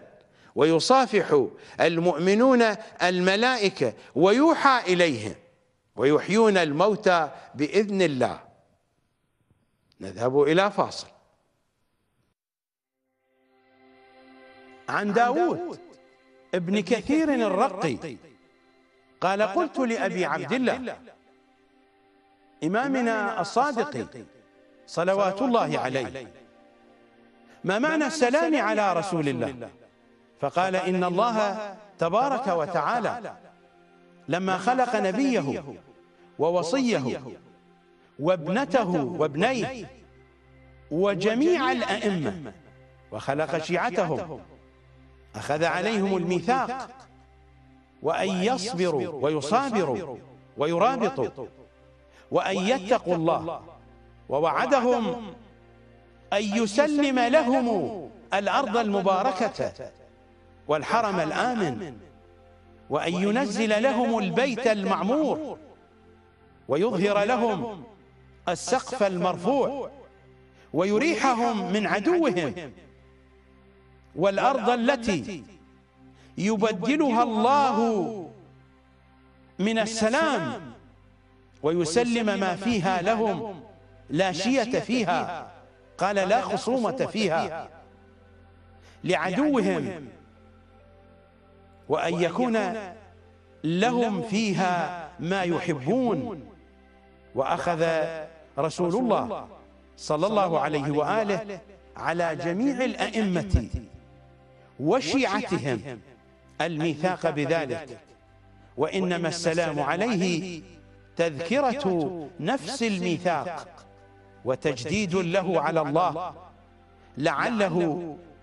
ويصافح المؤمنون الملائكه ويوحى اليهم ويحيون الموتى باذن الله نذهب الى فاصل عن داوود ابن كثير الرقي قال قلت لأبي عبد الله إمامنا الصادق صلوات الله عليه ما معنى السلام على رسول الله فقال إن الله تبارك وتعالى لما خلق نبيه ووصيه وابنته وابنيه وجميع الأئمة وخلق شيعتهم أخذ عليهم الميثاق وأن يصبروا ويصابروا ويرابطوا وأن يتقوا الله ووعدهم أن يسلم لهم الأرض المباركة والحرم الآمن وأن ينزل لهم البيت المعمور ويظهر لهم السقف المرفوع ويريحهم من عدوهم والأرض التي يبدلها الله من السلام ويسلم ما فيها لهم لا شية فيها قال لا خصومة فيها لعدوهم وأن يكون لهم فيها ما يحبون وأخذ رسول الله صلى الله عليه وآله على جميع الأئمة وشيعتهم الميثاق بذلك وإنما السلام عليه تذكرة نفس الميثاق وتجديد له على الله لعله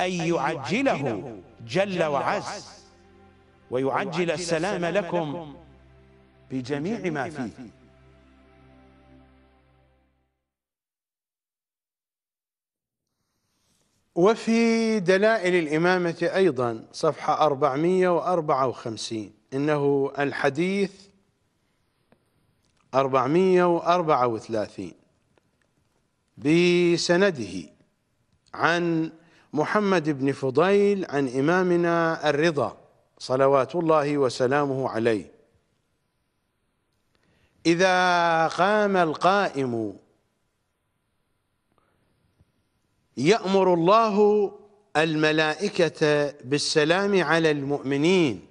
أن يعجله جل وعز ويعجل السلام لكم بجميع ما فيه وفي دلائل الإمامة أيضا صفحة 454 إنه الحديث 434 بسنده عن محمد بن فضيل عن إمامنا الرضا صلوات الله وسلامه عليه إذا قام القائم يأمر الله الملائكة بالسلام على المؤمنين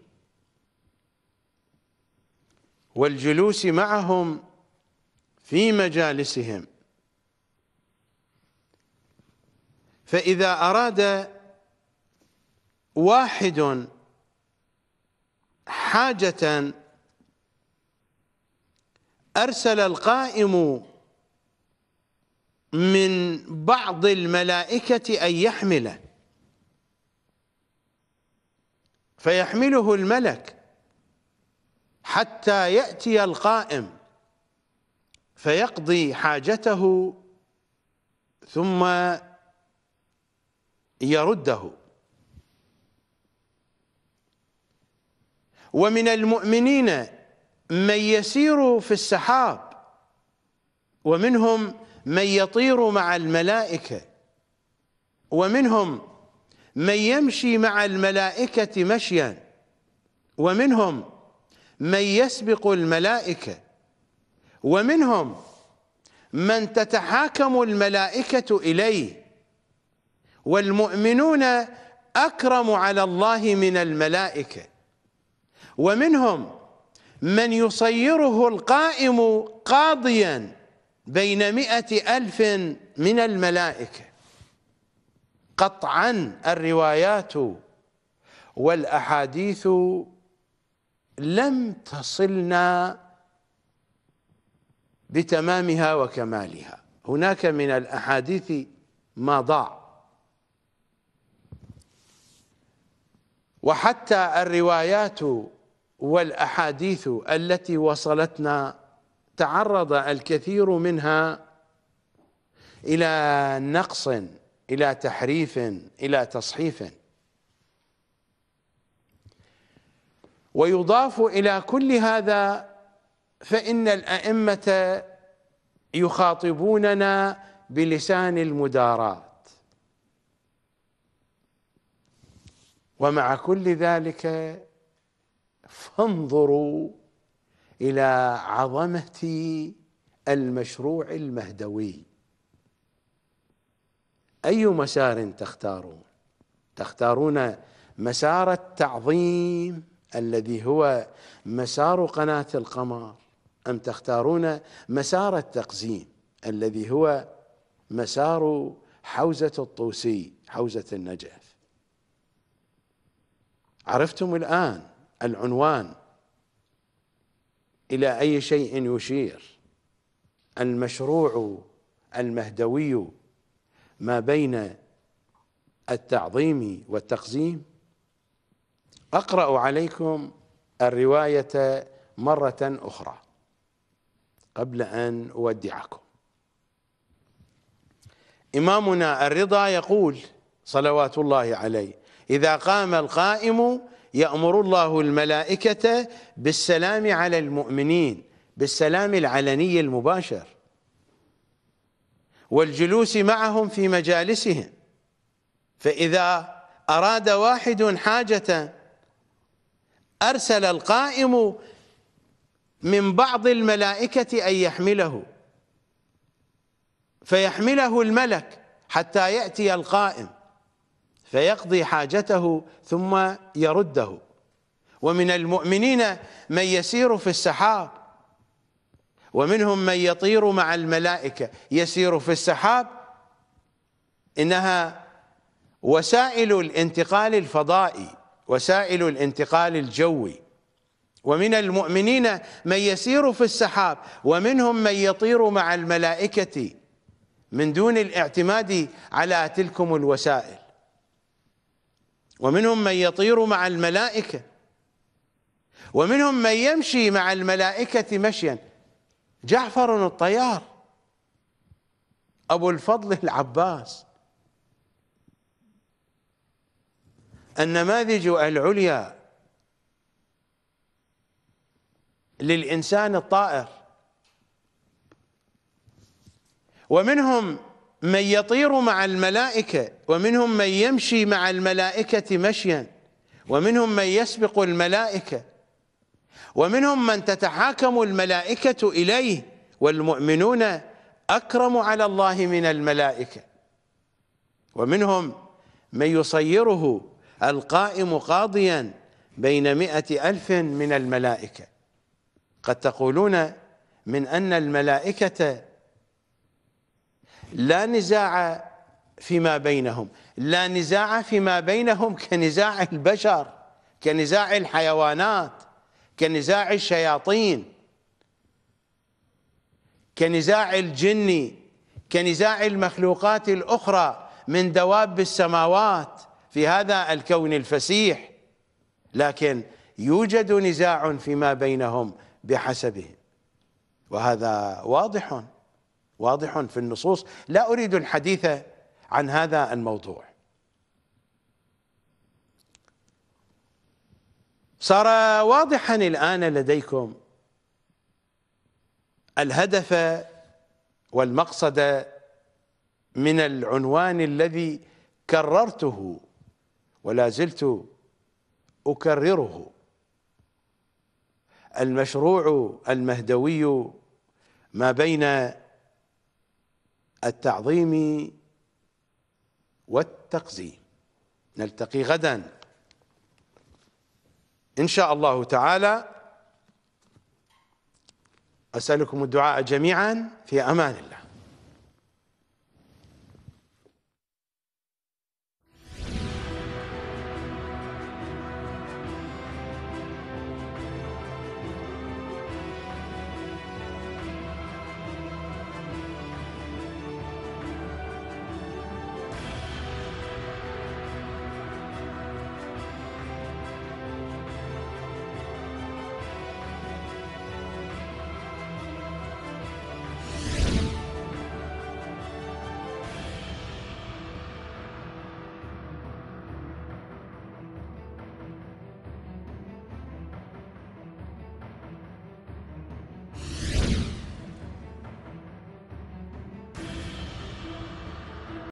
والجلوس معهم في مجالسهم فإذا أراد واحد حاجة أرسل القائم من بعض الملائكة أن يحمله فيحمله الملك حتى يأتي القائم فيقضي حاجته ثم يرده ومن المؤمنين من يسير في السحاب ومنهم من يطير مع الملائكة ومنهم من يمشي مع الملائكة مشيا ومنهم من يسبق الملائكة ومنهم من تتحاكم الملائكة إليه والمؤمنون اكرم على الله من الملائكه ومنهم من يصيره القائم قاضيا بين مئة ألف من الملائكة قطعا الروايات والأحاديث لم تصلنا بتمامها وكمالها هناك من الأحاديث ما ضاع وحتى الروايات والأحاديث التي وصلتنا تعرض الكثير منها إلى نقص إلى تحريف إلى تصحيف ويضاف إلى كل هذا فإن الأئمة يخاطبوننا بلسان المداراة ومع كل ذلك فانظروا الى عظمه المشروع المهدوي اي مسار تختارون تختارون مسار التعظيم الذي هو مسار قناه القمر ام تختارون مسار التقزيم الذي هو مسار حوزه الطوسي حوزه النجف عرفتم الآن العنوان إلى أي شيء يشير المشروع المهدوي ما بين التعظيم والتقزيم أقرأ عليكم الرواية مرة أخرى قبل أن أودعكم إمامنا الرضا يقول صلوات الله عليه إذا قام القائم يأمر الله الملائكة بالسلام على المؤمنين بالسلام العلني المباشر والجلوس معهم في مجالسهم فإذا أراد واحد حاجة أرسل القائم من بعض الملائكة أن يحمله فيحمله الملك حتى يأتي القائم فيقضي حاجته ثم يرده ومن المؤمنين من يسير في السحاب ومنهم من يطير مع الملائكة يسير في السحاب إنها وسائل الانتقال الفضائي وسائل الانتقال الجوي ومن المؤمنين من يسير في السحاب ومنهم من يطير مع الملائكة من دون الاعتماد على تلكم الوسائل ومنهم من يطير مع الملائكة ومنهم من يمشي مع الملائكة مشيا جعفر الطيار أبو الفضل العباس النماذج العليا للإنسان الطائر ومنهم من يطير مع الملائكة ومنهم من يمشي مع الملائكة مشيا ومنهم من يسبق الملائكة ومنهم من تتحاكم الملائكة إليه والمؤمنون أكرم على الله من الملائكة ومنهم من يصيره القائم قاضيا بين مئة ألف من الملائكة قد تقولون من أن الملائكة لا نزاع فيما بينهم لا نزاع فيما بينهم كنزاع البشر كنزاع الحيوانات كنزاع الشياطين كنزاع الجن كنزاع المخلوقات الأخرى من دواب السماوات في هذا الكون الفسيح لكن يوجد نزاع فيما بينهم بحسبهم وهذا واضح واضح في النصوص لا اريد الحديث عن هذا الموضوع صار واضحا الان لديكم الهدف والمقصد من العنوان الذي كررته ولا زلت اكرره المشروع المهدوي ما بين التعظيم والتقزيم نلتقي غدا ان شاء الله تعالى اسالكم الدعاء جميعا في امان الله